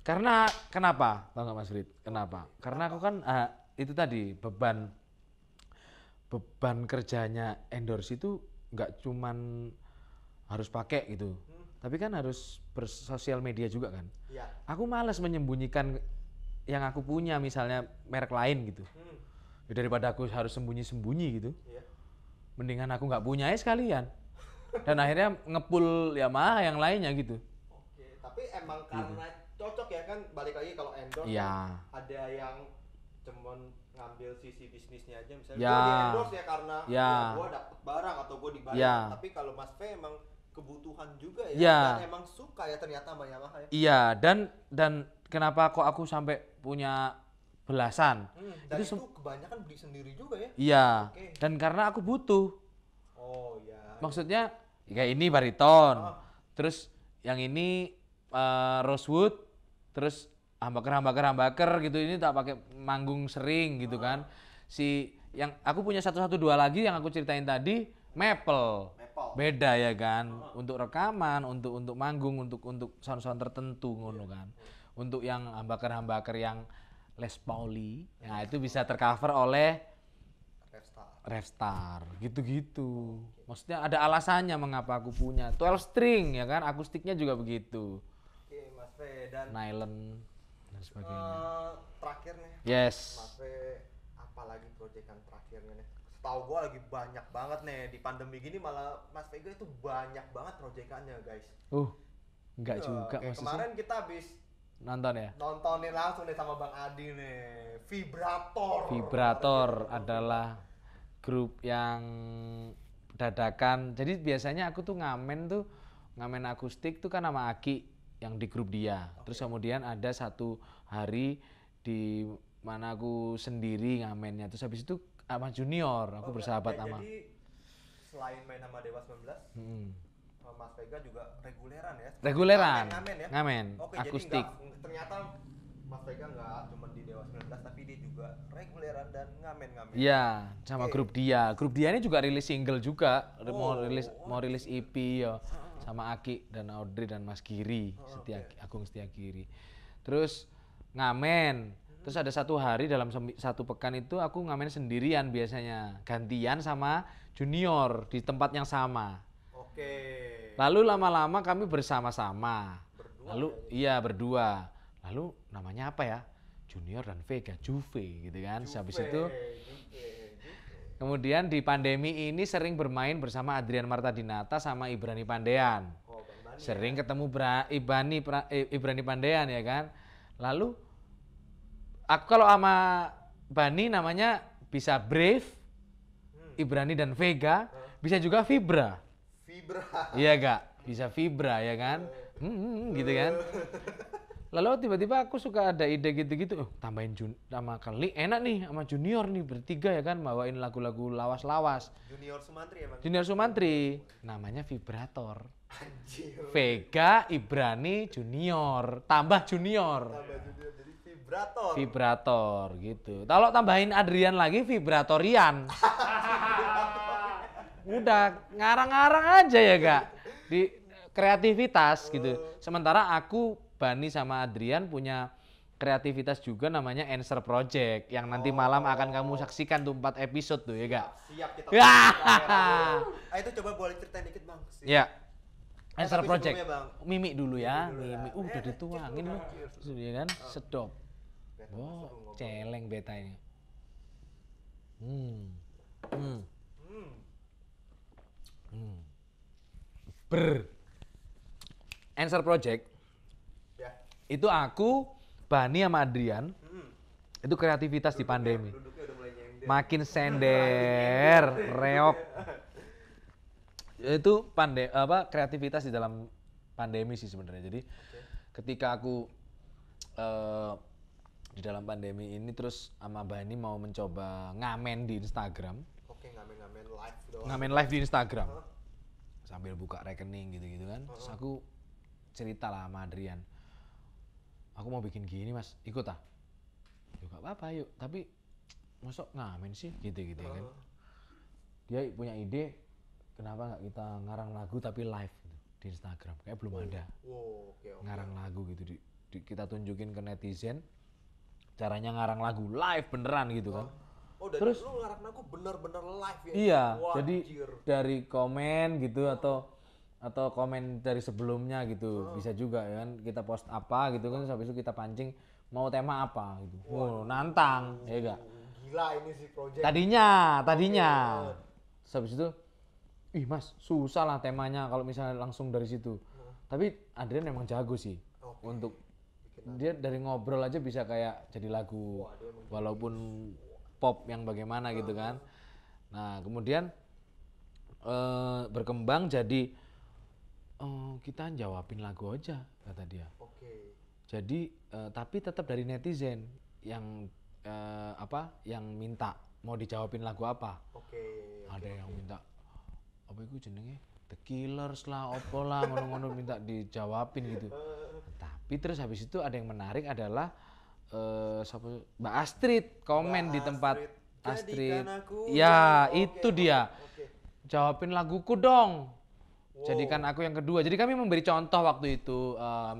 Karena kenapa? Tahu nggak Mas Rid? Kenapa? kenapa? Karena aku kan uh, itu tadi beban beban kerjanya endorse itu nggak cuman harus pakai gitu hmm. tapi kan harus bersosial media juga kan ya. aku males menyembunyikan yang aku punya misalnya merek lain gitu hmm. ya, daripada aku harus sembunyi sembunyi gitu ya. mendingan aku nggak punya ya sekalian dan akhirnya ngepul ya mah yang lainnya gitu oke tapi emang gitu. karena gitu. cocok ya kan balik lagi kalau endorse ya. ada yang cuman ngambil sisi bisnisnya aja misalnya ya. gue di endorse ya karena ya. ya gue dapet barang atau gue dibayar ya. tapi kalau Mas V emang kebutuhan juga ya, ya. dan emang suka ya ternyata sama Yamaha ya iya dan dan kenapa kok aku sampai punya belasan hmm, dan itu, itu kebanyakan beli sendiri juga ya iya okay. dan karena aku butuh oh iya maksudnya ya kayak ini bariton oh. terus yang ini uh, rosewood terus hambaker hambaker hambaker gitu ini tak pakai manggung sering gitu kan si yang aku punya satu satu dua lagi yang aku ceritain tadi maple, maple. beda ya kan untuk rekaman untuk untuk manggung untuk untuk sound sound tertentu ngono iya. kan untuk yang hambaker hambaker yang Les Pauli nah itu bisa tercover oleh Revstar Revstar gitu-gitu maksudnya ada alasannya mengapa aku punya 12 string ya kan akustiknya juga begitu Oke Mas Fe dan Nylon sebagainya. Uh, eh, terakhir nih. Yes. Maksudnya apa lagi proyekan terakhirnya nih? Setahu gue lagi banyak banget nih di pandemi gini malah Mas Vega itu banyak banget proyekannya guys. Uh, nggak eh, juga okay. maksudnya. Kemarin kita habis nonton ya nontonin langsung nih sama bang Adi nih vibrator vibrator adalah grup yang dadakan jadi biasanya aku tuh ngamen tuh ngamen akustik tuh kan sama Aki yang di grup dia okay. terus kemudian ada satu hari di mana aku sendiri ngamennya terus habis itu sama junior aku oh, eh, bersahabat eh, sama jadi selain main sama Dewa 19 hmm. Mas Vega juga reguleran ya reguleran ngamen, ngamen ya ngamen Oke, akustik jadi enggak, ternyata Mas Vega nggak cuma di Dewa 19 tapi dia juga reguleran dan ngamen-ngamen. Iya, sama okay. grup dia. Grup dia ini juga rilis single juga. Oh, mau rilis oh, mau iya, rilis iya. EP ya sama Aki dan Audrey dan Mas Giri, oh, Setia okay. Agung Setia Giri. Terus ngamen terus ada satu hari dalam satu pekan itu aku ngamen sendirian biasanya gantian sama junior di tempat yang sama oke lalu lama-lama kami bersama-sama lalu ya? iya berdua lalu namanya apa ya junior dan Vega Juve gitu kan Juve, habis itu Kemudian di pandemi ini sering bermain bersama Adrian Marta Dinata sama Ibrani Pandean. Oh, Bani, sering ya? ketemu Bra, Ibani pra, eh, Ibrani Pandean ya kan. Lalu aku kalau sama Bani namanya bisa Brave, hmm. Ibrani dan Vega, bisa juga Vibra. Vibra. Iya gak? Bisa Vibra ya kan? Oh. Hmm, hmm, hmm, gitu kan. *laughs* Lalu tiba-tiba aku suka ada ide gitu-gitu, oh, tambahin jun sama kali enak nih sama junior nih bertiga ya kan bawain lagu-lagu lawas-lawas. Junior Sumantri emang. Junior Sumantri, namanya Vibrator. Anjir. Vega Ibrani Junior, tambah junior. Tambah junior Vibrator. Vibrator gitu. Kalau tambahin Adrian lagi vibratorian. *laughs* Udah ngarang-ngarang aja ya kak. Di kreativitas gitu. Sementara aku Bani sama Adrian punya kreativitas juga namanya Answer Project yang nanti oh. malam akan kamu oh. saksikan tuh empat episode tuh ya gak? Siap kita. Ya. *laughs* ah, itu coba boleh ceritain dikit bang. Siap. Ya. Answer Project. Mimi dulu ya. mimi. Dulu Mimik. Uh, udah eh, eh, dituangin loh. Eh, Sudah ya kan? Sedop beta wow, celeng beta ini hmm. hmm hmm hmm, ber answer project ya. itu aku Bani sama Adrian hmm. itu kreativitas duduk di pandemi Ya, makin *laughs* sender reok itu pande apa kreativitas di dalam pandemi sih sebenarnya jadi okay. ketika aku uh, di dalam pandemi ini terus sama Bani mau mencoba ngamen di Instagram. Oke, ngamen-ngamen live doang. Ngamen live di Instagram. Huh? Sambil buka rekening gitu-gitu kan. Uh -huh. Terus aku cerita lah sama Adrian. Aku mau bikin gini, Mas. Ikut ah. Yuk gak apa-apa yuk, tapi masuk ngamen sih gitu-gitu uh -huh. kan. Dia punya ide kenapa nggak kita ngarang lagu tapi live gitu, di Instagram. Kayak belum oh. ada. Oh, okay, okay. Ngarang lagu gitu di kita tunjukin ke netizen caranya ngarang lagu live beneran gitu kan. Oh, oh dari terus lu ngarang lagu bener-bener live ya? Iya, Wah, jadi dari komen gitu oh. atau atau komen dari sebelumnya gitu oh. bisa juga ya kan kita post apa gitu kan habis itu kita pancing mau tema apa gitu. Wow, nantang oh, ya enggak. Gila ini sih project. Tadinya, tadinya. Okay. Habis itu ih Mas, susah lah temanya kalau misalnya langsung dari situ. Oh. Tapi Adrian memang jago sih okay. untuk dia dari ngobrol aja bisa kayak jadi lagu walaupun pop yang bagaimana gitu kan nah kemudian uh, berkembang jadi uh, kita jawabin lagu aja kata dia okay. jadi uh, tapi tetap dari netizen yang uh, apa yang minta mau dijawabin lagu apa okay, ada yang okay. minta apa itu jenenge The Killers lah, opo lah, ngono-ngono minta dijawabin gitu. Tapi terus habis itu ada yang menarik adalah uh, Mbak Astrid komen Mbak di tempat Astrid. Astrid. Ya, oh, itu okay, dia. Okay. Jawabin laguku dong. Wow. Jadikan aku yang kedua. Jadi kami memberi contoh waktu itu um,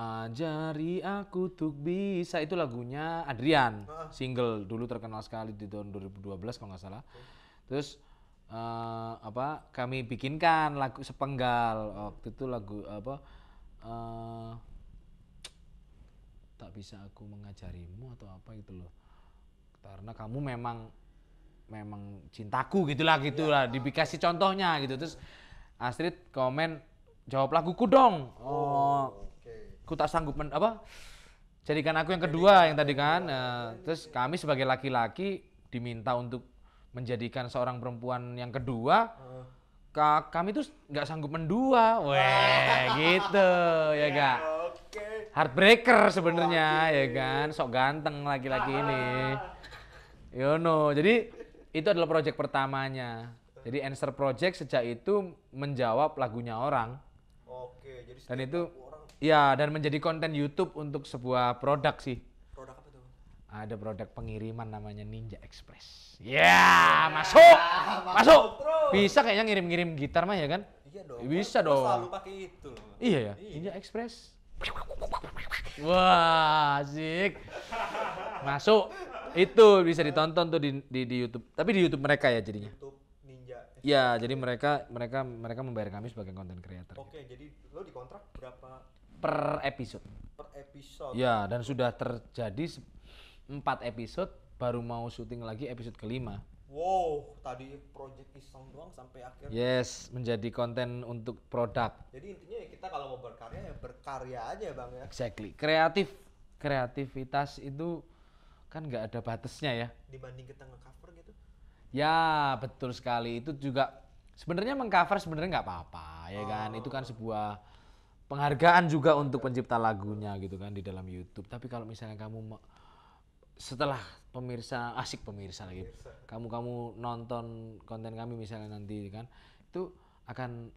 Ajari aku tuh bisa itu lagunya Adrian single dulu terkenal sekali di tahun 2012 kalau nggak salah. Terus uh, apa kami bikinkan lagu sepenggal waktu itu lagu apa uh, tak bisa aku mengajarimu atau apa gitu loh karena kamu memang memang cintaku gitulah gitulah ya. dikasih contohnya gitu terus Astrid komen jawab laguku dong oh, oh okay. ku tak sanggup men apa jadikan aku yang kedua jadikan yang tadi kan Nah, terus kami sebagai laki-laki diminta untuk menjadikan seorang perempuan yang kedua uh kami tuh nggak sanggup mendua, weh *laughs* gitu ya iya, ga. Heartbreaker sebenarnya ya kan, sok ganteng laki-laki ini. *laughs* Yono, jadi itu adalah project pertamanya. Jadi Answer Project sejak itu menjawab lagunya orang. Oke, jadi dan itu orang... ya dan menjadi konten YouTube untuk sebuah produk sih ada produk pengiriman namanya Ninja Express. Ya, yeah, masuk. Ya, masuk. Terus. Bisa kayaknya ngirim-ngirim gitar mah ya kan? Iya dong. Bisa dong. Selalu pakai itu. Iya ya, iya. Ninja Express. Wah, asik. Masuk. Itu bisa ditonton tuh di, di, di YouTube. Tapi di YouTube mereka ya jadinya. YouTube Ninja. Express. Ya, jadi mereka mereka mereka membayar kami sebagai konten creator. Oke, gitu. jadi lo dikontrak berapa per episode? Per episode. Ya, dan sudah terjadi empat episode baru mau syuting lagi episode kelima. Wow, tadi project iseng doang sampai akhir. Yes, menjadi konten untuk produk. Jadi intinya ya kita kalau mau berkarya ya berkarya aja bang ya. Exactly, kreatif, kreativitas itu kan nggak ada batasnya ya. Dibanding kita ngecover gitu. Ya betul sekali itu juga sebenarnya mengcover sebenarnya nggak apa-apa ya kan itu kan oh. sebuah penghargaan juga untuk pencipta lagunya gitu kan di dalam YouTube. Tapi kalau misalnya kamu setelah pemirsa asik pemirsa lagi kamu kamu nonton konten kami misalnya nanti kan itu akan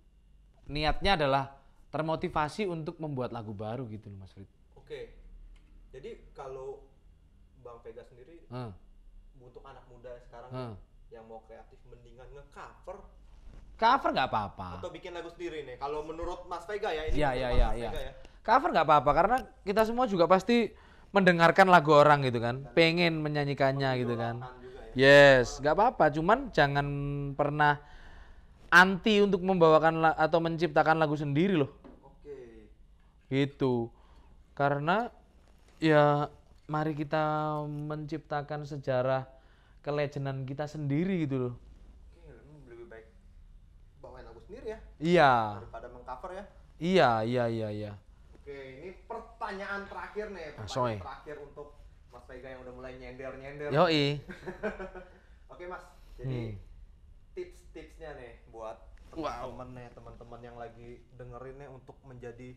niatnya adalah termotivasi untuk membuat lagu baru gitu loh Mas Frit. Oke. Jadi kalau Bang Vega sendiri hmm. untuk anak muda sekarang hmm. yang mau kreatif mendingan nge-cover cover nggak apa-apa. Atau bikin lagu sendiri nih. Kalau menurut Mas Vega ya ini. ya, iya ya. Cover nggak apa-apa karena kita semua juga pasti mendengarkan lagu orang gitu kan, pengen menyanyikannya gitu kan. Yes, nggak apa-apa. Cuman jangan pernah anti untuk membawakan atau menciptakan lagu sendiri loh. Oke. Gitu. Karena ya mari kita menciptakan sejarah kelejenan kita sendiri gitu loh. lebih baik bawain lagu sendiri ya. Iya. Daripada mengcover ya. Iya, iya, iya, iya. Oke, ini pertanyaan terakhir nih, ah, pertanyaan Soy. terakhir untuk Mas Vega yang udah mulai nyender-nyender. yo Yoi. *laughs* Oke, Mas. Jadi hmm. tips-tipsnya nih buat teman-teman wow. nih, teman-teman yang lagi dengerin nih untuk menjadi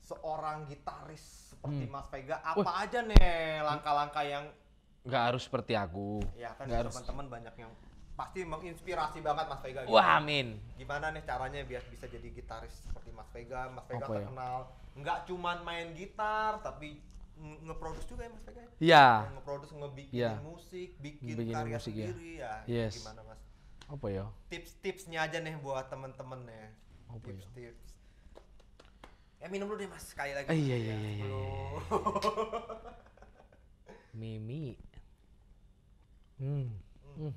seorang gitaris seperti hmm. Mas Vega, apa Wih. aja nih langkah-langkah yang nggak harus seperti aku. Ya kan teman-teman banyak yang pasti menginspirasi banget Mas Vega. Gitu. Wah, amin. Gimana nih caranya biar bisa jadi gitaris seperti Mas Vega? Mas Vega okay. Ya? terkenal nggak cuman main gitar tapi ngeproduksi juga ya Mas Vega? Iya. Yeah. Ngeproduce ngebikin yeah. musik, bikin, bikin karya musik, iya. sendiri ya. ya. Yes. Gimana Mas? Apa ya? Tips-tipsnya aja nih buat temen-temen ya. Apa Tips-tips. ya? Tips. minum dulu deh Mas sekali lagi. Eh, iya iya iya iya. iya, iya. *laughs* Mimi. Hmm. hmm. hmm.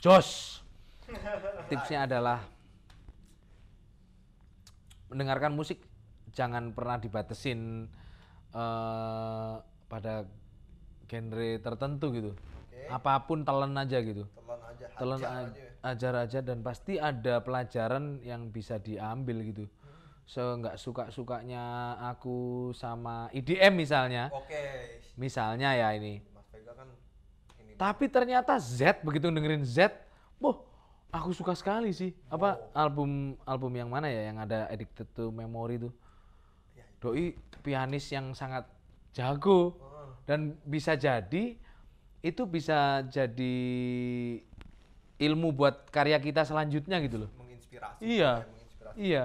Jos. *laughs* Tipsnya adalah mendengarkan musik jangan pernah dibatesin uh, pada genre tertentu gitu. Okay. Apapun telan aja gitu. Telan aja. Telan ajar, aja. Ya. ajar aja dan pasti ada pelajaran yang bisa diambil gitu. Hmm. So nggak suka-sukanya aku sama IDM misalnya. Oke. Okay. Misalnya ya ini tapi ternyata Z begitu dengerin Z, boh aku suka sekali sih. Apa oh. album album yang mana ya yang ada Addicted to Memory itu? Ya, ya. Doi pianis yang sangat jago oh. dan bisa jadi itu bisa jadi ilmu buat karya kita selanjutnya gitu loh. Menginspirasi. Iya. Ya, menginspirasi. Iya.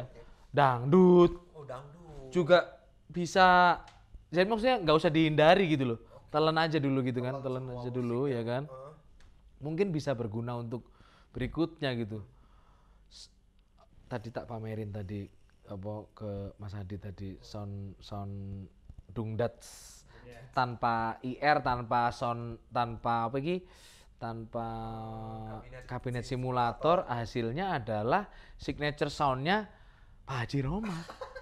Dangdut. Oh, dangdut. Juga bisa jadi maksudnya nggak usah dihindari gitu loh telan aja dulu gitu kan, telan aja dulu ya, ya kan. Mungkin bisa berguna untuk berikutnya gitu. Tadi tak pamerin tadi apa ke Mas Hadi tadi sound sound dungdat yeah. tanpa IR tanpa sound tanpa apa lagi tanpa kabinet, simulator hasilnya adalah signature soundnya Pak Haji Roma. *laughs*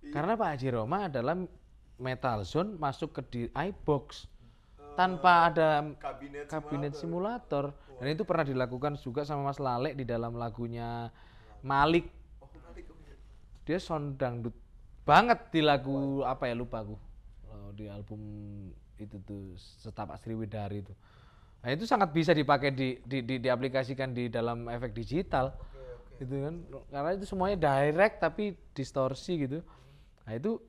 Iya. Karena Pak Haji Roma adalah metal zone masuk ke di iBox tanpa eh, ada kabinet, kabinet simulator, simulator. dan oh. itu pernah dilakukan juga sama Mas Lalek di dalam lagunya Malik oh, dia sondang banget di lagu iya. apa ya lupa aku oh, di album itu tuh setapak Sriwidari itu nah itu sangat bisa dipakai di, di, di diaplikasikan di dalam efek digital gitu itu kan karena itu semuanya direct tapi distorsi gitu nah itu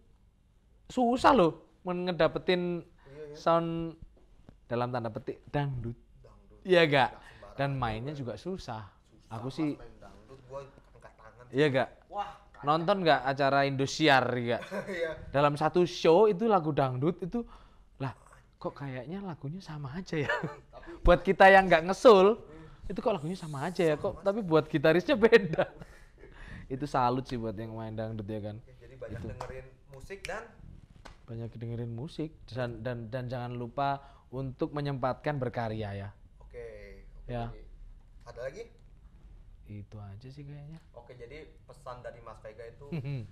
susah loh mengedapetin iya, iya. sound dalam tanda petik dangdut. Iya gak? Dan mainnya ya. juga susah. Aku sih Iya gak? nonton gak acara Indosiar *laughs* ya? Dalam satu show itu lagu dangdut itu lah kok kayaknya lagunya sama aja ya. *laughs* buat kita yang nggak ngesul hmm. itu kok lagunya sama aja ya kok tapi buat gitarisnya beda. *laughs* itu salut sih buat yang main dangdut ya kan. jadi banyak dengerin musik dan banyak dengerin musik dan dan dan jangan lupa untuk menyempatkan berkarya ya. Oke. oke. Ya. Ada lagi? Itu aja sih kayaknya. Oke, jadi pesan dari Mas Vega itu *laughs* hmm.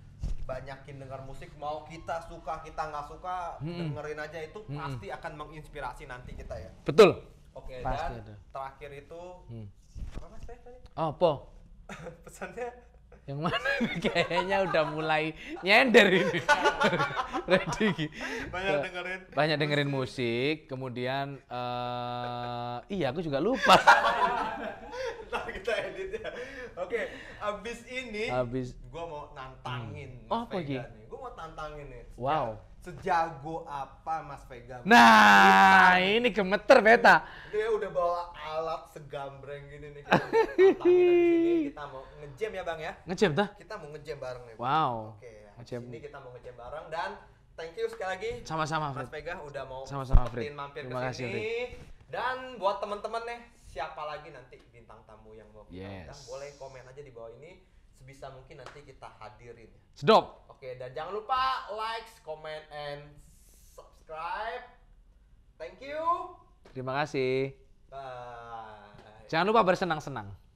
banyakin dengar musik mau kita suka kita nggak suka hmm. dengerin aja itu hmm. pasti akan menginspirasi nanti kita ya. Betul. Oke, okay, dan ada. terakhir itu hmm. apa Mas tadi? Oh, apa? *laughs* pesannya yang mana *laughs* kayaknya udah mulai nyender ini *laughs* ready banyak dengerin banyak dengerin musik kemudian uh, iya aku juga lupa *laughs* ntar kita edit ya oke okay, abis ini abis gua mau nantangin hmm. oh apa gue gua mau tantangin nih wow ya sejago apa Mas Vega? Nah, Bisa, ini gemeter beta. Dia udah bawa alat segambreng gini nih. Kita, sini, *laughs* kita mau ngejam ya Bang ya? Ngejam dah? Kita mau ngejam bareng nih. Ya, Wow. Oke. Ya. Ngejam. Ini kita mau ngejam bareng dan thank you sekali lagi. Sama-sama Mas Vega udah mau sama-sama Fred. mampir Terima kasih. sini. Dan buat teman-teman nih, siapa lagi nanti bintang tamu yang mau kita yes. boleh komen aja di bawah ini sebisa mungkin nanti kita hadirin. Sedop. Oke, dan jangan lupa like, comment, and subscribe. Thank you. Terima kasih. Bye. Jangan lupa bersenang-senang.